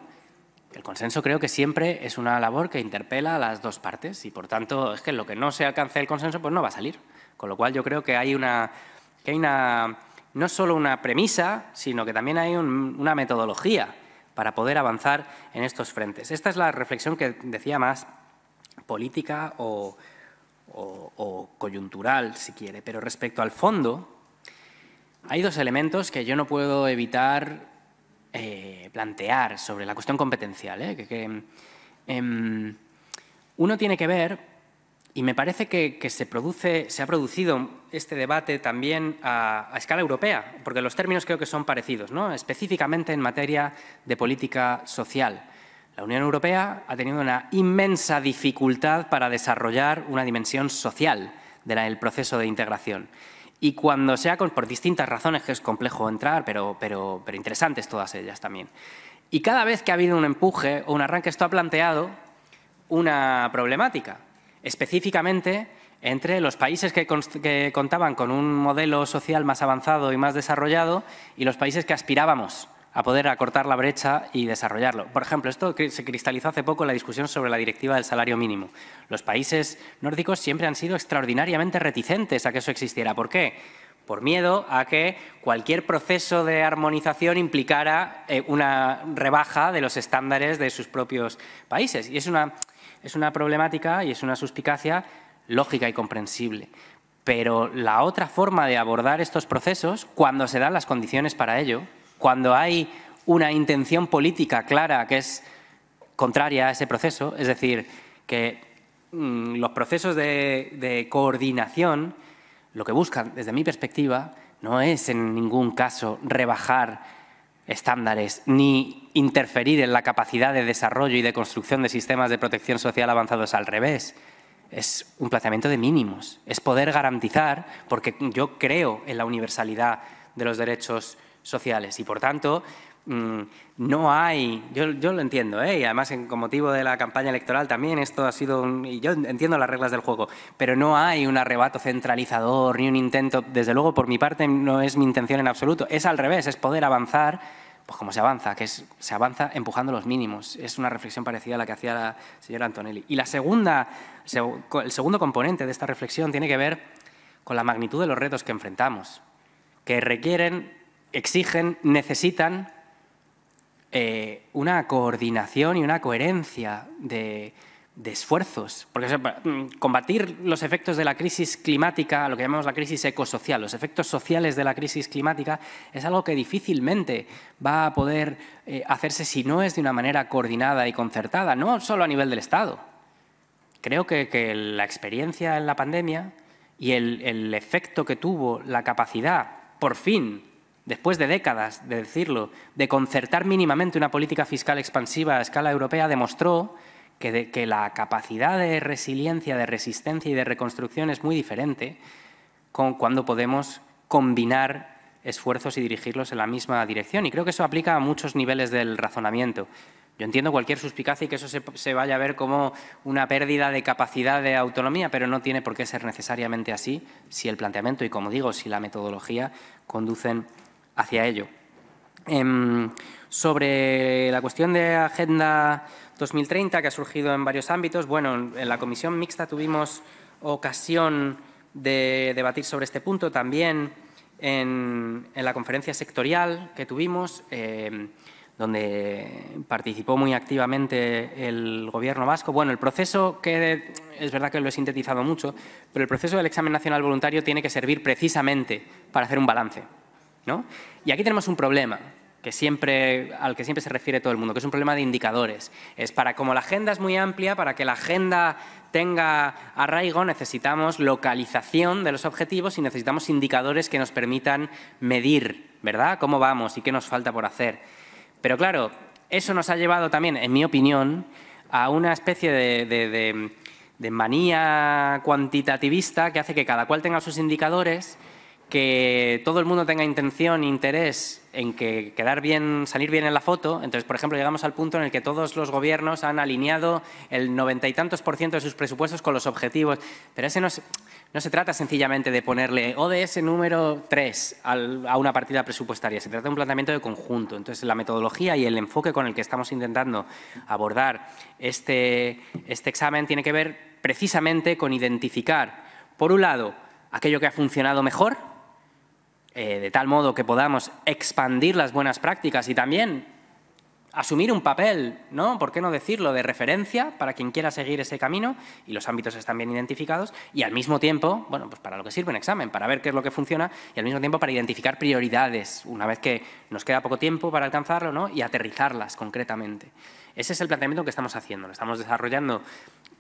El consenso creo que siempre es una labor que interpela a las dos partes y por tanto es que lo que no se alcance el consenso pues no va a salir. Con lo cual yo creo que hay una, que hay una no solo una premisa, sino que también hay una metodología para poder avanzar en estos frentes. Esta es la reflexión que decía más política o, coyuntural, si quiere. Pero respecto al fondo, hay dos elementos que yo no puedo evitar eh, plantear sobre la cuestión competencial. ¿eh? Em, uno tiene que ver y me parece que, se, produce, se ha producido este debate también a, escala europea, porque los términos creo que son parecidos, ¿no? específicamente en materia de política social. La Unión Europea ha tenido una inmensa dificultad para desarrollar una dimensión social del proceso de integración. Y cuando sea, por distintas razones, que es complejo entrar, pero, pero interesantes todas ellas también. Y cada vez que ha habido un empuje o un arranque, esto ha planteado una problemática específicamente entre los países que, contaban con un modelo social más avanzado y más desarrollado y los países que aspirábamos a poder acortar la brecha y desarrollarlo. Por ejemplo, esto se cristalizó hace poco en la discusión sobre la directiva del salario mínimo. Los países nórdicos siempre han sido extraordinariamente reticentes a que eso existiera. ¿Por qué? por miedo a que cualquier proceso de armonización implicara eh, una rebaja de los estándares de sus propios países. Y es una, es una problemática y es una suspicacia lógica y comprensible. Pero la otra forma de abordar estos procesos, cuando se dan las condiciones para ello, cuando hay una intención política clara que es contraria a ese proceso, es decir, que mm, los procesos de coordinación lo que buscan, desde mi perspectiva, no es en ningún caso rebajar estándares ni interferir en la capacidad de desarrollo y de construcción de sistemas de protección social avanzados al revés. Es un planteamiento de mínimos, es poder garantizar, porque yo creo en la universalidad de los derechos sociales y, por tanto, Mm, no hay, yo, lo entiendo, ¿eh? y además en, con motivo de la campaña electoral también esto ha sido, y yo entiendo las reglas del juego, pero no hay un arrebato centralizador ni un intento, desde luego por mi parte no es mi intención en absoluto, es al revés, es poder avanzar, pues como se avanza, que se avanza empujando los mínimos, es una reflexión parecida a la que hacía la señora Antonelli. Y la segunda, el segundo componente de esta reflexión tiene que ver con la magnitud de los retos que enfrentamos, que requieren, exigen, necesitan eh, una coordinación y una coherencia de, esfuerzos. Porque mm, combatir los efectos de la crisis climática, lo que llamamos la crisis ecosocial, los efectos sociales de la crisis climática, es algo que difícilmente va a poder eh, hacerse si no es de una manera coordinada y concertada, no solo a nivel del Estado. Creo que, la experiencia en la pandemia y el, el efecto que tuvo la capacidad, por fin, después de décadas de decirlo, de concertar mínimamente una política fiscal expansiva a escala europea, demostró que, la capacidad de resiliencia, de resistencia y de reconstrucción es muy diferente con cuando podemos combinar esfuerzos y dirigirlos en la misma dirección. Y creo que eso aplica a muchos niveles del razonamiento. Yo entiendo cualquier suspicacia y que eso se, vaya a ver como una pérdida de capacidad de autonomía, pero no tiene por qué ser necesariamente así si el planteamiento y, como digo, si la metodología conducen hacia ello. Em, sobre la cuestión de Agenda 2030, que ha surgido en varios ámbitos, bueno, en la comisión mixta tuvimos ocasión de debatir sobre este punto también en, la conferencia sectorial que tuvimos, em, donde participó muy activamente el Gobierno vasco. Bueno, el proceso, que es verdad que lo he sintetizado mucho, pero el proceso del examen nacional voluntario tiene que servir precisamente para hacer un balance y aquí tenemos un problema que siempre, al que siempre se refiere todo el mundo, que es un problema de indicadores. Es para, como la agenda es muy amplia, para que la agenda tenga arraigo necesitamos localización de los objetivos y necesitamos indicadores que nos permitan medir, ¿verdad? Cómo vamos y qué nos falta por hacer. Pero claro, eso nos ha llevado también, en mi opinión, a una especie de manía cuantitativista que hace que cada cual tenga sus indicadores que todo el mundo tenga intención, e interés en que quedar bien, salir bien en la foto. Entonces, por ejemplo, llegamos al punto en el que todos los gobiernos han alineado el noventa y tantos por ciento de sus presupuestos con los objetivos. Pero ese no, se trata sencillamente de ponerle ODS número 3 a una partida presupuestaria. Se trata de un planteamiento de conjunto. Entonces, la metodología y el enfoque con el que estamos intentando abordar este, este examen tiene que ver precisamente con identificar, por un lado, aquello que ha funcionado mejor eh, de tal modo que podamos expandir las buenas prácticas y también asumir un papel, ¿no? ¿Por qué no decirlo? De referencia para quien quiera seguir ese camino y los ámbitos están bien identificados y al mismo tiempo, bueno, pues para lo que sirve un examen, para ver qué es lo que funciona y al mismo tiempo para identificar prioridades una vez que nos queda poco tiempo para alcanzarlo, ¿no? Y aterrizarlas concretamente. Ese es el planteamiento que estamos haciendo, lo estamos desarrollando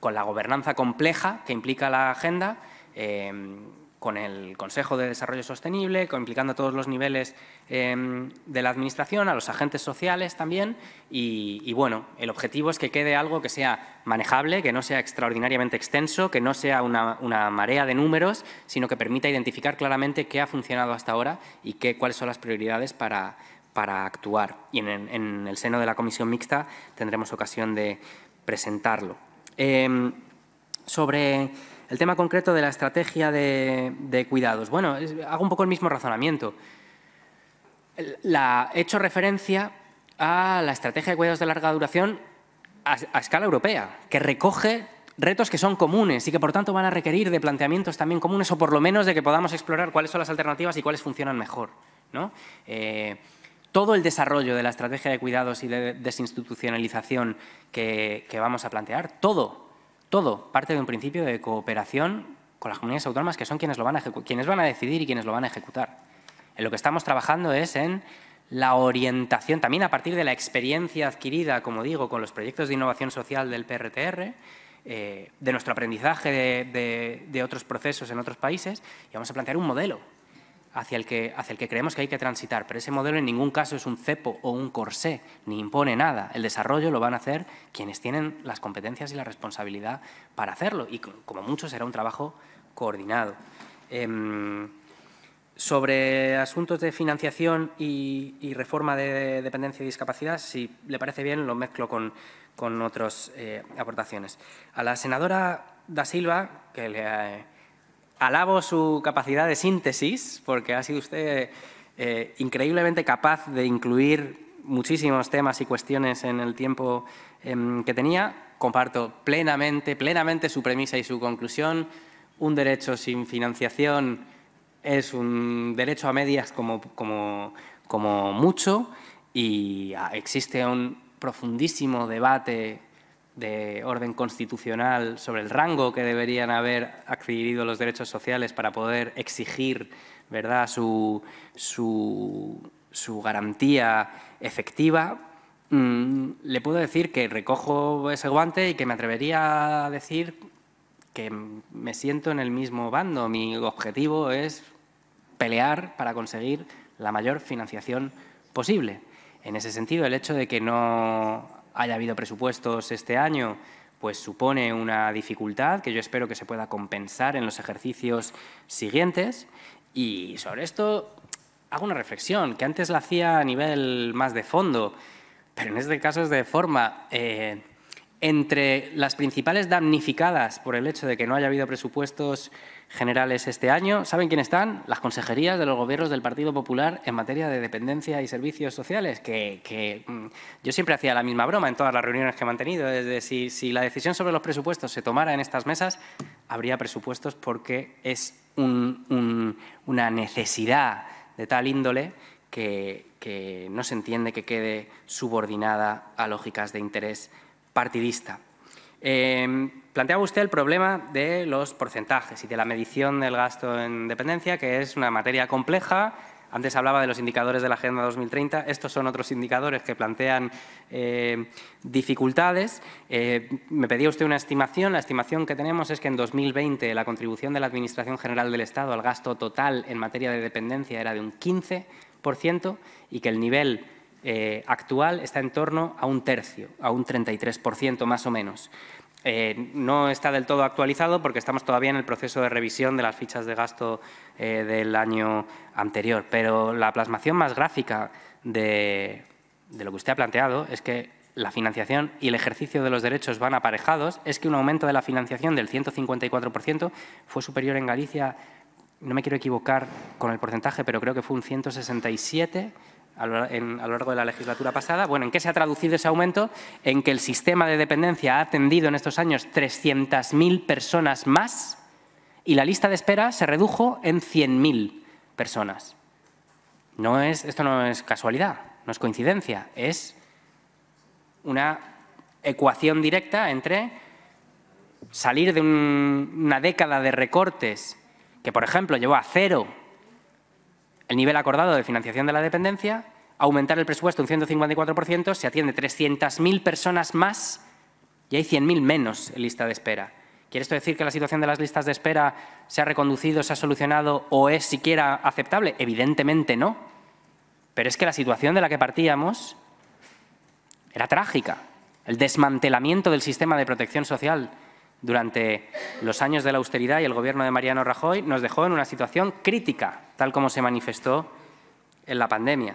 con la gobernanza compleja que implica la agenda. Eh, con el Consejo de Desarrollo Sostenible, implicando a todos los niveles em, de la Administración, a los agentes sociales también. Y, bueno, el objetivo es que quede algo que sea manejable, que no sea extraordinariamente extenso, que no sea una, marea de números, sino que permita identificar claramente qué ha funcionado hasta ahora y qué, cuáles son las prioridades para, para actuar. Y en, el seno de la comisión mixta tendremos ocasión de presentarlo. Em, sobre el tema concreto de la estrategia de, cuidados. Bueno, hago un poco el mismo razonamiento. La, he hecho referencia a la estrategia de cuidados de larga duración a, escala europea, que recoge retos que son comunes y que por tanto van a requerir de planteamientos también comunes o por lo menos de que podamos explorar cuáles son las alternativas y cuáles funcionan mejor. Eh, todo el desarrollo de la estrategia de cuidados y de desinstitucionalización que vamos a plantear, todo todo parte de un principio de cooperación con las comunidades autónomas que son quienes, lo van a quienes van a decidir y quienes lo van a ejecutar. En lo que estamos trabajando es en la orientación, también a partir de la experiencia adquirida, como digo, con los proyectos de innovación social del PRTR, eh, de nuestro aprendizaje de otros procesos en otros países, y vamos a plantear un modelo hacia el, que, el que creemos que hay que transitar, pero ese modelo en ningún caso es un cepo o un corsé, ni impone nada. El desarrollo lo van a hacer quienes tienen las competencias y la responsabilidad para hacerlo, y como mucho será un trabajo coordinado. Em, sobre asuntos de financiación y, reforma de dependencia y discapacidad, si le parece bien, lo mezclo con, otras eh, aportaciones. A la senadora Da Silva, que le alabo su capacidad de síntesis, porque ha sido usted eh, increíblemente capaz de incluir muchísimos temas y cuestiones en el tiempo em, que tenía. Comparto plenamente, plenamente su premisa y su conclusión. Un derecho sin financiación es un derecho a medias como, como mucho y ah, existe un profundísimo debate de orden constitucional sobre el rango que deberían haber adquirido los derechos sociales para poder exigir ¿verdad? Su, su, su garantía efectiva, mm, le puedo decir que recojo ese guante y que me atrevería a decir que me siento en el mismo bando. Mi objetivo es pelear para conseguir la mayor financiación posible. En ese sentido, el hecho de que no haya habido presupuestos este año, pues supone una dificultad que yo espero que se pueda compensar en los ejercicios siguientes. Y sobre esto hago una reflexión, que antes la hacía a nivel más de fondo, pero en este caso es de forma. Eh, entre las principales damnificadas por el hecho de que no haya habido presupuestos generales este año. ¿Saben quién están? Las consejerías de los gobiernos del Partido Popular en materia de dependencia y servicios sociales, que, mm, yo siempre hacía la misma broma en todas las reuniones que he mantenido, desde si, la decisión sobre los presupuestos se tomara en estas mesas, habría presupuestos porque es una necesidad de tal índole que, que no se entiende que quede subordinada a lógicas de interés partidista. Em, planteaba usted el problema de los porcentajes y de la medición del gasto en dependencia, que es una materia compleja. Antes hablaba de los indicadores de la Agenda 2030. Estos son otros indicadores que plantean eh, dificultades. Eh, me pedía usted una estimación. La estimación que tenemos es que en 2020 la contribución de la Administración General del Estado al gasto total en materia de dependencia era de un 15% y que el nivel eh, actual está en torno a un tercio, a un 33% más o menos. Eh, no está del todo actualizado porque estamos todavía en el proceso de revisión de las fichas de gasto eh, del año anterior, pero la plasmación más gráfica de lo que usted ha planteado es que la financiación y el ejercicio de los derechos van aparejados, es que un aumento de la financiación del 154% fue superior en Galicia, no me quiero equivocar con el porcentaje, pero creo que fue un 167% a lo, largo de la legislatura pasada. Bueno, ¿en qué se ha traducido ese aumento? En que el sistema de dependencia ha atendido en estos años 300.000 personas más y la lista de espera se redujo en 100.000 personas. No es, esto no es casualidad, no es coincidencia, es una ecuación directa entre salir de una década de recortes que, por ejemplo, llevó a cero el nivel acordado de financiación de la dependencia aumentar el presupuesto un 154%, se atiende 300.000 personas más y hay 100.000 menos en lista de espera. ¿Quiere esto decir que la situación de las listas de espera se ha reconducido, se ha solucionado o es siquiera aceptable? Evidentemente no. Pero es que la situación de la que partíamos era trágica. El desmantelamiento del sistema de protección social durante los años de la austeridad y el gobierno de Mariano Rajoy nos dejó en una situación crítica, tal como se manifestó en la pandemia.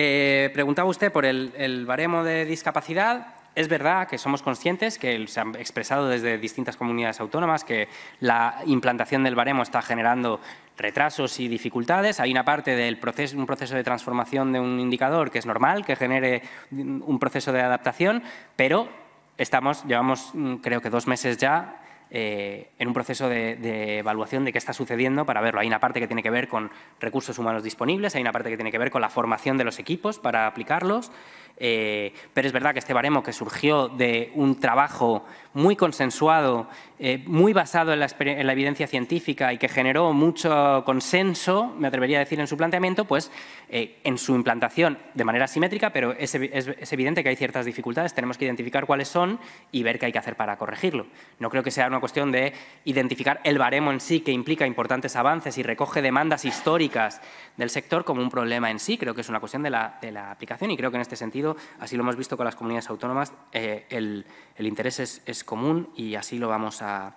Eh, preguntaba usted por el, baremo de discapacidad. Es verdad que somos conscientes, que se han expresado desde distintas comunidades autónomas, que la implantación del baremo está generando retrasos y dificultades. Hay una parte del un proceso de transformación de un indicador que es normal, que genere un proceso de adaptación, pero estamos, llevamos mm, creo que dos meses ya eh, en un proceso de, evaluación de qué está sucediendo para verlo. Hay una parte que tiene que ver con recursos humanos disponibles, hay una parte que tiene que ver con la formación de los equipos para aplicarlos, eh, pero es verdad que este baremo que surgió de un trabajo muy consensuado, eh, muy basado en la, evidencia científica y que generó mucho consenso, me atrevería a decir, en su planteamiento, pues eh, en su implantación de manera simétrica, pero es, evidente que hay ciertas dificultades, tenemos que identificar cuáles son y ver qué hay que hacer para corregirlo. No creo que sea una cuestión de identificar el baremo en sí, que implica importantes avances y recoge demandas históricas del sector como un problema en sí, creo que es una cuestión de la aplicación y creo que en este sentido así lo hemos visto con las comunidades autónomas, eh, el, interés es, común y así lo vamos a,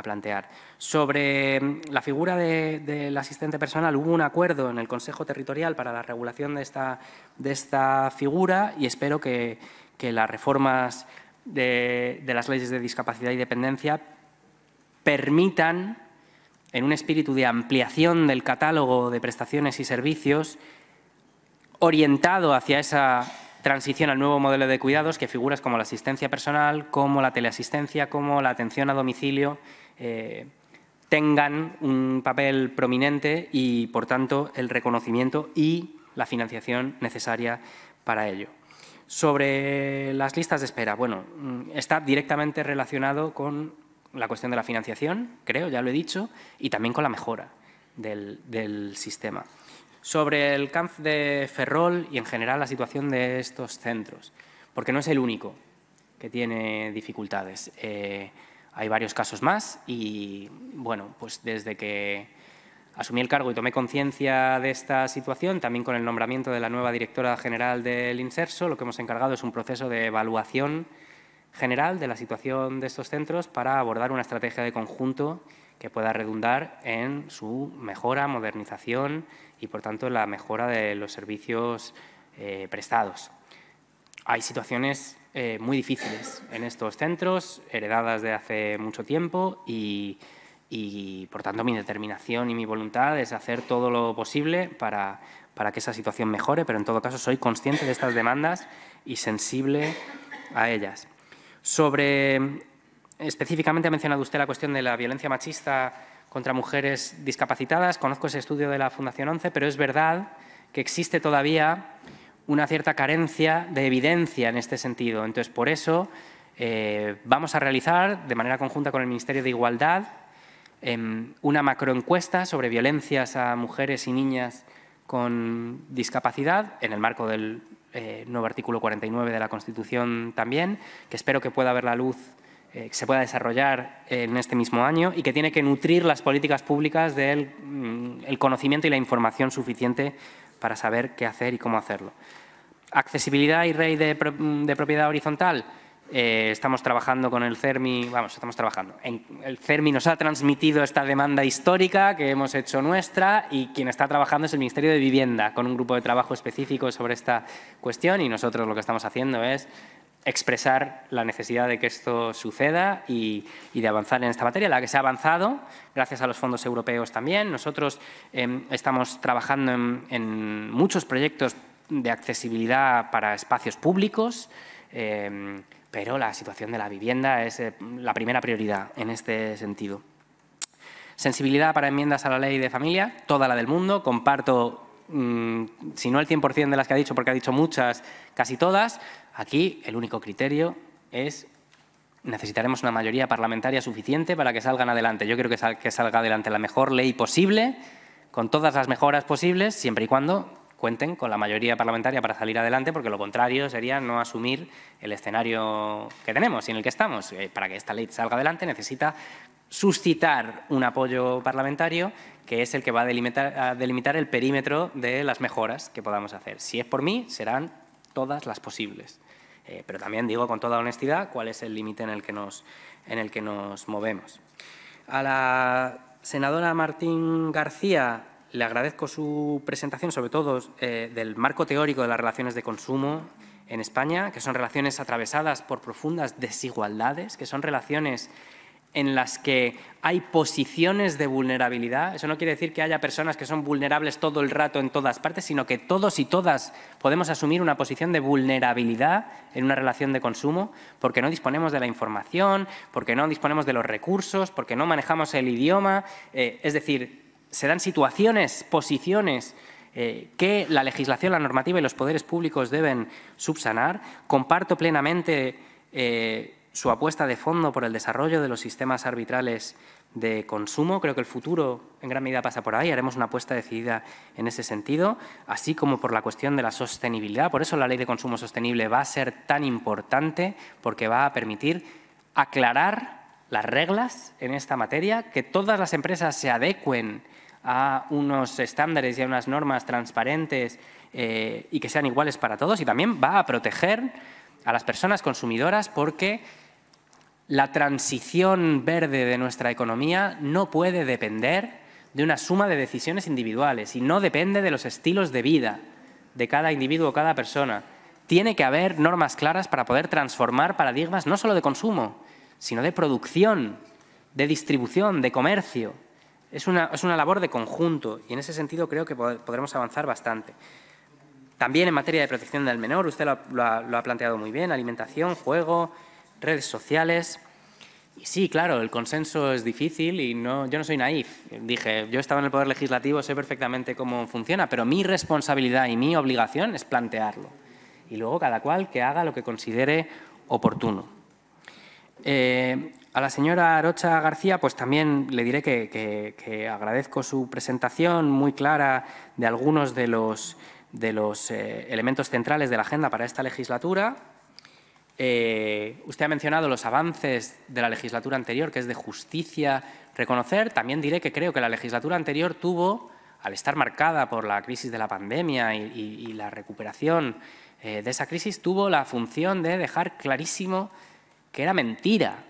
plantear. Sobre mm, la figura del asistente personal, hubo un acuerdo en el Consejo Territorial para la regulación de esta, de esta figura y espero que, las reformas de las leyes de discapacidad y dependencia permitan, en un espíritu de ampliación del catálogo de prestaciones y servicios, orientado hacia esa transición al nuevo modelo de cuidados que figuras como la asistencia personal, como la teleasistencia, como la atención a domicilio eh, tengan un papel prominente y, por tanto, el reconocimiento y la financiación necesaria para ello. Sobre las listas de espera, bueno, mm, está directamente relacionado con la cuestión de la financiación, creo, ya lo he dicho, y también con la mejora del sistema sobre el camp de Ferrol y en general la situación de estos centros, porque no es el único que tiene dificultades. Eh, hay varios casos más y, bueno, pues desde que asumí el cargo y tomé conciencia de esta situación, también con el nombramiento de la nueva directora general del INSERSO, lo que hemos encargado es un proceso de evaluación general de la situación de estos centros para abordar una estrategia de conjunto que pueda redundar en su mejora, modernización, y, por tanto, la mejora de los servicios eh, prestados. Hay situaciones eh, muy difíciles en estos centros, heredadas de hace mucho tiempo y, y, por tanto, mi determinación y mi voluntad es hacer todo lo posible para, para que esa situación mejore, pero en todo caso soy consciente de estas demandas y sensible a ellas. Sobre, específicamente ha mencionado usted la cuestión de la violencia machista contra mujeres discapacitadas. Conozco ese estudio de la Fundación 11, pero es verdad que existe todavía una cierta carencia de evidencia en este sentido. Entonces, por eso eh, vamos a realizar, de manera conjunta con el Ministerio de Igualdad, em, una macroencuesta sobre violencias a mujeres y niñas con discapacidad, en el marco del eh, nuevo artículo 49 de la Constitución también, que espero que pueda ver la luz eh, que se pueda desarrollar en este mismo año y que tiene que nutrir las políticas públicas del mm, conocimiento y la información suficiente para saber qué hacer y cómo hacerlo. Accesibilidad y rey mm, de, propiedad horizontal. Eh, estamos trabajando con el CERMI, vamos, estamos trabajando. el CERMI nos ha transmitido esta demanda histórica que hemos hecho nuestra y quien está trabajando es el Ministerio de Vivienda, con un grupo de trabajo específico sobre esta cuestión y nosotros lo que estamos haciendo es expresar la necesidad de que esto suceda y, de avanzar en esta materia, la que se ha avanzado, gracias a los fondos europeos también. Nosotros em, estamos trabajando en, muchos proyectos de accesibilidad para espacios públicos, em, pero la situación de la vivienda es eh, la primera prioridad en este sentido. Sensibilidad para enmiendas a la ley de familia, toda la del mundo. Comparto, mm, si no el 100% de las que ha dicho, porque ha dicho muchas, casi todas, Aquí el único criterio es necesitaremos una mayoría parlamentaria suficiente para que salgan adelante. Yo creo que, que salga adelante la mejor ley posible, con todas las mejoras posibles, siempre y cuando cuenten con la mayoría parlamentaria para salir adelante, porque lo contrario sería no asumir el escenario que tenemos y en el que estamos. Eh, para que esta ley salga adelante necesita suscitar un apoyo parlamentario que es el que va a delimitar el perímetro de las mejoras que podamos hacer. Si es por mí, serán todas las posibles. Eh, pero también digo con toda honestidad cuál es el límite en, el que nos, en el que nos movemos. A la senadora Martín García le agradezco su presentación, sobre todo eh, del marco teórico de las relaciones de consumo en España, que son relaciones atravesadas por profundas desigualdades, que son relaciones en las que hay posiciones de vulnerabilidad. Eso no quiere decir que haya personas que son vulnerables todo el rato en todas partes, sino que todos y todas podemos asumir una posición de vulnerabilidad en una relación de consumo porque no disponemos de la información, porque no disponemos de los recursos, porque no manejamos el idioma. Eh, es decir, se dan situaciones, posiciones eh, que la legislación, la normativa y los poderes públicos deben subsanar. Comparto plenamente... Eh, su apuesta de fondo por el desarrollo de los sistemas arbitrales de consumo. Creo que el futuro en gran medida pasa por ahí. Haremos una apuesta decidida en ese sentido, así como por la cuestión de la sostenibilidad. Por eso la ley de consumo sostenible va a ser tan importante porque va a permitir aclarar las reglas en esta materia, que todas las empresas se adecuen a unos estándares y a unas normas transparentes eh, y que sean iguales para todos y también va a proteger a las personas consumidoras porque la transición verde de nuestra economía no puede depender de una suma de decisiones individuales y no depende de los estilos de vida de cada individuo o cada persona. Tiene que haber normas claras para poder transformar paradigmas no solo de consumo, sino de producción, de distribución, de comercio. Es una, labor de conjunto y en ese sentido creo que podremos avanzar bastante. También en materia de protección del menor, usted lo ha, planteado muy bien, alimentación, juego, redes sociales. Y sí, claro, el consenso es difícil y no, yo no soy naif. Dije, yo estaba en el Poder Legislativo, sé perfectamente cómo funciona, pero mi responsabilidad y mi obligación es plantearlo. Y luego cada cual que haga lo que considere oportuno. Eh, a la señora Arocha García, pues también le diré que, que agradezco su presentación muy clara de algunos de los de los eh, elementos centrales de la agenda para esta legislatura. Eh, usted ha mencionado los avances de la legislatura anterior, que es de justicia reconocer. También diré que creo que la legislatura anterior tuvo, al estar marcada por la crisis de la pandemia y, la recuperación eh, de esa crisis, tuvo la función de dejar clarísimo que era mentira,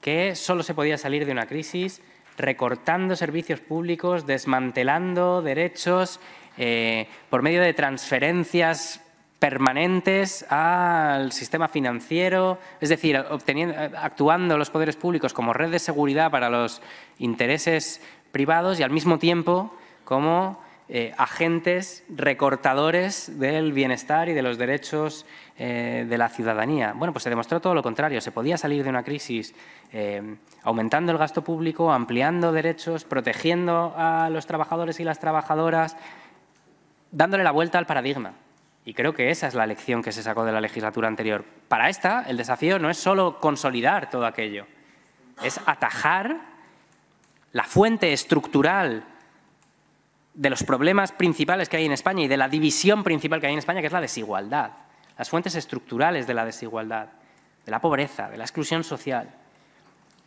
que solo se podía salir de una crisis recortando servicios públicos, desmantelando derechos eh, por medio de transferencias permanentes al sistema financiero, es decir, actuando los poderes públicos como red de seguridad para los intereses privados y al mismo tiempo como eh, agentes recortadores del bienestar y de los derechos eh, de la ciudadanía. Bueno, pues se demostró todo lo contrario. Se podía salir de una crisis aumentando el gasto público, ampliando derechos, protegiendo a los trabajadores y las trabajadoras, dándole la vuelta al paradigma. Y creo que esa es la lección que se sacó de la legislatura anterior. Para esta, el desafío no es solo consolidar todo aquello, es atajar la fuente estructural de los problemas principales que hay en España y de la división principal que hay en España, que es la desigualdad, las fuentes estructurales de la desigualdad, de la pobreza, de la exclusión social.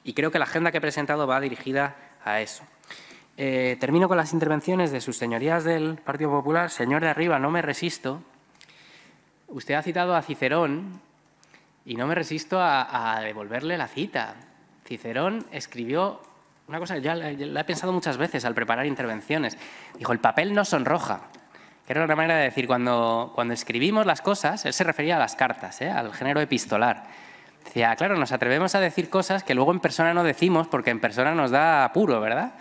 Y creo que la agenda que he presentado va dirigida a eso. Eh, termino con las intervenciones de sus señorías del Partido Popular. Señor de arriba, no me resisto. Usted ha citado a Cicerón y no me resisto a, devolverle la cita. Cicerón escribió una cosa que ya la, he pensado muchas veces al preparar intervenciones. Dijo, el papel no sonroja. Que era una manera de decir, cuando, cuando escribimos las cosas, él se refería a las cartas, ¿eh? al género epistolar. Decía, claro, nos atrevemos a decir cosas que luego en persona no decimos porque en persona nos da apuro, ¿verdad?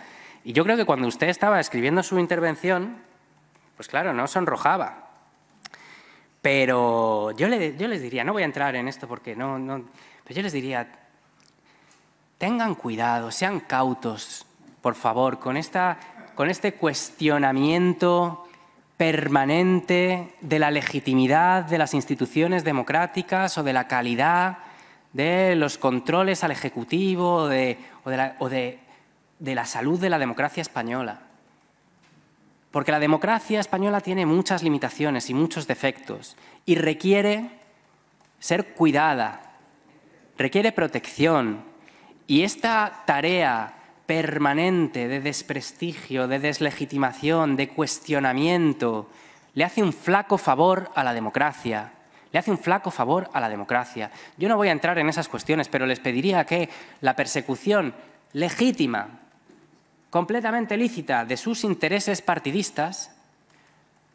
Y yo creo que cuando usted estaba escribiendo su intervención, pues claro, no sonrojaba. Pero yo, yo les diría, no voy a entrar en esto porque no, pero yo les diría, tengan cuidado, sean cautos, por favor, con, esta, con este cuestionamiento permanente de la legitimidad de las instituciones democráticas o de la calidad de los controles al Ejecutivo o de, o de de la salud de la democracia española. Porque la democracia española tiene muchas limitaciones y muchos defectos y requiere ser cuidada, requiere protección. Y esta tarea permanente de desprestigio, de deslegitimación, de cuestionamiento, le hace un flaco favor a la democracia. Le hace un flaco favor a la democracia. Yo no voy a entrar en esas cuestiones, pero les pediría que la persecución legítima completamente lícita de sus intereses partidistas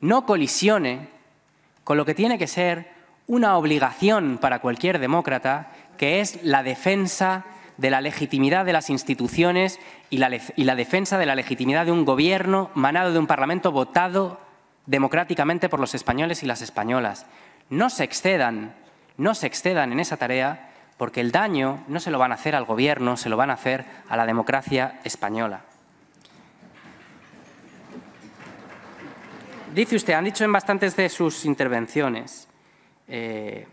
no colisione con lo que tiene que ser una obligación para cualquier demócrata, que es la defensa de la legitimidad de las instituciones y la, defensa de la legitimidad de un gobierno manado de un Parlamento votado democráticamente por los españoles y las españolas. No se excedan, no se excedan en esa tarea porque el daño no se lo van a hacer al gobierno, se lo van a hacer a la democracia española. dice usted, han dicho en bastantes de sus intervenciones, eh,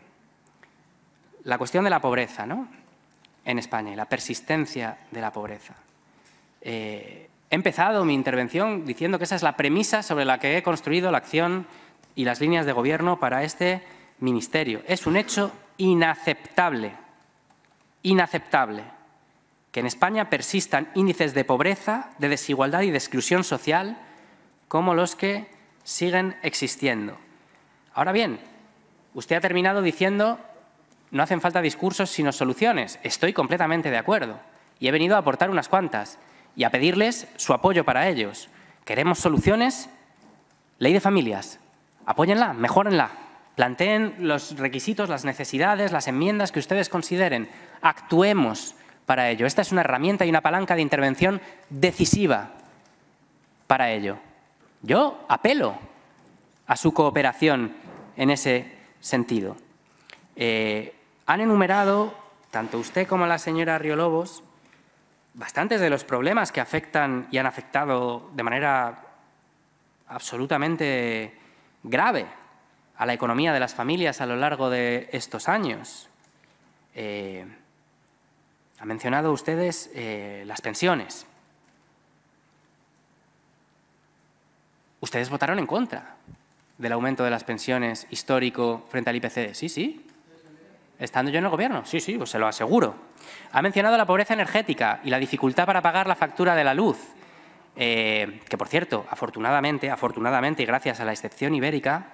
la cuestión de la pobreza ¿no? en España y la persistencia de la pobreza. Eh, he empezado mi intervención diciendo que esa es la premisa sobre la que he construido la acción y las líneas de gobierno para este ministerio. Es un hecho inaceptable, inaceptable, que en España persistan índices de pobreza, de desigualdad y de exclusión social como los que siguen existiendo. Ahora bien, usted ha terminado diciendo no hacen falta discursos sino soluciones. Estoy completamente de acuerdo y he venido a aportar unas cuantas y a pedirles su apoyo para ellos. Queremos soluciones, ley de familias, apóyenla, mejorenla, planteen los requisitos, las necesidades, las enmiendas que ustedes consideren, actuemos para ello. Esta es una herramienta y una palanca de intervención decisiva para ello. Yo apelo a su cooperación en ese sentido. Eh, han enumerado, tanto usted como la señora Riolobos, bastantes de los problemas que afectan y han afectado de manera absolutamente grave a la economía de las familias a lo largo de estos años. Eh, ha mencionado ustedes eh, las pensiones. ustedes votaron en contra del aumento de las pensiones histórico frente al IPC. Sí, sí. Estando yo en el gobierno. Sí, sí, pues se lo aseguro. Ha mencionado la pobreza energética y la dificultad para pagar la factura de la luz. Eh, que, por cierto, afortunadamente, afortunadamente y gracias a la excepción ibérica,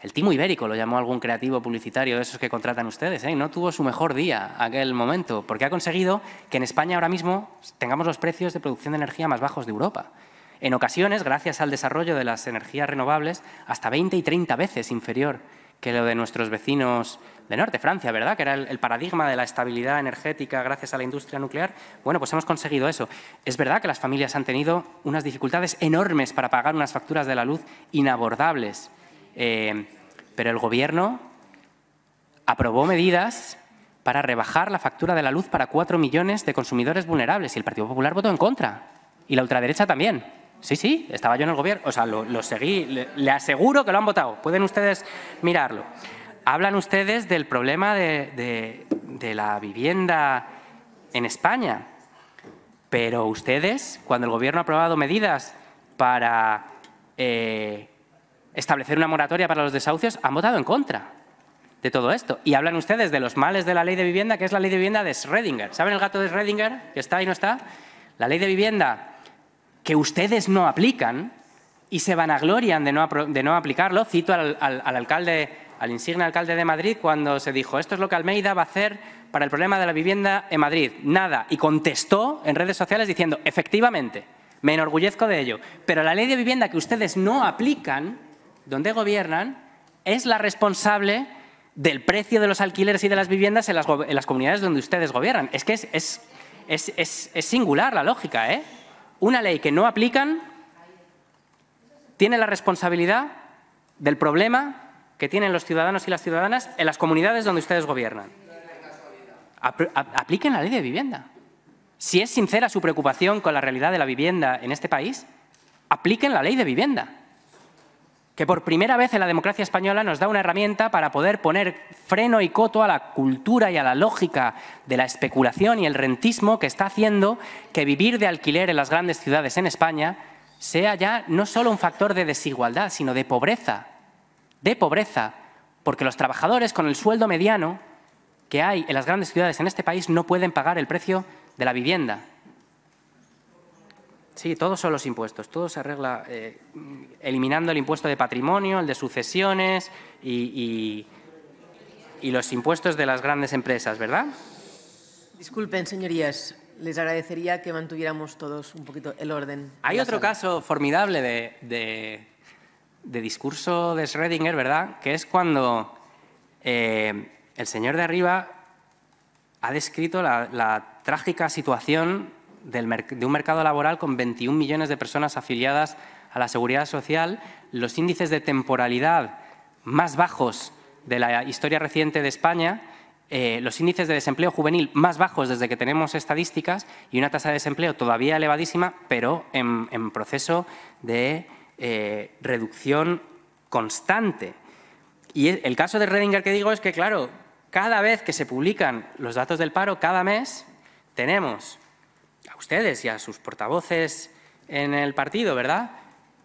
el timo ibérico lo llamó algún creativo publicitario de esos que contratan ustedes, ¿eh? no tuvo su mejor día aquel momento, porque ha conseguido que en España ahora mismo tengamos los precios de producción de energía más bajos de Europa. En ocasiones, gracias al desarrollo de las energías renovables, hasta 20 y 30 veces inferior que lo de nuestros vecinos de Norte, Francia, ¿verdad? Que era el, paradigma de la estabilidad energética gracias a la industria nuclear. Bueno, pues hemos conseguido eso. Es verdad que las familias han tenido unas dificultades enormes para pagar unas facturas de la luz inabordables, eh, pero el Gobierno aprobó medidas para rebajar la factura de la luz para 4 millones de consumidores vulnerables y el Partido Popular votó en contra y la ultraderecha también. Sí, sí, estaba yo en el gobierno, o sea, lo, seguí, le, aseguro que lo han votado, pueden ustedes mirarlo. Hablan ustedes del problema de, la vivienda en España, pero ustedes, cuando el gobierno ha aprobado medidas para eh, establecer una moratoria para los desahucios, han votado en contra de todo esto. Y hablan ustedes de los males de la ley de vivienda, que es la ley de vivienda de Schrödinger. ¿Saben el gato de Schrödinger? Que está y no está. La ley de vivienda que ustedes no aplican y se vanaglorian de no, de no aplicarlo. Cito al, al, alcalde, al insigne alcalde de Madrid cuando se dijo esto es lo que Almeida va a hacer para el problema de la vivienda en Madrid. Nada. Y contestó en redes sociales diciendo efectivamente, me enorgullezco de ello, pero la ley de vivienda que ustedes no aplican, donde gobiernan, es la responsable del precio de los alquileres y de las viviendas en las, comunidades donde ustedes gobiernan. Es que es, es, es singular la lógica, ¿eh? una ley que no aplican tiene la responsabilidad del problema que tienen los ciudadanos y las ciudadanas en las comunidades donde ustedes gobiernan. Apliquen la ley de vivienda. Si es sincera su preocupación con la realidad de la vivienda en este país, apliquen la ley de vivienda que por primera vez en la democracia española nos da una herramienta para poder poner freno y coto a la cultura y a la lógica de la especulación y el rentismo que está haciendo que vivir de alquiler en las grandes ciudades en España sea ya no solo un factor de desigualdad, sino de pobreza. De pobreza, porque los trabajadores con el sueldo mediano que hay en las grandes ciudades en este país no pueden pagar el precio de la vivienda. Sí, todos son los impuestos, todo se arregla eh, eliminando el impuesto de patrimonio, el de sucesiones y, los impuestos de las grandes empresas, ¿verdad? Disculpen, señorías, les agradecería que mantuviéramos todos un poquito el orden. Hay otro caso formidable de, discurso de Schrödinger, ¿verdad? Que es cuando eh, el señor de arriba ha descrito la trágica situación de un mercado laboral con 21 millones de personas afiliadas a la seguridad social, los índices de temporalidad más bajos de la historia reciente de España, eh, los índices de desempleo juvenil más bajos desde que tenemos estadísticas y una tasa de desempleo todavía elevadísima, pero en, proceso de eh, reducción constante. Y e, el caso de Redinger que digo es que, claro, cada vez que se publican los datos del paro, cada mes, tenemos a ustedes y a sus portavoces en el partido, ¿verdad?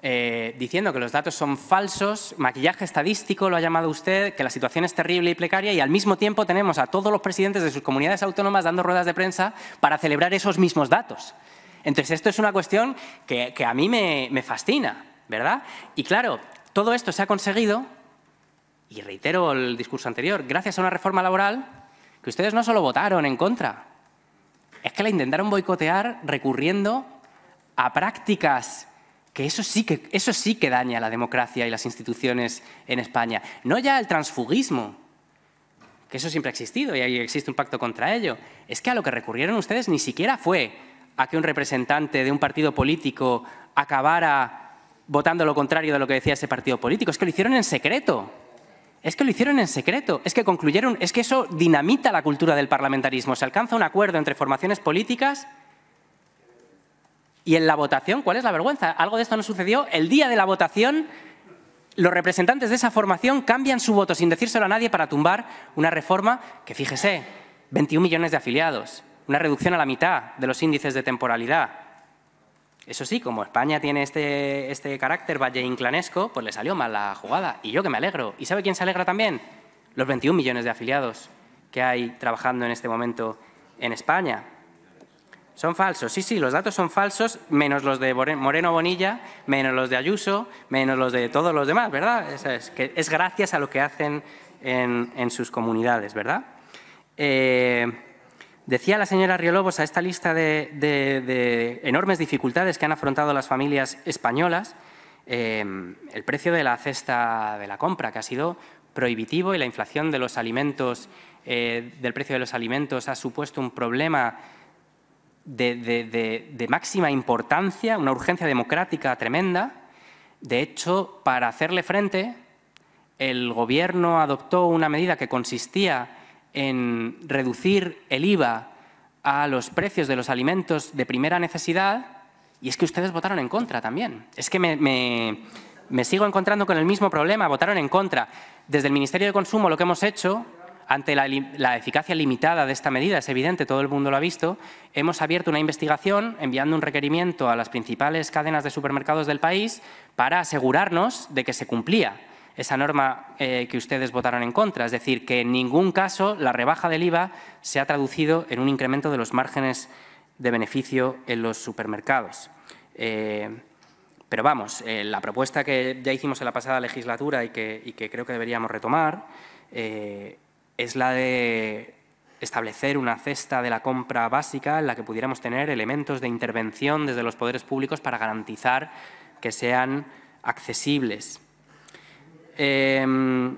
Eh, diciendo que los datos son falsos, maquillaje estadístico, lo ha llamado usted, que la situación es terrible y precaria y al mismo tiempo tenemos a todos los presidentes de sus comunidades autónomas dando ruedas de prensa para celebrar esos mismos datos. Entonces, esto es una cuestión que, a mí me, me fascina, ¿verdad? Y claro, todo esto se ha conseguido, y reitero el discurso anterior, gracias a una reforma laboral que ustedes no solo votaron en contra, es que la intentaron boicotear recurriendo a prácticas que eso sí que, eso sí que daña la democracia y las instituciones en España. No ya el transfugismo, que eso siempre ha existido y existe un pacto contra ello. Es que a lo que recurrieron ustedes ni siquiera fue a que un representante de un partido político acabara votando lo contrario de lo que decía ese partido político. Es que lo hicieron en secreto. Es que lo hicieron en secreto, es que concluyeron, es que eso dinamita la cultura del parlamentarismo. Se alcanza un acuerdo entre formaciones políticas y en la votación, ¿cuál es la vergüenza? Algo de esto no sucedió. El día de la votación, los representantes de esa formación cambian su voto sin decírselo a nadie para tumbar una reforma que, fíjese, 21 millones de afiliados, una reducción a la mitad de los índices de temporalidad, eso sí, como España tiene este, este carácter valle inclanesco, pues le salió mal la jugada. Y yo que me alegro. ¿Y sabe quién se alegra también? Los 21 millones de afiliados que hay trabajando en este momento en España. Son falsos, sí, sí, los datos son falsos, menos los de Moreno Bonilla, menos los de Ayuso, menos los de todos los demás, ¿verdad? Es, que es gracias a lo que hacen en, sus comunidades, ¿verdad? Eh, Decía la señora Riolobos a esta lista de, enormes dificultades que han afrontado las familias españolas, eh, el precio de la cesta de la compra, que ha sido prohibitivo y la inflación de los alimentos, eh, del precio de los alimentos ha supuesto un problema de, de, máxima importancia, una urgencia democrática tremenda. De hecho, para hacerle frente, el Gobierno adoptó una medida que consistía en reducir el IVA a los precios de los alimentos de primera necesidad y es que ustedes votaron en contra también. Es que me, sigo encontrando con el mismo problema, votaron en contra. Desde el Ministerio de Consumo lo que hemos hecho ante la, eficacia limitada de esta medida, es evidente, todo el mundo lo ha visto, hemos abierto una investigación enviando un requerimiento a las principales cadenas de supermercados del país para asegurarnos de que se cumplía esa norma eh, que ustedes votaron en contra, es decir, que en ningún caso la rebaja del IVA se ha traducido en un incremento de los márgenes de beneficio en los supermercados. Eh, pero vamos, eh, la propuesta que ya hicimos en la pasada legislatura y que creo que deberíamos retomar es la de establecer una cesta de la compra básica en la que pudiéramos tener elementos de intervención desde los poderes públicos para garantizar que sean accesibles. Em,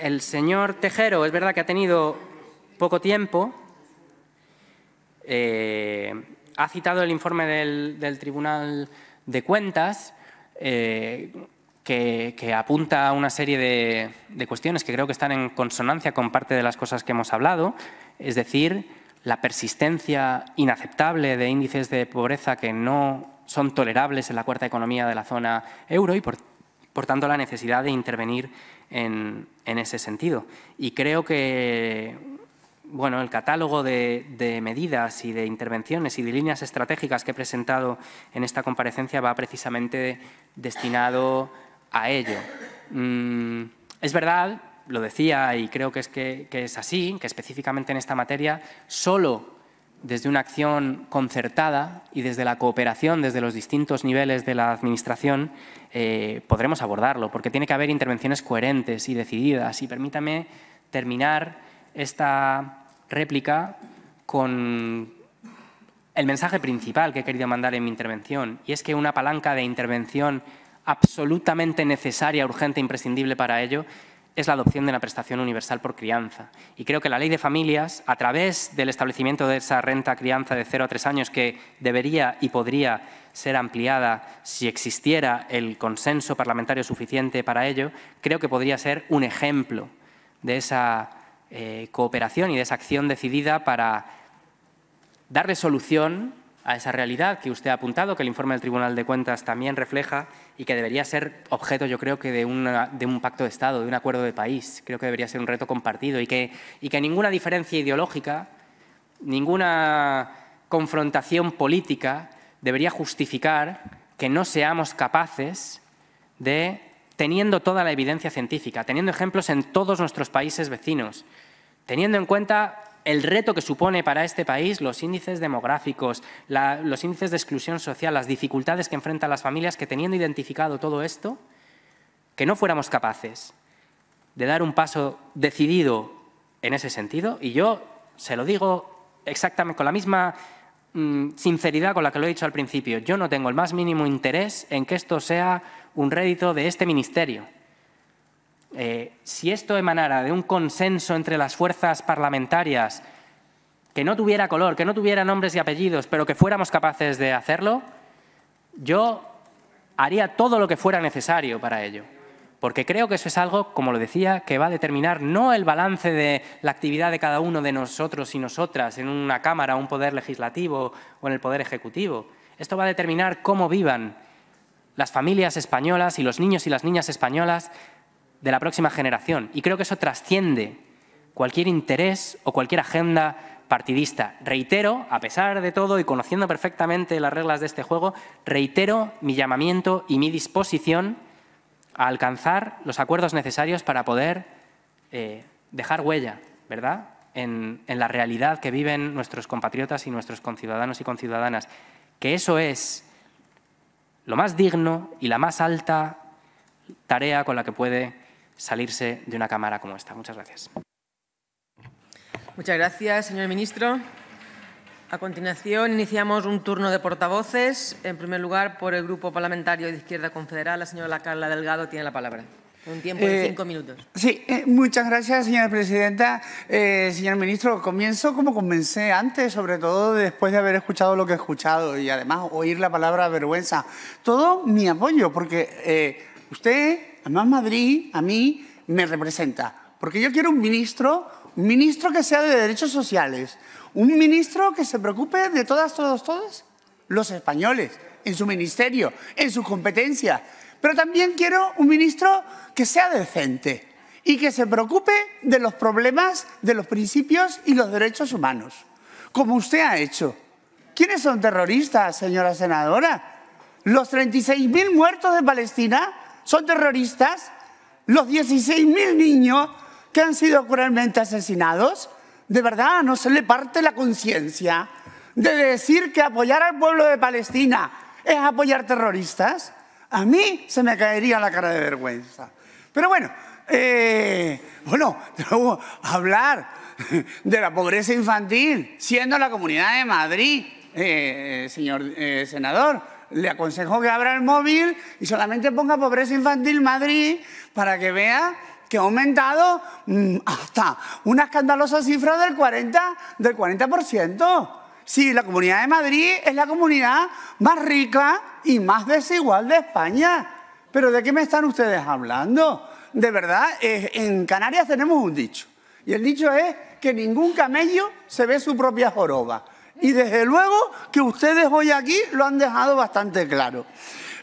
el señor Tejero es verdad que ha tenido poco tiempo. Eh, ha citado el informe del, Tribunal de Cuentas eh, que, apunta a una serie de, de, cuestiones que creo que están en consonancia con parte de las cosas que hemos hablado, es decir, la persistencia inaceptable de índices de pobreza que no son tolerables en la cuarta economía de la zona euro y por por tanto, la necesidad de intervenir en, ese sentido. Y creo que bueno, el catálogo de, medidas y de intervenciones y de líneas estratégicas que he presentado en esta comparecencia va precisamente destinado a ello. Mm, es verdad, lo decía y creo que es, que es así, que específicamente en esta materia solo desde una acción concertada y desde la cooperación, desde los distintos niveles de la Administración, eh, podremos abordarlo, porque tiene que haber intervenciones coherentes y decididas. Y permítame terminar esta réplica con el mensaje principal que he querido mandar en mi intervención, y es que una palanca de intervención absolutamente necesaria, urgente, e imprescindible para ello, es la adopción de una prestación universal por crianza. Y creo que la ley de familias, a través del establecimiento de esa renta crianza de cero a tres años, que debería y podría ser ampliada si existiera el consenso parlamentario suficiente para ello, creo que podría ser un ejemplo de esa eh, cooperación y de esa acción decidida para dar solución a esa realidad que usted ha apuntado, que el informe del Tribunal de Cuentas también refleja y que debería ser objeto, yo creo, que de, de, un pacto de Estado, de un acuerdo de país. Creo que debería ser un reto compartido y que, y que ninguna diferencia ideológica, ninguna confrontación política debería justificar que no seamos capaces de, teniendo toda la evidencia científica, teniendo ejemplos en todos nuestros países vecinos, teniendo en cuenta el reto que supone para este país los índices demográficos, los índices de exclusión social, las dificultades que enfrentan las familias, que teniendo identificado todo esto, que no fuéramos capaces de dar un paso decidido en ese sentido. Y yo se lo digo exactamente con la misma mm, sinceridad con la que lo he dicho al principio. Yo no tengo el más mínimo interés en que esto sea un rédito de este ministerio. Eh, si esto emanara de un consenso entre las fuerzas parlamentarias, que no tuviera color, que no tuviera nombres y apellidos, pero que fuéramos capaces de hacerlo, yo haría todo lo que fuera necesario para ello. Porque creo que eso es algo, como lo decía, que va a determinar no el balance de la actividad de cada uno de nosotros y nosotras en una Cámara, un poder legislativo o en el poder ejecutivo. Esto va a determinar cómo vivan las familias españolas y los niños y las niñas españolas de la próxima generación. Y creo que eso trasciende cualquier interés o cualquier agenda partidista. Reitero, a pesar de todo y conociendo perfectamente las reglas de este juego, reitero mi llamamiento y mi disposición a alcanzar los acuerdos necesarios para poder eh, dejar huella, ¿verdad? En, en la realidad que viven nuestros compatriotas y nuestros conciudadanos y conciudadanas. Que eso es lo más digno y la más alta tarea con la que puede salirse de una cámara como esta. Muchas gracias. Muchas gracias, señor ministro. A continuación, iniciamos un turno de portavoces. En primer lugar, por el Grupo Parlamentario de Izquierda Confederal, la señora Carla Delgado tiene la palabra. Un tiempo de eh, cinco minutos. Sí, eh, muchas gracias, señora presidenta. Eh, señor ministro, comienzo como comencé antes, sobre todo después de haber escuchado lo que he escuchado y además oír la palabra vergüenza. Todo mi apoyo, porque usted Además, Madrid a mí me representa, porque yo quiero un ministro, un ministro que sea de derechos sociales, un ministro que se preocupe de todas, todos, todos los españoles, en su ministerio, en su competencia. Pero también quiero un ministro que sea decente y que se preocupe de los problemas, de los principios y los derechos humanos, como usted ha hecho. ¿Quiénes son terroristas, señora senadora? ¿Los 36.000 muertos de Palestina? son terroristas los 16.000 niños que han sido cruelmente asesinados. De verdad, no se le parte la conciencia de decir que apoyar al pueblo de Palestina es apoyar terroristas. A mí se me caería la cara de vergüenza. Pero bueno, eh, bueno, hablar de la pobreza infantil siendo la Comunidad de Madrid, eh, señor eh, senador le aconsejo que abra el móvil y solamente ponga pobreza infantil Madrid para que vea que ha aumentado mm, hasta una escandalosa cifra del 40%. Del 40%. Sí, la Comunidad de Madrid es la comunidad más rica y más desigual de España. Pero ¿de qué me están ustedes hablando? De verdad, en Canarias tenemos un dicho. Y el dicho es que ningún camello se ve su propia joroba. Y desde luego que ustedes hoy aquí lo han dejado bastante claro.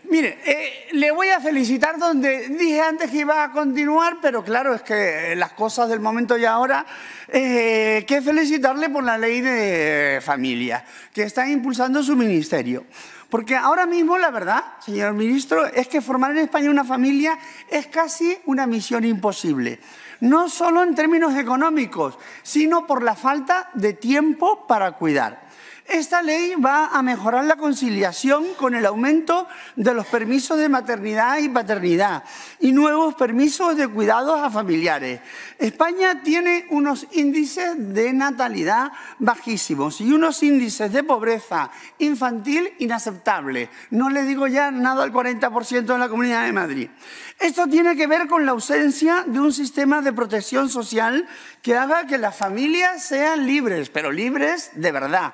Mire, eh, le voy a felicitar donde dije antes que iba a continuar, pero claro, es que eh, las cosas del momento y ahora, eh, que felicitarle por la ley de familia que está impulsando su ministerio. Porque ahora mismo, la verdad, señor ministro, es que formar en España una familia es casi una misión imposible. No solo en términos económicos, sino por la falta de tiempo para cuidar. Esta ley va a mejorar la conciliación con el aumento de los permisos de maternidad y paternidad y nuevos permisos de cuidados a familiares. España tiene unos índices de natalidad bajísimos y unos índices de pobreza infantil inaceptables. No le digo ya nada al 40% de la Comunidad de Madrid. Esto tiene que ver con la ausencia de un sistema de protección social que haga que las familias sean libres, pero libres de verdad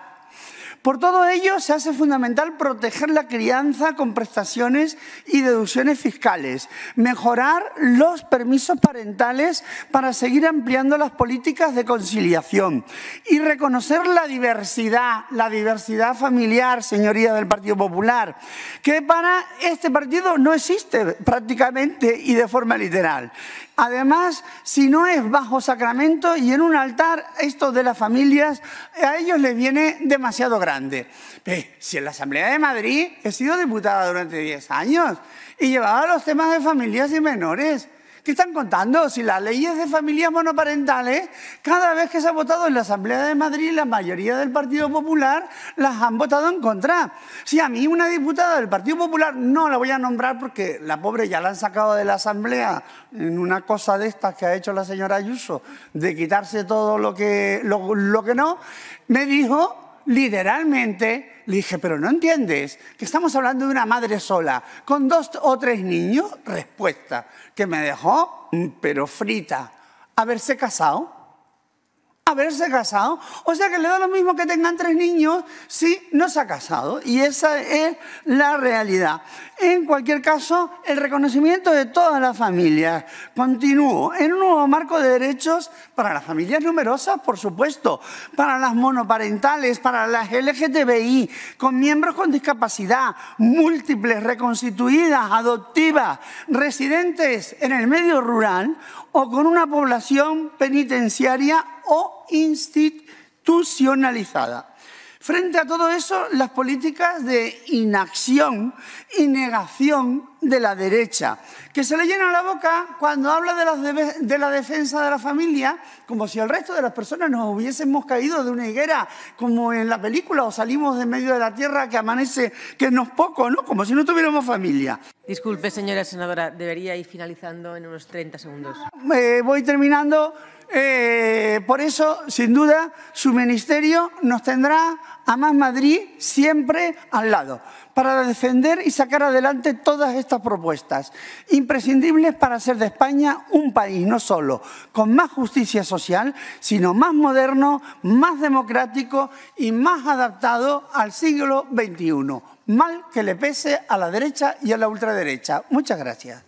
por todo ello, se hace fundamental proteger la crianza con prestaciones y deducciones fiscales, mejorar los permisos parentales para seguir ampliando las políticas de conciliación y reconocer la diversidad, la diversidad familiar, señoría del Partido Popular, que para este partido no existe prácticamente y de forma literal. Además, si no es bajo sacramento y en un altar, esto de las familias, a ellos les viene demasiado grande. si en la Asamblea de Madrid he sido diputada durante 10 años y llevaba los temas de familias y menores. ¿Qué están contando? Si las leyes de familias monoparentales, ¿eh? cada vez que se ha votado en la Asamblea de Madrid, la mayoría del Partido Popular las han votado en contra. Si a mí una diputada del Partido Popular, no la voy a nombrar porque la pobre ya la han sacado de la Asamblea en una cosa de estas que ha hecho la señora Ayuso, de quitarse todo lo que, lo que no, me dijo literalmente le dije, pero no entiendes que estamos hablando de una madre sola, con dos o tres niños. Respuesta que me dejó, mm, pero frita. Haberse casado haberse casado. O sea que le da lo mismo que tengan tres niños si no se ha casado. Y esa es la realidad. En cualquier caso, el reconocimiento de todas las familias. continúa En un nuevo marco de derechos para las familias numerosas, por supuesto, para las monoparentales, para las LGTBI, con miembros con discapacidad, múltiples, reconstituidas, adoptivas, residentes en el medio rural o con una población penitenciaria o institucionalizada. Frente a todo eso, las políticas de inacción y negación de la derecha, que se le llena la boca cuando habla de la, defensa de la familia, como si el resto de las personas nos hubiésemos caído de una higuera, como en la película, o salimos de medio de la tierra que amanece, que nos poco, ¿no? Como si no tuviéramos familia. Disculpe, señora senadora, debería ir finalizando en unos 30 segundos. Me eh, voy terminando. Eh, por eso, sin duda, su ministerio nos tendrá a Más Madrid siempre al lado para defender y sacar adelante todas estas propuestas, imprescindibles para hacer de España un país no solo con más justicia social, sino más moderno, más democrático y más adaptado al siglo XXI, mal que le pese a la derecha y a la ultraderecha. Muchas gracias.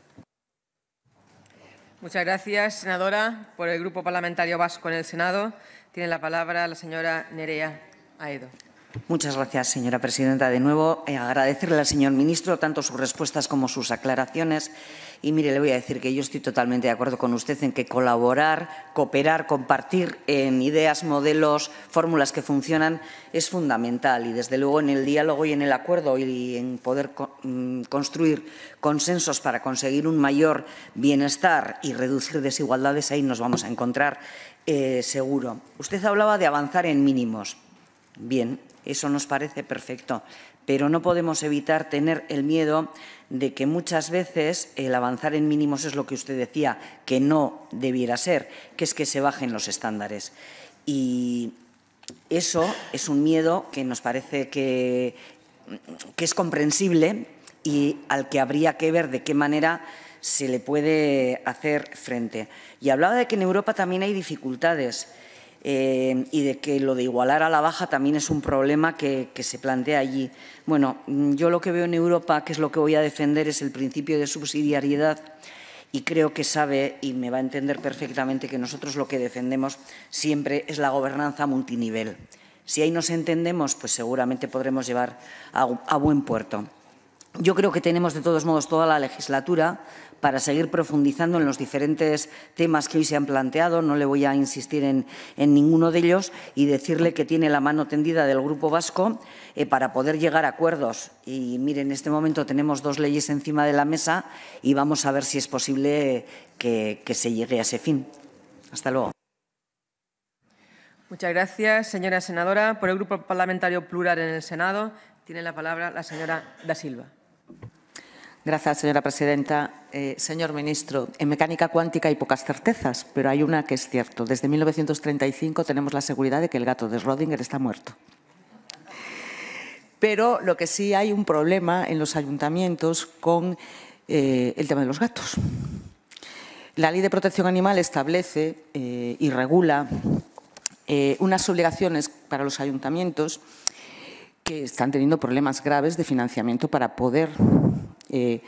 Muchas gracias, senadora. Por el Grupo Parlamentario Vasco en el Senado, tiene la palabra la señora Nerea Aedo. Muchas gracias, señora presidenta. De nuevo, eh, agradecerle al señor ministro tanto sus respuestas como sus aclaraciones. Y mire, le voy a decir que yo estoy totalmente de acuerdo con usted en que colaborar, cooperar, compartir en ideas, modelos, fórmulas que funcionan es fundamental. Y desde luego en el diálogo y en el acuerdo y en poder mm, construir consensos para conseguir un mayor bienestar y reducir desigualdades, ahí nos vamos a encontrar eh, seguro. Usted hablaba de avanzar en mínimos. Bien, eso nos parece perfecto, pero no podemos evitar tener el miedo de que muchas veces el avanzar en mínimos es lo que usted decía, que no debiera ser, que es que se bajen los estándares. Y eso es un miedo que nos parece que, es comprensible y al que habría que ver de qué manera se le puede hacer frente. Y hablaba de que en Europa también hay dificultades. Eh, y de que lo de igualar a la baja también es un problema que, se plantea allí. Bueno, mm, yo lo que veo en Europa, que es lo que voy a defender, es el principio de subsidiariedad y creo que sabe y me va a entender perfectamente que nosotros lo que defendemos siempre es la gobernanza multinivel. Si ahí nos entendemos, pues seguramente podremos llevar a buen puerto. Yo creo que tenemos, de todos modos, toda la legislatura para seguir profundizando en los diferentes temas que hoy se han planteado. No le voy a insistir en, ninguno de ellos y decirle que tiene la mano tendida del Grupo Vasco eh, para poder llegar a acuerdos. Y, mire, en este momento tenemos dos leyes encima de la mesa y vamos a ver si es posible que, que se llegue a ese fin. Hasta luego. Muchas gracias, señora senadora. Por el Grupo Parlamentario Plural en el Senado, tiene la palabra la señora Da Silva. Gracias, señora presidenta. Eh, señor ministro, en mecánica cuántica hay pocas certezas, pero hay una que es cierto. Desde 1935 tenemos la seguridad de que el gato de Schrödinger está muerto. Pero lo que sí hay un problema en los ayuntamientos con eh, el tema de los gatos. La Ley de Protección Animal establece eh, y regula unas obligaciones para los ayuntamientos que están teniendo problemas graves de financiamiento para poder eh,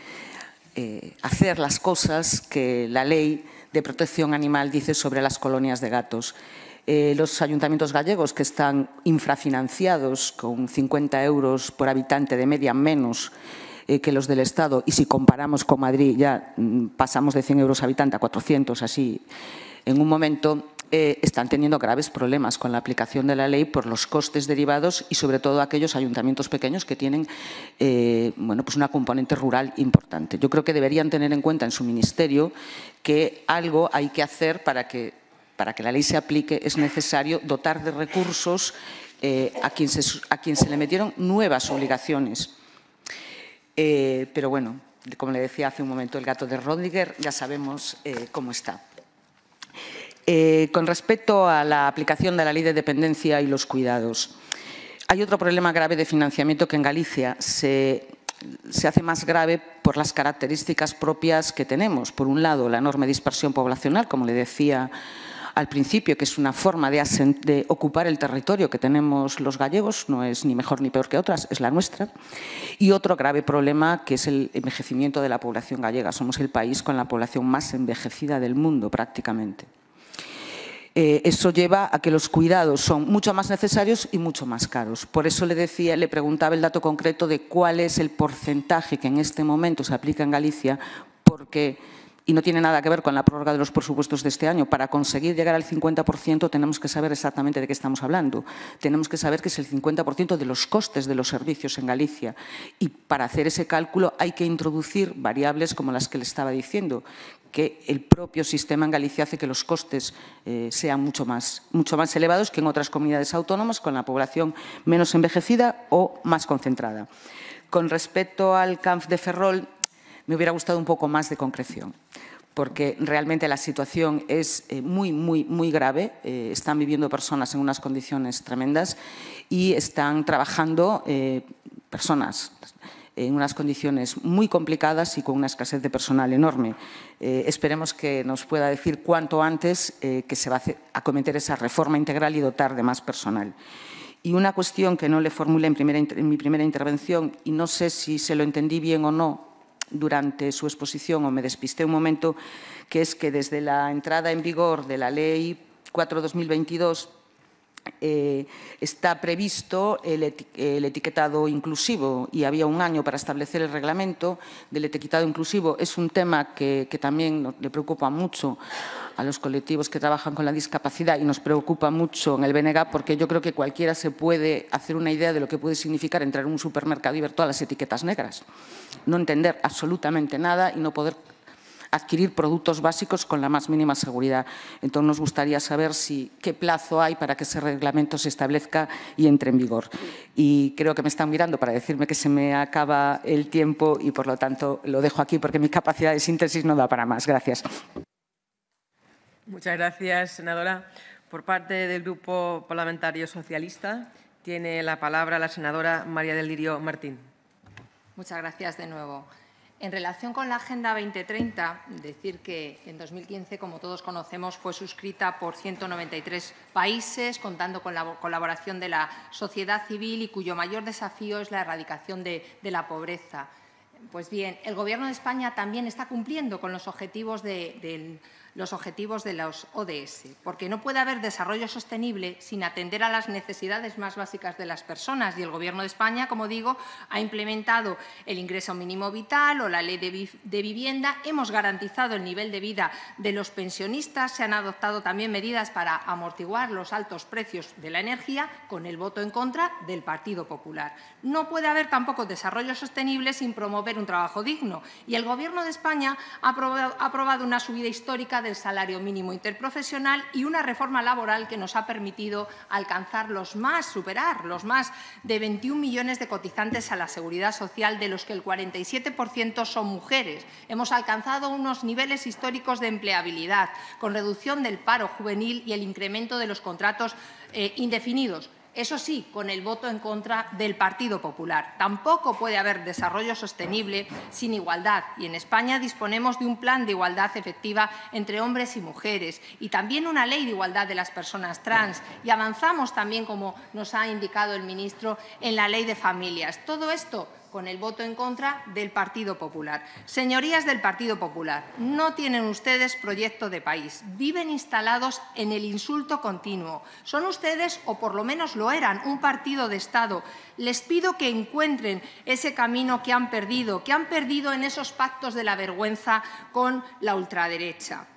eh, hacer las cosas que la ley de protección animal dice sobre las colonias de gatos. Eh, los ayuntamientos gallegos que están infrafinanciados con 50 euros por habitante de media menos que los del Estado y si comparamos con Madrid ya mm, pasamos de 100 euros habitante a 400 así en un momento eh, están teniendo graves problemas con la aplicación de la ley por los costes derivados y sobre todo aquellos ayuntamientos pequeños que tienen eh, bueno, pues una componente rural importante. Yo creo que deberían tener en cuenta en su ministerio que algo hay que hacer para que, para que la ley se aplique. Es necesario dotar de recursos eh, a, quienes se, a quien se le metieron nuevas obligaciones. pero bueno, como le decía hace un momento, el gato de Rodríguez, ya sabemos cómo está. Eh, con respecto a la aplicación de la ley de dependencia y los cuidados, hay otro problema grave de financiamiento que en Galicia se, hace más grave por las características propias que tenemos. Por un lado, la enorme dispersión poblacional, como le decía al principio, que es una forma de, ocupar el territorio que tenemos los gallegos, no es ni mejor ni peor que otras, es la nuestra. Y otro grave problema que es el envejecimiento de la población gallega. Somos el país con la población más envejecida del mundo prácticamente. Eh, eso lleva a que los cuidados son mucho más necesarios y mucho más caros. Por eso le decía, le preguntaba el dato concreto de cuál es el porcentaje que en este momento se aplica en Galicia, porque y no tiene nada que ver con la prórroga de los presupuestos de este año. Para conseguir llegar al 50% tenemos que saber exactamente de qué estamos hablando. Tenemos que saber que es el 50% de los costes de los servicios en Galicia. Y para hacer ese cálculo hay que introducir variables como las que le estaba diciendo, que el propio sistema en Galicia hace que los costes eh, sean mucho más, mucho más elevados que en otras comunidades autónomas con la población menos envejecida o más concentrada. Con respecto al CAMF de Ferrol, me hubiera gustado un poco más de concreción porque realmente la situación es eh, muy, muy, muy grave. Eh, están viviendo personas en unas condiciones tremendas y están trabajando eh, personas en unas condiciones muy complicadas y con una escasez de personal enorme. esperemos que nos pueda decir cuanto antes que se va a acometer esa reforma integral y dotar de más personal. Y una cuestión que no le formule en mi primera intervención, y no sé si se lo entendí bien o no, durante su exposición o me despisté un momento, que es que desde la entrada en vigor de la Ley 4-2022 eh, está previsto el, etiquetado inclusivo y había un año para establecer el reglamento del etiquetado inclusivo. Es un tema que, también le preocupa mucho a los colectivos que trabajan con la discapacidad y nos preocupa mucho en el BNG porque yo creo que cualquiera se puede hacer una idea de lo que puede significar entrar en un supermercado y ver todas las etiquetas negras. No entender absolutamente nada y no poder adquirir productos básicos con la más mínima seguridad. Entonces, nos gustaría saber si, qué plazo hay para que ese reglamento se establezca y entre en vigor. Y creo que me están mirando para decirme que se me acaba el tiempo y, por lo tanto, lo dejo aquí porque mi capacidad de síntesis no da para más. Gracias. Muchas gracias, senadora. Por parte del Grupo Parlamentario Socialista, tiene la palabra la senadora María del Lirio Martín. Muchas gracias de nuevo. En relación con la Agenda 2030, decir que en 2015, como todos conocemos, fue suscrita por 193 países, contando con la colaboración de la sociedad civil y cuyo mayor desafío es la erradicación de, la pobreza. Pues bien, el Gobierno de España también está cumpliendo con los objetivos del los objetivos de los ODS, porque no puede haber desarrollo sostenible sin atender a las necesidades más básicas de las personas. Y el Gobierno de España, como digo, ha implementado el ingreso mínimo vital o la ley de, vivienda, hemos garantizado el nivel de vida de los pensionistas, se han adoptado también medidas para amortiguar los altos precios de la energía, con el voto en contra del Partido Popular. No puede haber tampoco desarrollo sostenible sin promover un trabajo digno. Y el Gobierno de España ha aprobado una subida histórica del salario mínimo interprofesional y una reforma laboral que nos ha permitido alcanzar los más, superar los más de 21 millones de cotizantes a la seguridad social, de los que el 47% son mujeres. Hemos alcanzado unos niveles históricos de empleabilidad, con reducción del paro juvenil y el incremento de los contratos eh, indefinidos eso sí, con el voto en contra del Partido Popular. Tampoco puede haber desarrollo sostenible sin igualdad y en España disponemos de un plan de igualdad efectiva entre hombres y mujeres y también una ley de igualdad de las personas trans y avanzamos también, como nos ha indicado el ministro, en la ley de familias. Todo esto con el voto en contra del Partido Popular. Señorías del Partido Popular, no tienen ustedes proyecto de país. Viven instalados en el insulto continuo. Son ustedes, o por lo menos lo eran, un partido de Estado. Les pido que encuentren ese camino que han perdido, que han perdido en esos pactos de la vergüenza con la ultraderecha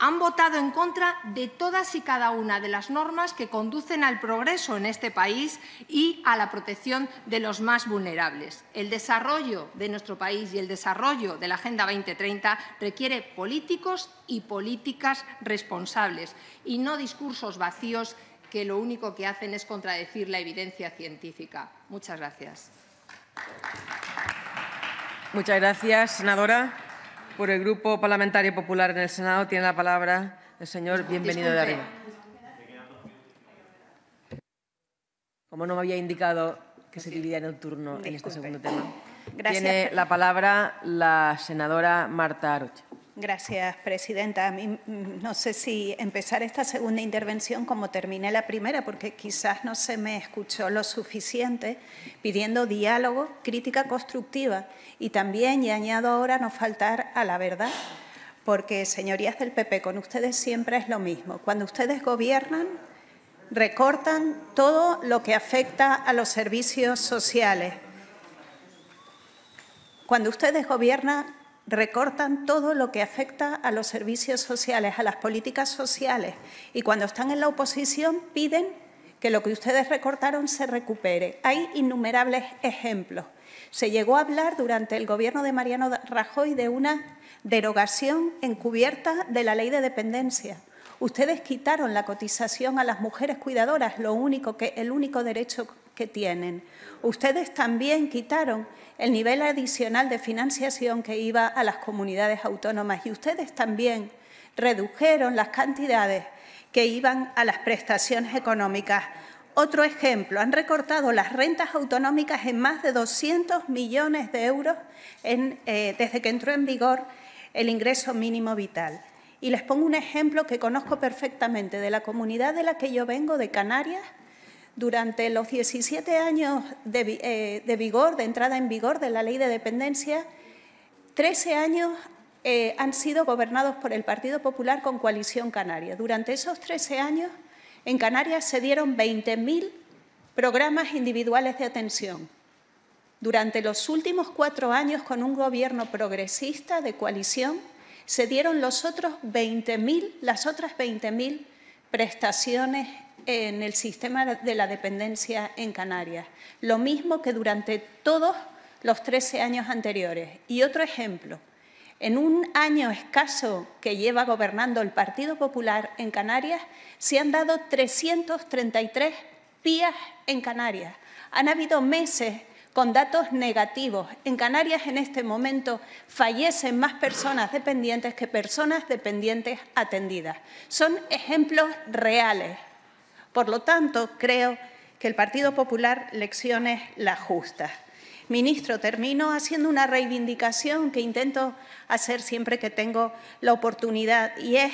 han votado en contra de todas y cada una de las normas que conducen al progreso en este país y a la protección de los más vulnerables. El desarrollo de nuestro país y el desarrollo de la Agenda 2030 requiere políticos y políticas responsables y no discursos vacíos que lo único que hacen es contradecir la evidencia científica. Muchas gracias. Muchas gracias, senadora. Por el Grupo Parlamentario Popular en el Senado tiene la palabra el señor Bienvenido de Arriba. Como no me había indicado que se dividía en el turno en este segundo tema, tiene la palabra la senadora Marta Arocha. Gracias, Presidenta. A mm, no sé si empezar esta segunda intervención como terminé la primera, porque quizás no se me escuchó lo suficiente, pidiendo diálogo, crítica constructiva y también, y añado ahora, no faltar a la verdad, porque, señorías del PP, con ustedes siempre es lo mismo. Cuando ustedes gobiernan, recortan todo lo que afecta a los servicios sociales. Cuando ustedes gobiernan, recortan todo lo que afecta a los servicios sociales, a las políticas sociales. Y cuando están en la oposición piden que lo que ustedes recortaron se recupere. Hay innumerables ejemplos. Se llegó a hablar durante el gobierno de Mariano Rajoy de una derogación encubierta de la ley de dependencia. Ustedes quitaron la cotización a las mujeres cuidadoras, lo único que, el único derecho tienen. Ustedes también quitaron el nivel adicional de financiación que iba a las comunidades autónomas y ustedes también redujeron las cantidades que iban a las prestaciones económicas. Otro ejemplo, han recortado las rentas autonómicas en más de 200 millones de euros en, eh, desde que entró en vigor el ingreso mínimo vital. Y les pongo un ejemplo que conozco perfectamente de la comunidad de la que yo vengo, de Canarias, durante los 17 años eh, de, vigor, de entrada en vigor de la Ley de Dependencia, 13 años eh, han sido gobernados por el Partido Popular con coalición canaria. Durante esos 13 años, en Canarias se dieron 20.000 programas individuales de atención. Durante los últimos cuatro años, con un gobierno progresista de coalición, se dieron las otras 20.000 prestaciones en el sistema de la dependencia en Canarias, lo mismo que durante todos los 13 años anteriores. Y otro ejemplo, en un año escaso que lleva gobernando el Partido Popular en Canarias, se han dado 333 pías en Canarias. Han habido meses con datos negativos. En Canarias en este momento fallecen más personas dependientes que personas dependientes atendidas. Son ejemplos reales, por lo tanto, creo que el Partido Popular lecciones la justa Ministro, termino haciendo una reivindicación que intento hacer siempre que tengo la oportunidad y es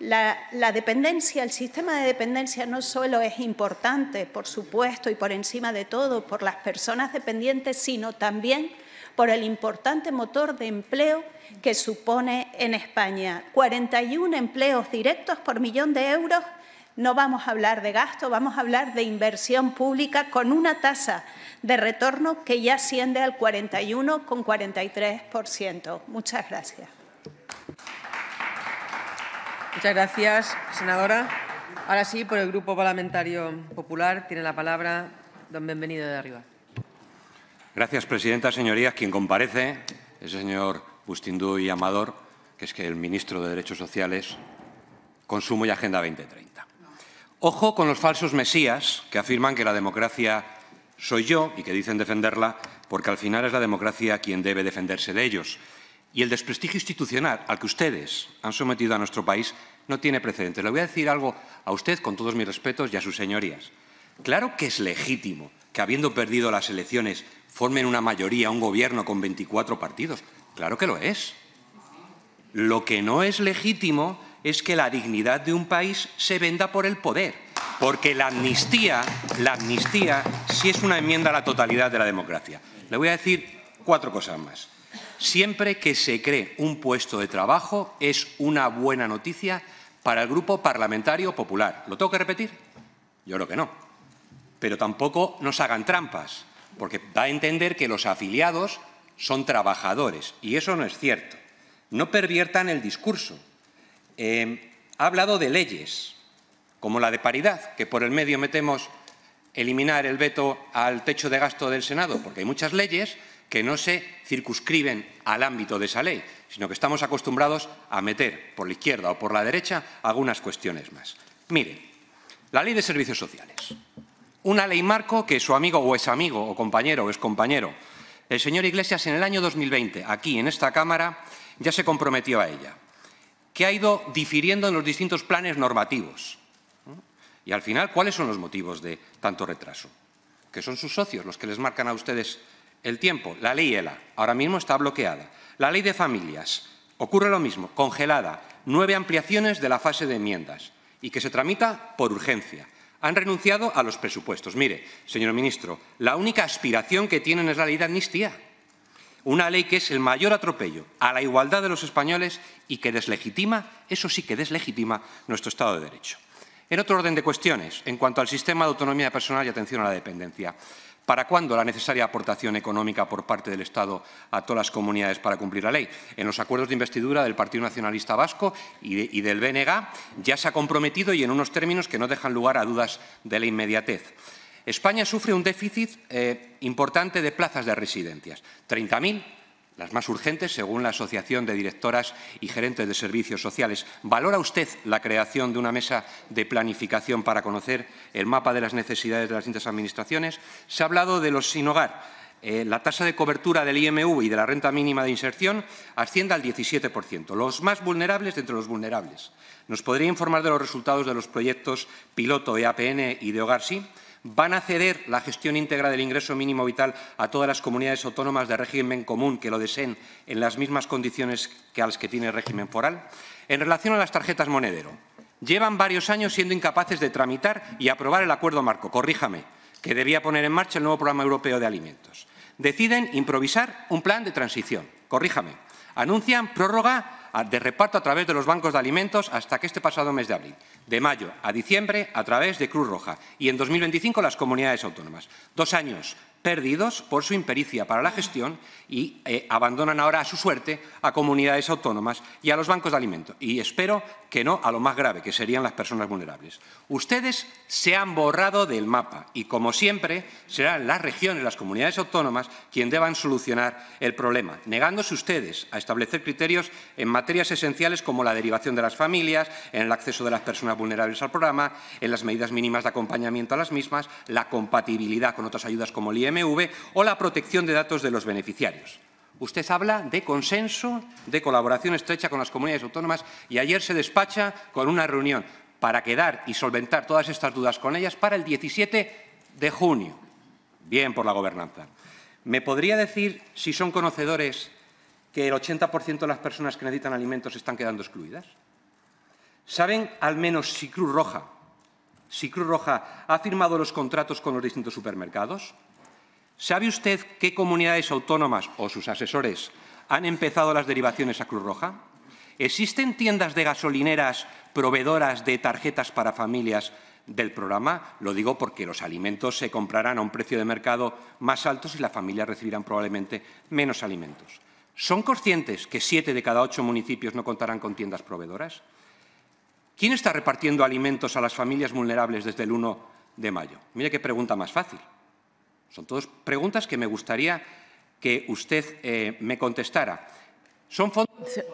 la, la, dependencia, el sistema de dependencia no solo es importante, por supuesto, y por encima de todo, por las personas dependientes, sino también por el importante motor de empleo que supone en España. 41 empleos directos por millón de euros no vamos a hablar de gasto, vamos a hablar de inversión pública con una tasa de retorno que ya asciende al 41,43%. Muchas gracias. Muchas gracias, senadora. Ahora sí, por el Grupo Parlamentario Popular, tiene la palabra don Benvenido de Arriba. Gracias, presidenta. Señorías, quien comparece es el señor y Amador, que es que el ministro de Derechos Sociales, Consumo y Agenda 2030. Ojo con los falsos mesías que afirman que la democracia soy yo y que dicen defenderla porque al final es la democracia quien debe defenderse de ellos. Y el desprestigio institucional al que ustedes han sometido a nuestro país no tiene precedentes. Le voy a decir algo a usted con todos mis respetos y a sus señorías. Claro que es legítimo que habiendo perdido las elecciones formen una mayoría, un gobierno con 24 partidos. Claro que lo es. Lo que no es legítimo es que la dignidad de un país se venda por el poder, porque la amnistía, la amnistía sí es una enmienda a la totalidad de la democracia. Le voy a decir cuatro cosas más. Siempre que se cree un puesto de trabajo es una buena noticia para el grupo parlamentario popular. ¿Lo tengo que repetir? Yo creo que no. Pero tampoco nos hagan trampas, porque da a entender que los afiliados son trabajadores, y eso no es cierto. No perviertan el discurso. Em, ha hablado de leyes, como la de paridad, que por el medio metemos eliminar el veto al techo de gasto del Senado, porque hay muchas leyes que no se circunscriben al ámbito de esa ley, sino que estamos acostumbrados a meter por la izquierda o por la derecha algunas cuestiones más. Miren, la ley de servicios sociales, una ley marco que su amigo o es amigo o compañero o es compañero, el señor Iglesias en el año 2020, aquí en esta Cámara, ya se comprometió a ella que ha ido difiriendo en los distintos planes normativos. Y al final, ¿cuáles son los motivos de tanto retraso? Que son sus socios los que les marcan a ustedes el tiempo. La ley ELA ahora mismo está bloqueada. La ley de familias ocurre lo mismo, congelada. Nueve ampliaciones de la fase de enmiendas y que se tramita por urgencia. Han renunciado a los presupuestos. Mire, señor ministro, la única aspiración que tienen es la ley de amnistía una ley que es el mayor atropello a la igualdad de los españoles y que deslegitima, eso sí que deslegitima, nuestro Estado de Derecho. En otro orden de cuestiones, en cuanto al sistema de autonomía personal y atención a la dependencia, ¿Para cuándo la necesaria aportación económica por parte del Estado a todas las comunidades para cumplir la ley? En los acuerdos de investidura del Partido Nacionalista Vasco y, del BNG ya se ha comprometido y en unos términos que no dejan lugar a dudas de la inmediatez. España sufre un déficit eh, importante de plazas de residencias, 30.000, las más urgentes según la Asociación de Directoras y Gerentes de Servicios Sociales. ¿Valora usted la creación de una mesa de planificación para conocer el mapa de las necesidades de las distintas administraciones? Se ha hablado de los sin hogar. Eh, la tasa de cobertura del IMU y de la renta mínima de inserción asciende al 17%, los más vulnerables de entre los vulnerables. ¿Nos podría informar de los resultados de los proyectos piloto EAPN y de Hogar Sí? van a ceder la gestión íntegra del ingreso mínimo vital a todas las comunidades autónomas de régimen común que lo deseen en las mismas condiciones que a las que tiene el régimen foral. En relación a las tarjetas monedero, llevan varios años siendo incapaces de tramitar y aprobar el acuerdo marco, corríjame, que debía poner en marcha el nuevo programa europeo de alimentos. Deciden improvisar un plan de transición, corríjame. Anuncian prórroga de reparto a través de los bancos de alimentos hasta que este pasado mes de abril, de mayo a diciembre a través de Cruz Roja y en 2025 las comunidades autónomas. Dos años perdidos por su impericia para la gestión y eh, abandonan ahora a su suerte a comunidades autónomas y a los bancos de alimentos. Y espero que no a lo más grave, que serían las personas vulnerables. Ustedes se han borrado del mapa y, como siempre, serán las regiones, las comunidades autónomas, quienes deban solucionar el problema, negándose ustedes a establecer criterios en materias esenciales como la derivación de las familias, en el acceso de las personas vulnerables al programa, en las medidas mínimas de acompañamiento a las mismas, la compatibilidad con otras ayudas como el IMV o la protección de datos de los beneficiarios. Usted habla de consenso, de colaboración estrecha con las comunidades autónomas y ayer se despacha con una reunión para quedar y solventar todas estas dudas con ellas para el 17 de junio. Bien por la gobernanza. ¿Me podría decir si son conocedores que el 80% de las personas que necesitan alimentos están quedando excluidas? ¿Saben al menos si Cruz Roja, si Cruz Roja ha firmado los contratos con los distintos supermercados? ¿Sabe usted qué comunidades autónomas o sus asesores han empezado las derivaciones a Cruz Roja? ¿Existen tiendas de gasolineras proveedoras de tarjetas para familias del programa? Lo digo porque los alimentos se comprarán a un precio de mercado más alto y las familias recibirán probablemente menos alimentos. ¿Son conscientes que siete de cada ocho municipios no contarán con tiendas proveedoras? ¿Quién está repartiendo alimentos a las familias vulnerables desde el 1 de mayo? Mire qué pregunta más fácil. Son todas preguntas que me gustaría que usted eh, me contestara. Son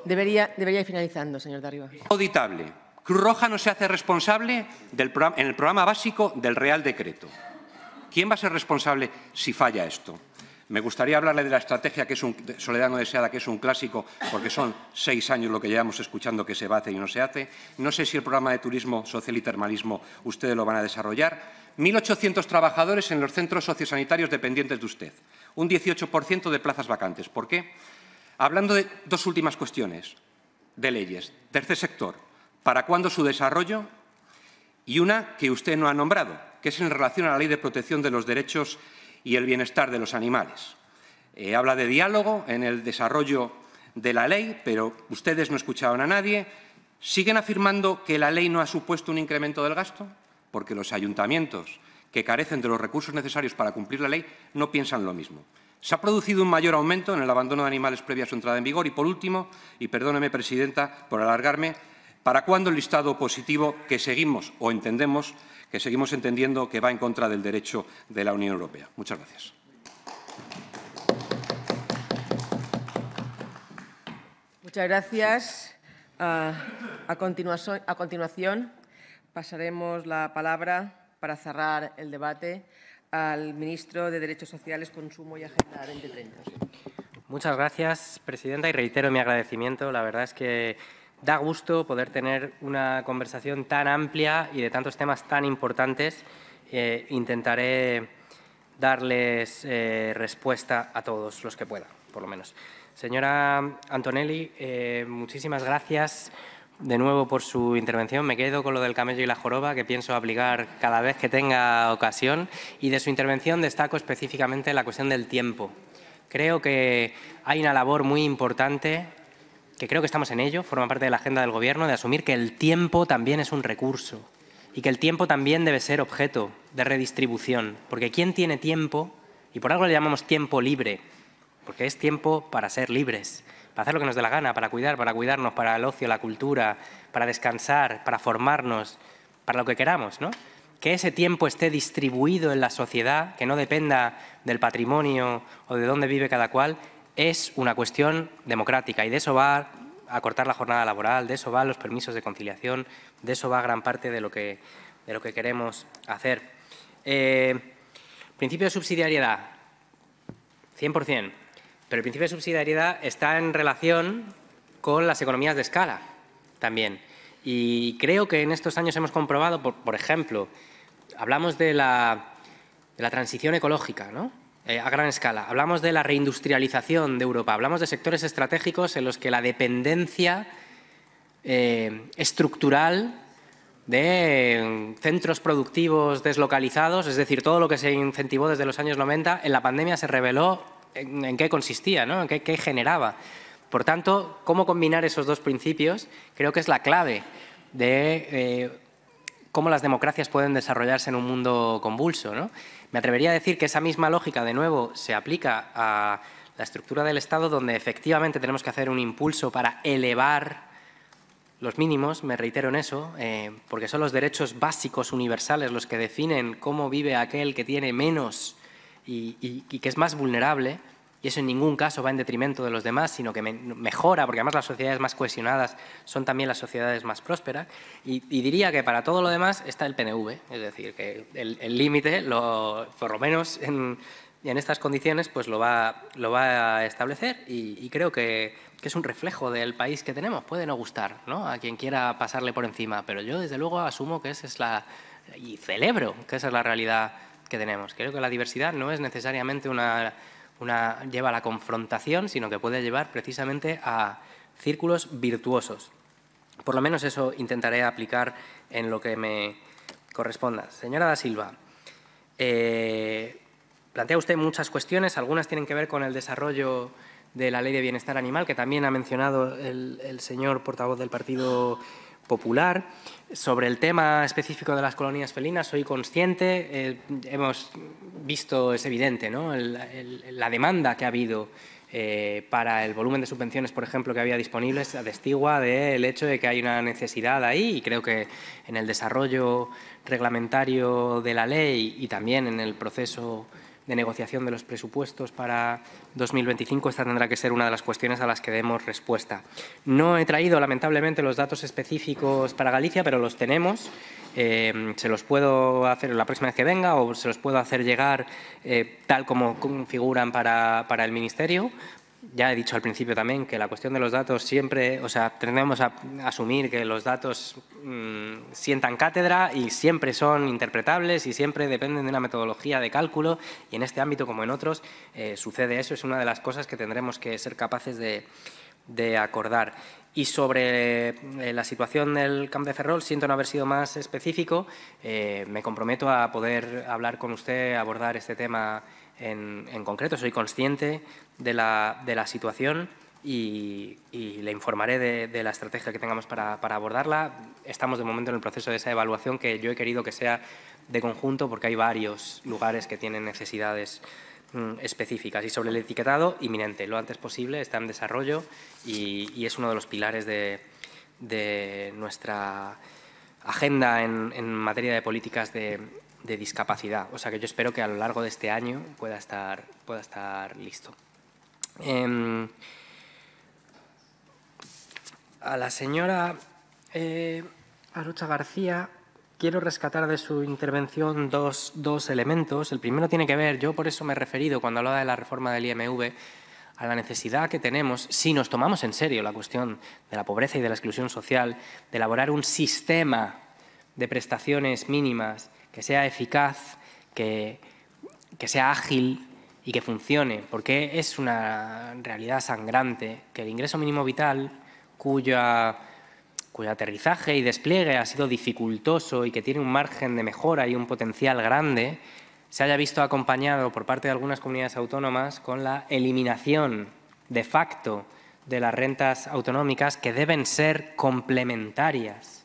Debería, ir finalizando, señor Darriba. Auditable. Cruz Roja no se hace responsable en el programa básico del Real Decreto. ¿Quién va a ser responsable si falla esto? Me gustaría hablarle de la estrategia que es un, Soledad no deseada, que es un clásico, porque son seis años lo que llevamos escuchando que se va a hacer y no se hace. No sé si el programa de turismo social y termalismo ustedes lo van a desarrollar. 1.800 trabajadores en los centros sociosanitarios dependientes de usted, un 18% de plazas vacantes. ¿Por qué? Hablando de dos últimas cuestiones de leyes. Tercer sector, ¿para cuándo su desarrollo? Y una que usted no ha nombrado, que es en relación a la Ley de Protección de los Derechos y el Bienestar de los Animales. Eh, habla de diálogo en el desarrollo de la ley, pero ustedes no escucharon a nadie. ¿Siguen afirmando que la ley no ha supuesto un incremento del gasto? porque los ayuntamientos que carecen de los recursos necesarios para cumplir la ley no piensan lo mismo. Se ha producido un mayor aumento en el abandono de animales previa a su entrada en vigor y, por último, y perdóneme, Presidenta, por alargarme, ¿para cuándo el listado positivo que seguimos o entendemos, que seguimos entendiendo que va en contra del derecho de la Unión Europea? Muchas gracias. Muchas gracias. Ah, a continuación pasaremos la palabra, para cerrar el debate, al ministro de Derechos Sociales, Consumo y Agenda 2030. Muchas gracias, presidenta, y reitero mi agradecimiento. La verdad es que da gusto poder tener una conversación tan amplia y de tantos temas tan importantes. Eh, intentaré darles eh, respuesta a todos los que pueda, por lo menos. Señora Antonelli, eh, muchísimas gracias de nuevo por su intervención. Me quedo con lo del camello y la joroba, que pienso aplicar cada vez que tenga ocasión. Y de su intervención destaco específicamente la cuestión del tiempo. Creo que hay una labor muy importante, que creo que estamos en ello, forma parte de la agenda del Gobierno, de asumir que el tiempo también es un recurso y que el tiempo también debe ser objeto de redistribución. Porque ¿quién tiene tiempo? Y por algo le llamamos tiempo libre, porque es tiempo para ser libres para hacer lo que nos dé la gana, para cuidar, para cuidarnos, para el ocio, la cultura, para descansar, para formarnos, para lo que queramos, ¿no? Que ese tiempo esté distribuido en la sociedad, que no dependa del patrimonio o de dónde vive cada cual, es una cuestión democrática y de eso va a cortar la jornada laboral, de eso va los permisos de conciliación, de eso va gran parte de lo que, de lo que queremos hacer. Eh, principio de subsidiariedad, 100%. Pero el principio de subsidiariedad está en relación con las economías de escala también. Y creo que en estos años hemos comprobado, por, ejemplo, hablamos de la, transición ecológica, eh, a gran escala. Hablamos de la reindustrialización de Europa, hablamos de sectores estratégicos en los que la dependencia eh, estructural de centros productivos deslocalizados, es decir, todo lo que se incentivó desde los años 90, en la pandemia se reveló en, qué consistía, ¿no? en qué, generaba. Por tanto, cómo combinar esos dos principios creo que es la clave de eh, cómo las democracias pueden desarrollarse en un mundo convulso. Me atrevería a decir que esa misma lógica, de nuevo, se aplica a la estructura del Estado, donde efectivamente tenemos que hacer un impulso para elevar los mínimos, me reitero en eso, eh, porque son los derechos básicos universales los que definen cómo vive aquel que tiene menos y, que es más vulnerable, y eso en ningún caso va en detrimento de los demás, sino que mejora, porque además las sociedades más cohesionadas son también las sociedades más prósperas. Y, diría que para todo lo demás está el PNV, es decir, que el límite, por lo menos en, en, estas condiciones, pues lo va, lo va a establecer y, creo que, que, es un reflejo del país que tenemos. Puede no gustar ¿no? a quien quiera pasarle por encima, pero yo desde luego asumo que esa es la... y celebro que esa es la realidad Creo que la diversidad no es necesariamente una, lleva a la confrontación, sino que puede llevar precisamente a círculos virtuosos. Por lo menos eso intentaré aplicar en lo que me corresponda. Señora da Silva, eh, plantea usted muchas cuestiones, algunas tienen que ver con el desarrollo de la Ley de Bienestar Animal, que también ha mencionado el señor portavoz del Partido Popular. Sobre el tema específico de las colonias felinas, soy consciente, eh, hemos visto, es evidente, ¿no? la demanda que ha habido eh, para el volumen de subvenciones, por ejemplo, que había disponibles, atestigua del hecho de que hay una necesidad ahí y creo que en el desarrollo reglamentario de la ley y también en el proceso de negociación de los presupuestos para 2025, esta tendrá que ser una de las cuestiones a las que demos respuesta. No he traído, lamentablemente, los datos específicos para Galicia, pero los tenemos. Eh, se los puedo hacer la próxima vez que venga o se los puedo hacer llegar eh, tal como figuran para el Ministerio, ya he dicho al principio también que la cuestión de los datos siempre, o sea, tendemos a asumir que los datos mm, sientan cátedra y siempre son interpretables y siempre dependen de una metodología de cálculo y en este ámbito como en otros eh, sucede eso, es una de las cosas que tendremos que ser capaces de, acordar. Y sobre eh, la situación del campo de Ferrol, siento no haber sido más específico, eh, me comprometo a poder hablar con usted, abordar este tema en, en concreto, soy consciente de la, de la situación y, le informaré de, la estrategia que tengamos para, abordarla. Estamos de momento en el proceso de esa evaluación que yo he querido que sea de conjunto porque hay varios lugares que tienen necesidades mm, específicas. Y sobre el etiquetado, inminente, lo antes posible, está en desarrollo y, es uno de los pilares de, nuestra agenda en, materia de políticas de, de discapacidad. O sea que yo espero que a lo largo de este año pueda pueda estar listo. Em, a la señora eh, Arucha García quiero rescatar de su intervención dos, elementos. El primero tiene que ver, yo por eso me he referido cuando hablaba de la reforma del IMV, a la necesidad que tenemos, si nos tomamos en serio la cuestión de la pobreza y de la exclusión social, de elaborar un sistema de prestaciones mínimas que sea eficaz, que, que sea ágil, y que funcione, porque es una realidad sangrante que el ingreso mínimo vital, cuya, cuyo aterrizaje y despliegue ha sido dificultoso y que tiene un margen de mejora y un potencial grande, se haya visto acompañado por parte de algunas comunidades autónomas con la eliminación de facto de las rentas autonómicas que deben ser complementarias.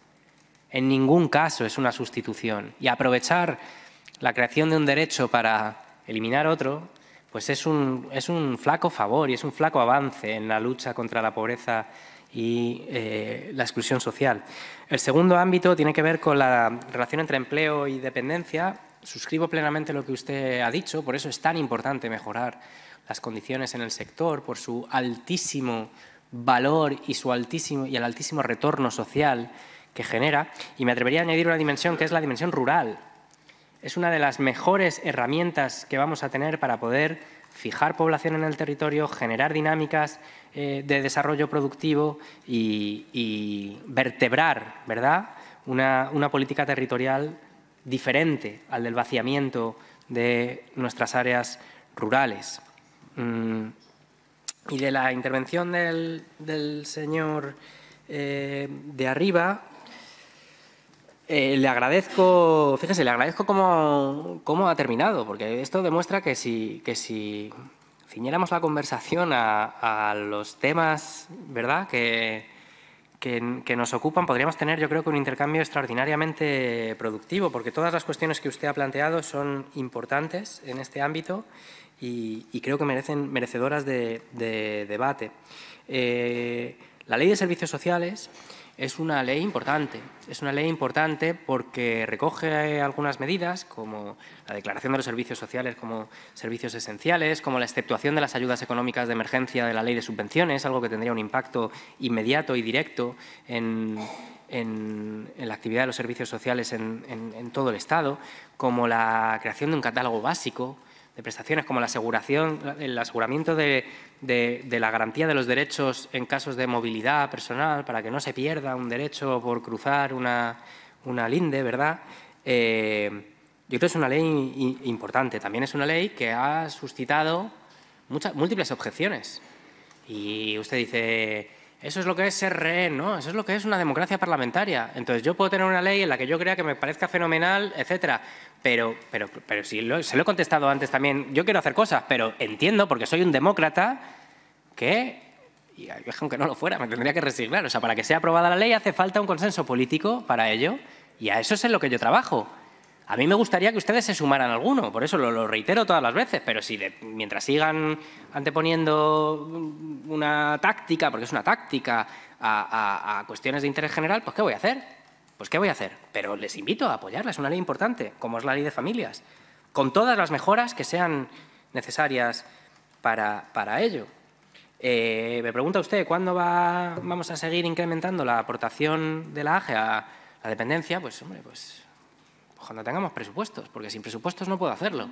En ningún caso es una sustitución. Y aprovechar la creación de un derecho para eliminar otro pues es un, flaco favor y es un flaco avance en la lucha contra la pobreza y eh, la exclusión social. El segundo ámbito tiene que ver con la relación entre empleo y dependencia. Suscribo plenamente lo que usted ha dicho, por eso es tan importante mejorar las condiciones en el sector, por su altísimo valor y, su altísimo, y el altísimo retorno social que genera. Y me atrevería a añadir una dimensión que es la dimensión rural es una de las mejores herramientas que vamos a tener para poder fijar población en el territorio, generar dinámicas eh, de desarrollo productivo y, vertebrar ¿verdad? Una, política territorial diferente al del vaciamiento de nuestras áreas rurales. Mm, y de la intervención del, señor eh, de arriba, eh, le agradezco, fíjese, le agradezco cómo, ha terminado, porque esto demuestra que si, que si ciñéramos la conversación a, los temas, ¿verdad?, que, que, nos ocupan, podríamos tener, yo creo, que un intercambio extraordinariamente productivo, porque todas las cuestiones que usted ha planteado son importantes en este ámbito y, creo que merecen merecedoras de, debate. Eh, la ley de servicios sociales es una ley importante. Es una ley importante porque recoge algunas medidas, como la declaración de los servicios sociales como servicios esenciales, como la exceptuación de las ayudas económicas de emergencia de la ley de subvenciones, algo que tendría un impacto inmediato y directo en, la actividad de los servicios sociales en, todo el Estado, como la creación de un catálogo básico de prestaciones como la aseguración, el aseguramiento de, la garantía de los derechos en casos de movilidad personal, para que no se pierda un derecho por cruzar una, linde, ¿verdad? Eh, yo creo que es una ley importante. También es una ley que ha suscitado muchas, múltiples objeciones. Y usted dice, eso es lo que es ser rehén, ¿no? Eso es lo que es una democracia parlamentaria. Entonces, yo puedo tener una ley en la que yo crea que me parezca fenomenal, etcétera, pero, pero, pero si se lo he contestado antes también, yo quiero hacer cosas, pero entiendo, porque soy un demócrata, que, aunque no lo fuera, me tendría que resignar. O sea, para que sea aprobada la ley hace falta un consenso político para ello, y a eso es en lo que yo trabajo. A mí me gustaría que ustedes se sumaran a alguno, por eso lo, reitero todas las veces, pero si mientras sigan anteponiendo una táctica, porque es una táctica, a cuestiones de interés general, pues ¿qué voy a hacer? Pues ¿qué voy a hacer? Pero les invito a apoyarla, es una ley importante, como es la ley de familias, con todas las mejoras que sean necesarias para, ello. Eh, me pregunta usted, ¿cuándo va, vamos a seguir incrementando la aportación de la AGE a la dependencia? Pues, hombre, pues cuando tengamos presupuestos, porque sin presupuestos no puedo hacerlo.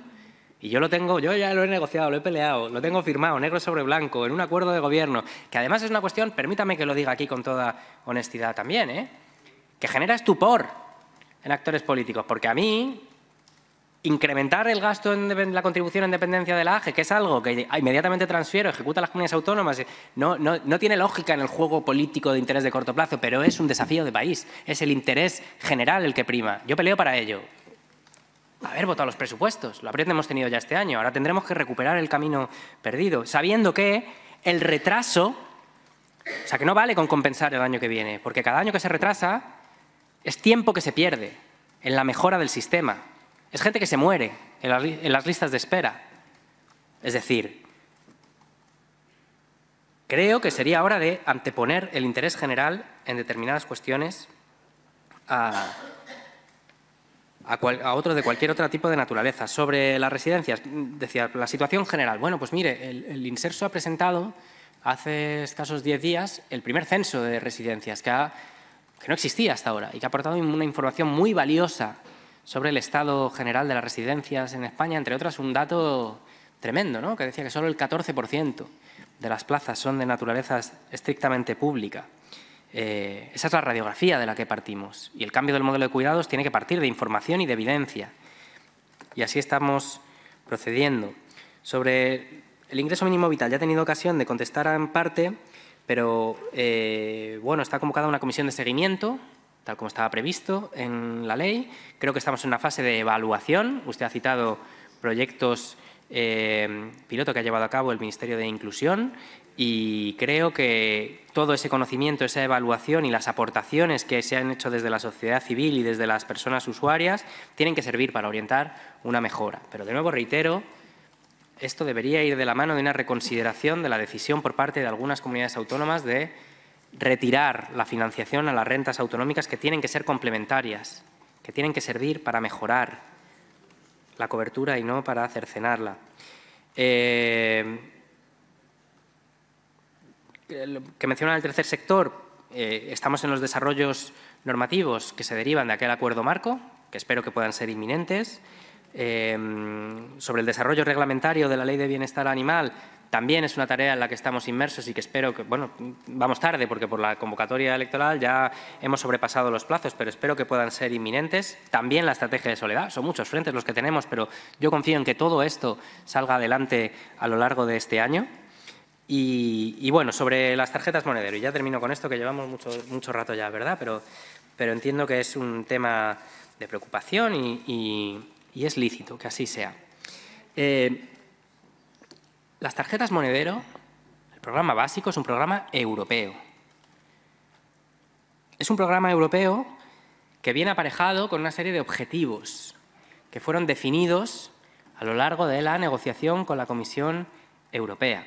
Y yo lo tengo, yo ya lo he negociado, lo he peleado, lo tengo firmado, negro sobre blanco, en un acuerdo de gobierno, que además es una cuestión, permítame que lo diga aquí con toda honestidad también, ¿eh? que genera estupor en actores políticos, porque a mí incrementar el gasto en la contribución en dependencia de la AGE, que es algo que inmediatamente transfiero, ejecuta las comunidades autónomas, no, no, tiene lógica en el juego político de interés de corto plazo, pero es un desafío de país, es el interés general el que prima. Yo peleo para ello. Haber votado los presupuestos, lo hemos tenido ya este año, ahora tendremos que recuperar el camino perdido, sabiendo que el retraso, o sea que no vale con compensar el año que viene, porque cada año que se retrasa es tiempo que se pierde en la mejora del sistema. Es gente que se muere en las listas de espera. Es decir, creo que sería hora de anteponer el interés general en determinadas cuestiones a, otro de cualquier otro tipo de naturaleza. Sobre las residencias, decía, la situación general. Bueno, pues mire, el, INSERSO ha presentado hace escasos 10 días el primer censo de residencias que ha que no existía hasta ahora y que ha aportado una información muy valiosa sobre el estado general de las residencias en España, entre otras un dato tremendo, ¿no? que decía que solo el 14% de las plazas son de naturaleza estrictamente pública. Eh, esa es la radiografía de la que partimos y el cambio del modelo de cuidados tiene que partir de información y de evidencia. Y así estamos procediendo. Sobre el ingreso mínimo vital, ya he tenido ocasión de contestar en parte pero eh, bueno, está convocada una comisión de seguimiento, tal como estaba previsto en la ley. Creo que estamos en una fase de evaluación. Usted ha citado proyectos eh, piloto que ha llevado a cabo el Ministerio de Inclusión y creo que todo ese conocimiento, esa evaluación y las aportaciones que se han hecho desde la sociedad civil y desde las personas usuarias tienen que servir para orientar una mejora. Pero de nuevo reitero esto debería ir de la mano de una reconsideración de la decisión por parte de algunas comunidades autónomas de retirar la financiación a las rentas autonómicas que tienen que ser complementarias, que tienen que servir para mejorar la cobertura y no para cercenarla. Eh, Lo que menciona el tercer sector, eh, estamos en los desarrollos normativos que se derivan de aquel acuerdo marco, que espero que puedan ser inminentes, Em, sobre el desarrollo reglamentario de la Ley de Bienestar Animal, también es una tarea en la que estamos inmersos y que espero que, bueno, vamos tarde porque por la convocatoria electoral ya hemos sobrepasado los plazos, pero espero que puedan ser inminentes. También la estrategia de soledad, son muchos frentes los que tenemos, pero yo confío en que todo esto salga adelante a lo largo de este año. Y, bueno, sobre las tarjetas monedero, y ya termino con esto que llevamos mucho, mucho rato ya, ¿verdad? Pero, pero entiendo que es un tema de preocupación y y es lícito que así sea. Eh, las tarjetas monedero, el programa básico, es un programa europeo. Es un programa europeo que viene aparejado con una serie de objetivos que fueron definidos a lo largo de la negociación con la Comisión Europea.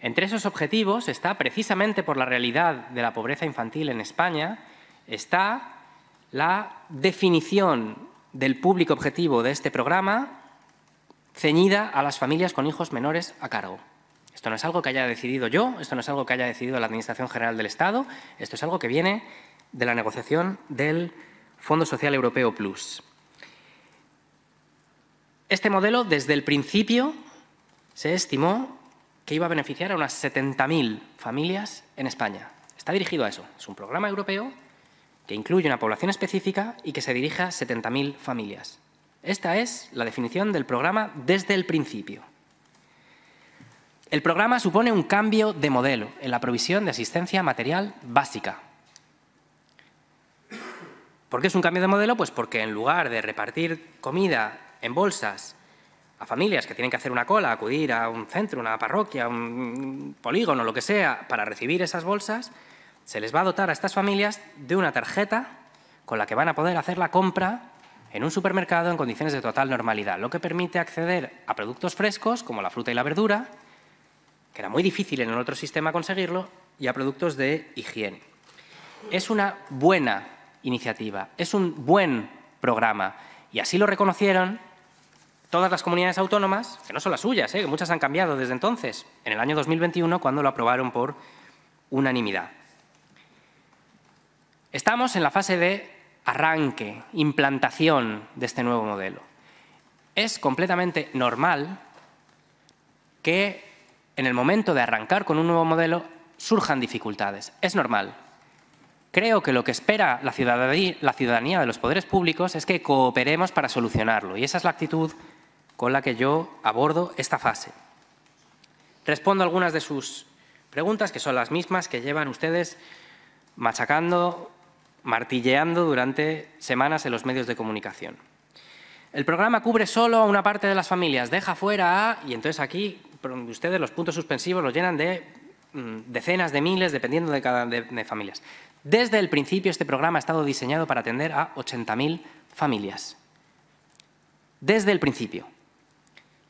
Entre esos objetivos está, precisamente por la realidad de la pobreza infantil en España, está la definición del público objetivo de este programa ceñida a las familias con hijos menores a cargo. Esto no es algo que haya decidido yo, esto no es algo que haya decidido la Administración General del Estado, esto es algo que viene de la negociación del Fondo Social Europeo Plus. Este modelo, desde el principio, se estimó que iba a beneficiar a unas 70.000 familias en España. Está dirigido a eso. Es un programa europeo que incluye una población específica y que se dirija a 70.000 familias. Esta es la definición del programa desde el principio. El programa supone un cambio de modelo en la provisión de asistencia material básica. ¿Por qué es un cambio de modelo? Pues porque en lugar de repartir comida en bolsas a familias que tienen que hacer una cola, acudir a un centro, una parroquia, un polígono, lo que sea, para recibir esas bolsas, se les va a dotar a estas familias de una tarjeta con la que van a poder hacer la compra en un supermercado en condiciones de total normalidad, lo que permite acceder a productos frescos como la fruta y la verdura, que era muy difícil en el otro sistema conseguirlo, y a productos de higiene. Es una buena iniciativa, es un buen programa, y así lo reconocieron todas las comunidades autónomas, que no son las suyas, ¿eh? que muchas han cambiado desde entonces, en el año 2021 cuando lo aprobaron por unanimidad. Estamos en la fase de arranque, implantación de este nuevo modelo. Es completamente normal que en el momento de arrancar con un nuevo modelo surjan dificultades. Es normal. Creo que lo que espera la ciudadanía, de los poderes públicos es que cooperemos para solucionarlo y esa es la actitud con la que yo abordo esta fase. Respondo algunas de sus preguntas, que son las mismas que llevan ustedes machacando martilleando durante semanas en los medios de comunicación. El programa cubre solo a una parte de las familias, deja fuera a... Y entonces aquí ustedes los puntos suspensivos los llenan de mm, decenas de miles, dependiendo de cada de, familias. Desde el principio este programa ha estado diseñado para atender a 80.000 familias. Desde el principio.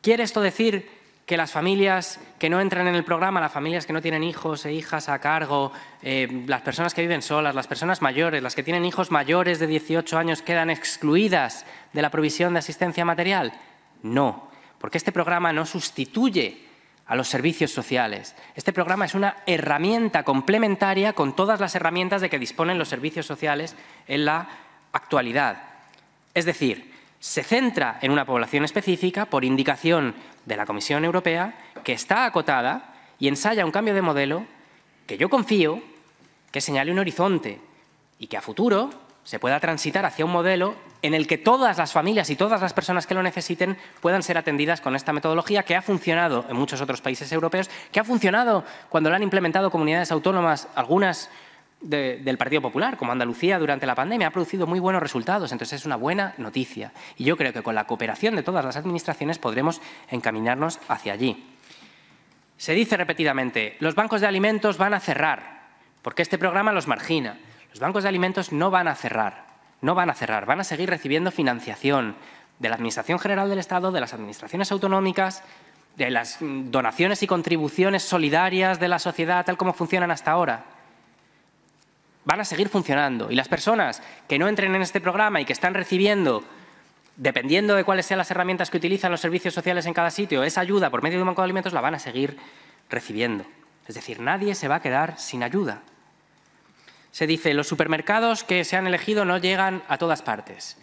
¿Quiere esto decir que las familias que no entran en el programa, las familias que no tienen hijos e hijas a cargo, eh, las personas que viven solas, las personas mayores, las que tienen hijos mayores de 18 años, quedan excluidas de la provisión de asistencia material? No, porque este programa no sustituye a los servicios sociales. Este programa es una herramienta complementaria con todas las herramientas de que disponen los servicios sociales en la actualidad. Es decir, se centra en una población específica por indicación de la Comisión Europea, que está acotada y ensaya un cambio de modelo que yo confío que señale un horizonte y que a futuro se pueda transitar hacia un modelo en el que todas las familias y todas las personas que lo necesiten puedan ser atendidas con esta metodología que ha funcionado en muchos otros países europeos, que ha funcionado cuando lo han implementado comunidades autónomas, algunas del Partido Popular, como Andalucía durante la pandemia, ha producido muy buenos resultados, entonces es una buena noticia. Y yo creo que con la cooperación de todas las administraciones podremos encaminarnos hacia allí. Se dice repetidamente, los bancos de alimentos van a cerrar, porque este programa los margina. Los bancos de alimentos no van a cerrar, no van a cerrar, van a seguir recibiendo financiación de la Administración General del Estado, de las administraciones autonómicas, de las donaciones y contribuciones solidarias de la sociedad, tal como funcionan hasta ahora van a seguir funcionando. Y las personas que no entren en este programa y que están recibiendo, dependiendo de cuáles sean las herramientas que utilizan los servicios sociales en cada sitio, esa ayuda por medio de un banco de alimentos la van a seguir recibiendo. Es decir, nadie se va a quedar sin ayuda. Se dice, los supermercados que se han elegido no llegan a todas partes.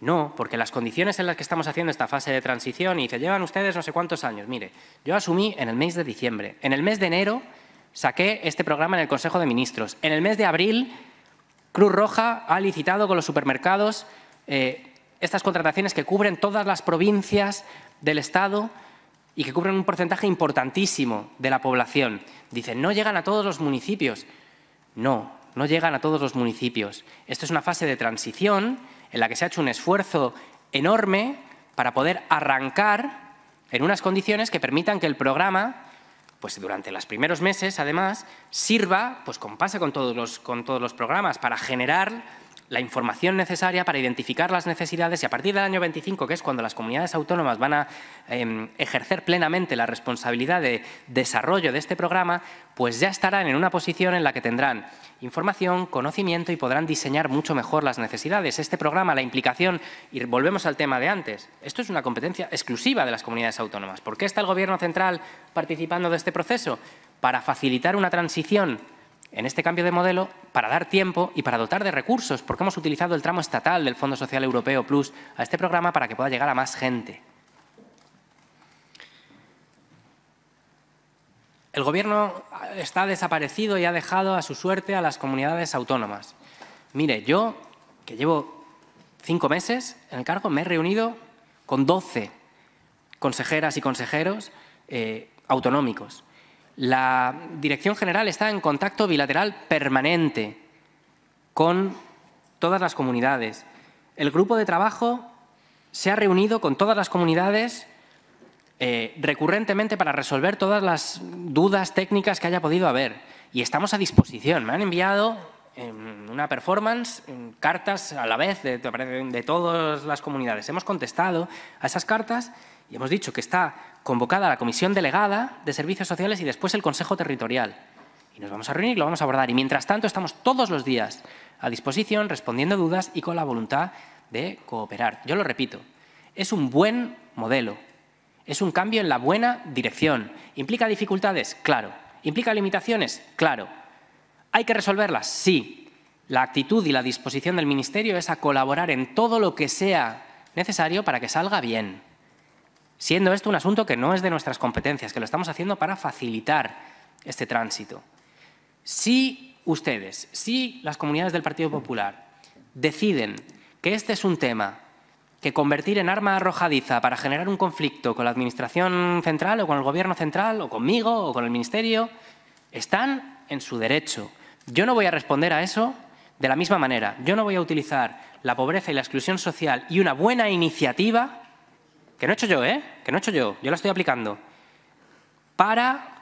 No, porque las condiciones en las que estamos haciendo esta fase de transición, y se llevan ustedes no sé cuántos años, mire, yo asumí en el mes de diciembre. En el mes de enero Saqué este programa en el Consejo de Ministros. En el mes de abril, Cruz Roja ha licitado con los supermercados eh, estas contrataciones que cubren todas las provincias del Estado y que cubren un porcentaje importantísimo de la población. Dicen, no llegan a todos los municipios. No, no llegan a todos los municipios. Esto es una fase de transición en la que se ha hecho un esfuerzo enorme para poder arrancar en unas condiciones que permitan que el programa pues durante los primeros meses, además, sirva, pues compasa con todos los, con todos los programas, para generar la información necesaria para identificar las necesidades y a partir del año 25, que es cuando las comunidades autónomas van a em, ejercer plenamente la responsabilidad de desarrollo de este programa, pues ya estarán en una posición en la que tendrán información, conocimiento y podrán diseñar mucho mejor las necesidades. Este programa, la implicación, y volvemos al tema de antes, esto es una competencia exclusiva de las comunidades autónomas. ¿Por qué está el Gobierno central participando de este proceso? Para facilitar una transición en este cambio de modelo para dar tiempo y para dotar de recursos, porque hemos utilizado el tramo estatal del Fondo Social Europeo Plus a este programa para que pueda llegar a más gente. El Gobierno está desaparecido y ha dejado a su suerte a las comunidades autónomas. Mire, yo, que llevo cinco meses en el cargo, me he reunido con 12 consejeras y consejeros eh, autonómicos. La Dirección General está en contacto bilateral permanente con todas las comunidades. El grupo de trabajo se ha reunido con todas las comunidades eh, recurrentemente para resolver todas las dudas técnicas que haya podido haber. Y estamos a disposición. Me han enviado em, una performance, em, cartas a la vez de todas las comunidades. Hemos contestado a esas cartas y hemos dicho que está convocada la Comisión Delegada de Servicios Sociales y después el Consejo Territorial. Y nos vamos a reunir y lo vamos a abordar. Y mientras tanto estamos todos los días a disposición, respondiendo dudas y con la voluntad de cooperar. Yo lo repito, es un buen modelo, es un cambio en la buena dirección. ¿Implica dificultades? Claro. ¿Implica limitaciones? Claro. ¿Hay que resolverlas? Sí. La actitud y la disposición del Ministerio es a colaborar en todo lo que sea necesario para que salga bien siendo esto un asunto que no es de nuestras competencias, que lo estamos haciendo para facilitar este tránsito. Si ustedes, si las comunidades del Partido Popular deciden que este es un tema que convertir en arma arrojadiza para generar un conflicto con la Administración central o con el Gobierno central o conmigo o con el Ministerio, están en su derecho. Yo no voy a responder a eso de la misma manera. Yo no voy a utilizar la pobreza y la exclusión social y una buena iniciativa que no he hecho yo, ¿eh? Que no he hecho yo, yo la estoy aplicando, para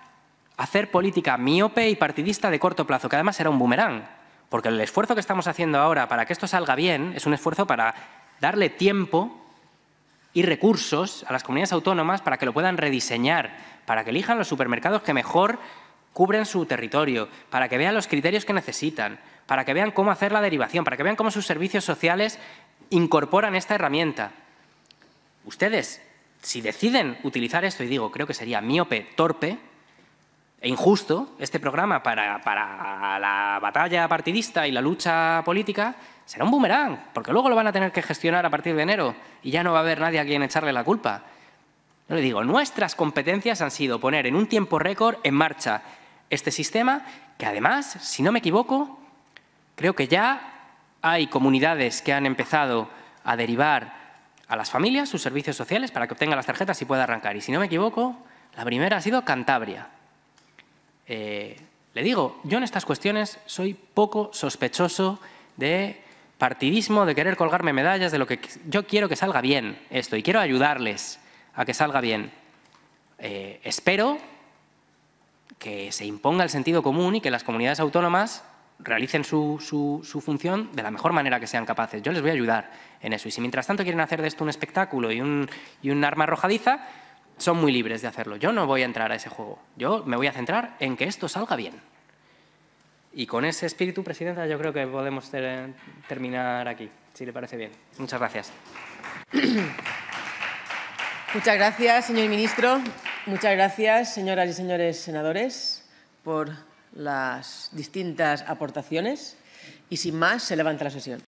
hacer política miope y partidista de corto plazo, que además era un boomerang, porque el esfuerzo que estamos haciendo ahora para que esto salga bien es un esfuerzo para darle tiempo y recursos a las comunidades autónomas para que lo puedan rediseñar, para que elijan los supermercados que mejor cubren su territorio, para que vean los criterios que necesitan, para que vean cómo hacer la derivación, para que vean cómo sus servicios sociales incorporan esta herramienta. Ustedes, si deciden utilizar esto, y digo, creo que sería miope, torpe e injusto, este programa para, la batalla partidista y la lucha política, será un boomerang, porque luego lo van a tener que gestionar a partir de enero y ya no va a haber nadie a quien echarle la culpa. No le digo, nuestras competencias han sido poner en un tiempo récord en marcha este sistema, que además, si no me equivoco, creo que ya hay comunidades que han empezado a derivar a las familias sus servicios sociales para que obtenga las tarjetas y pueda arrancar. Y si no me equivoco, la primera ha sido Cantabria. Eh, le digo, yo en estas cuestiones soy poco sospechoso de partidismo, de querer colgarme medallas, de lo que yo quiero que salga bien esto y quiero ayudarles a que salga bien. Eh, espero que se imponga el sentido común y que las comunidades autónomas realicen su, función de la mejor manera que sean capaces. Yo les voy a ayudar en eso. Y si mientras tanto quieren hacer de esto un espectáculo y un, arma arrojadiza, son muy libres de hacerlo. Yo no voy a entrar a ese juego. Yo me voy a centrar en que esto salga bien. Y con ese espíritu, Presidenta, yo creo que podemos terminar aquí, si le parece bien. Muchas gracias. Muchas gracias, señor ministro. Muchas gracias, señoras y señores senadores, por las distintas aportaciones y sin más se levanta la sesión.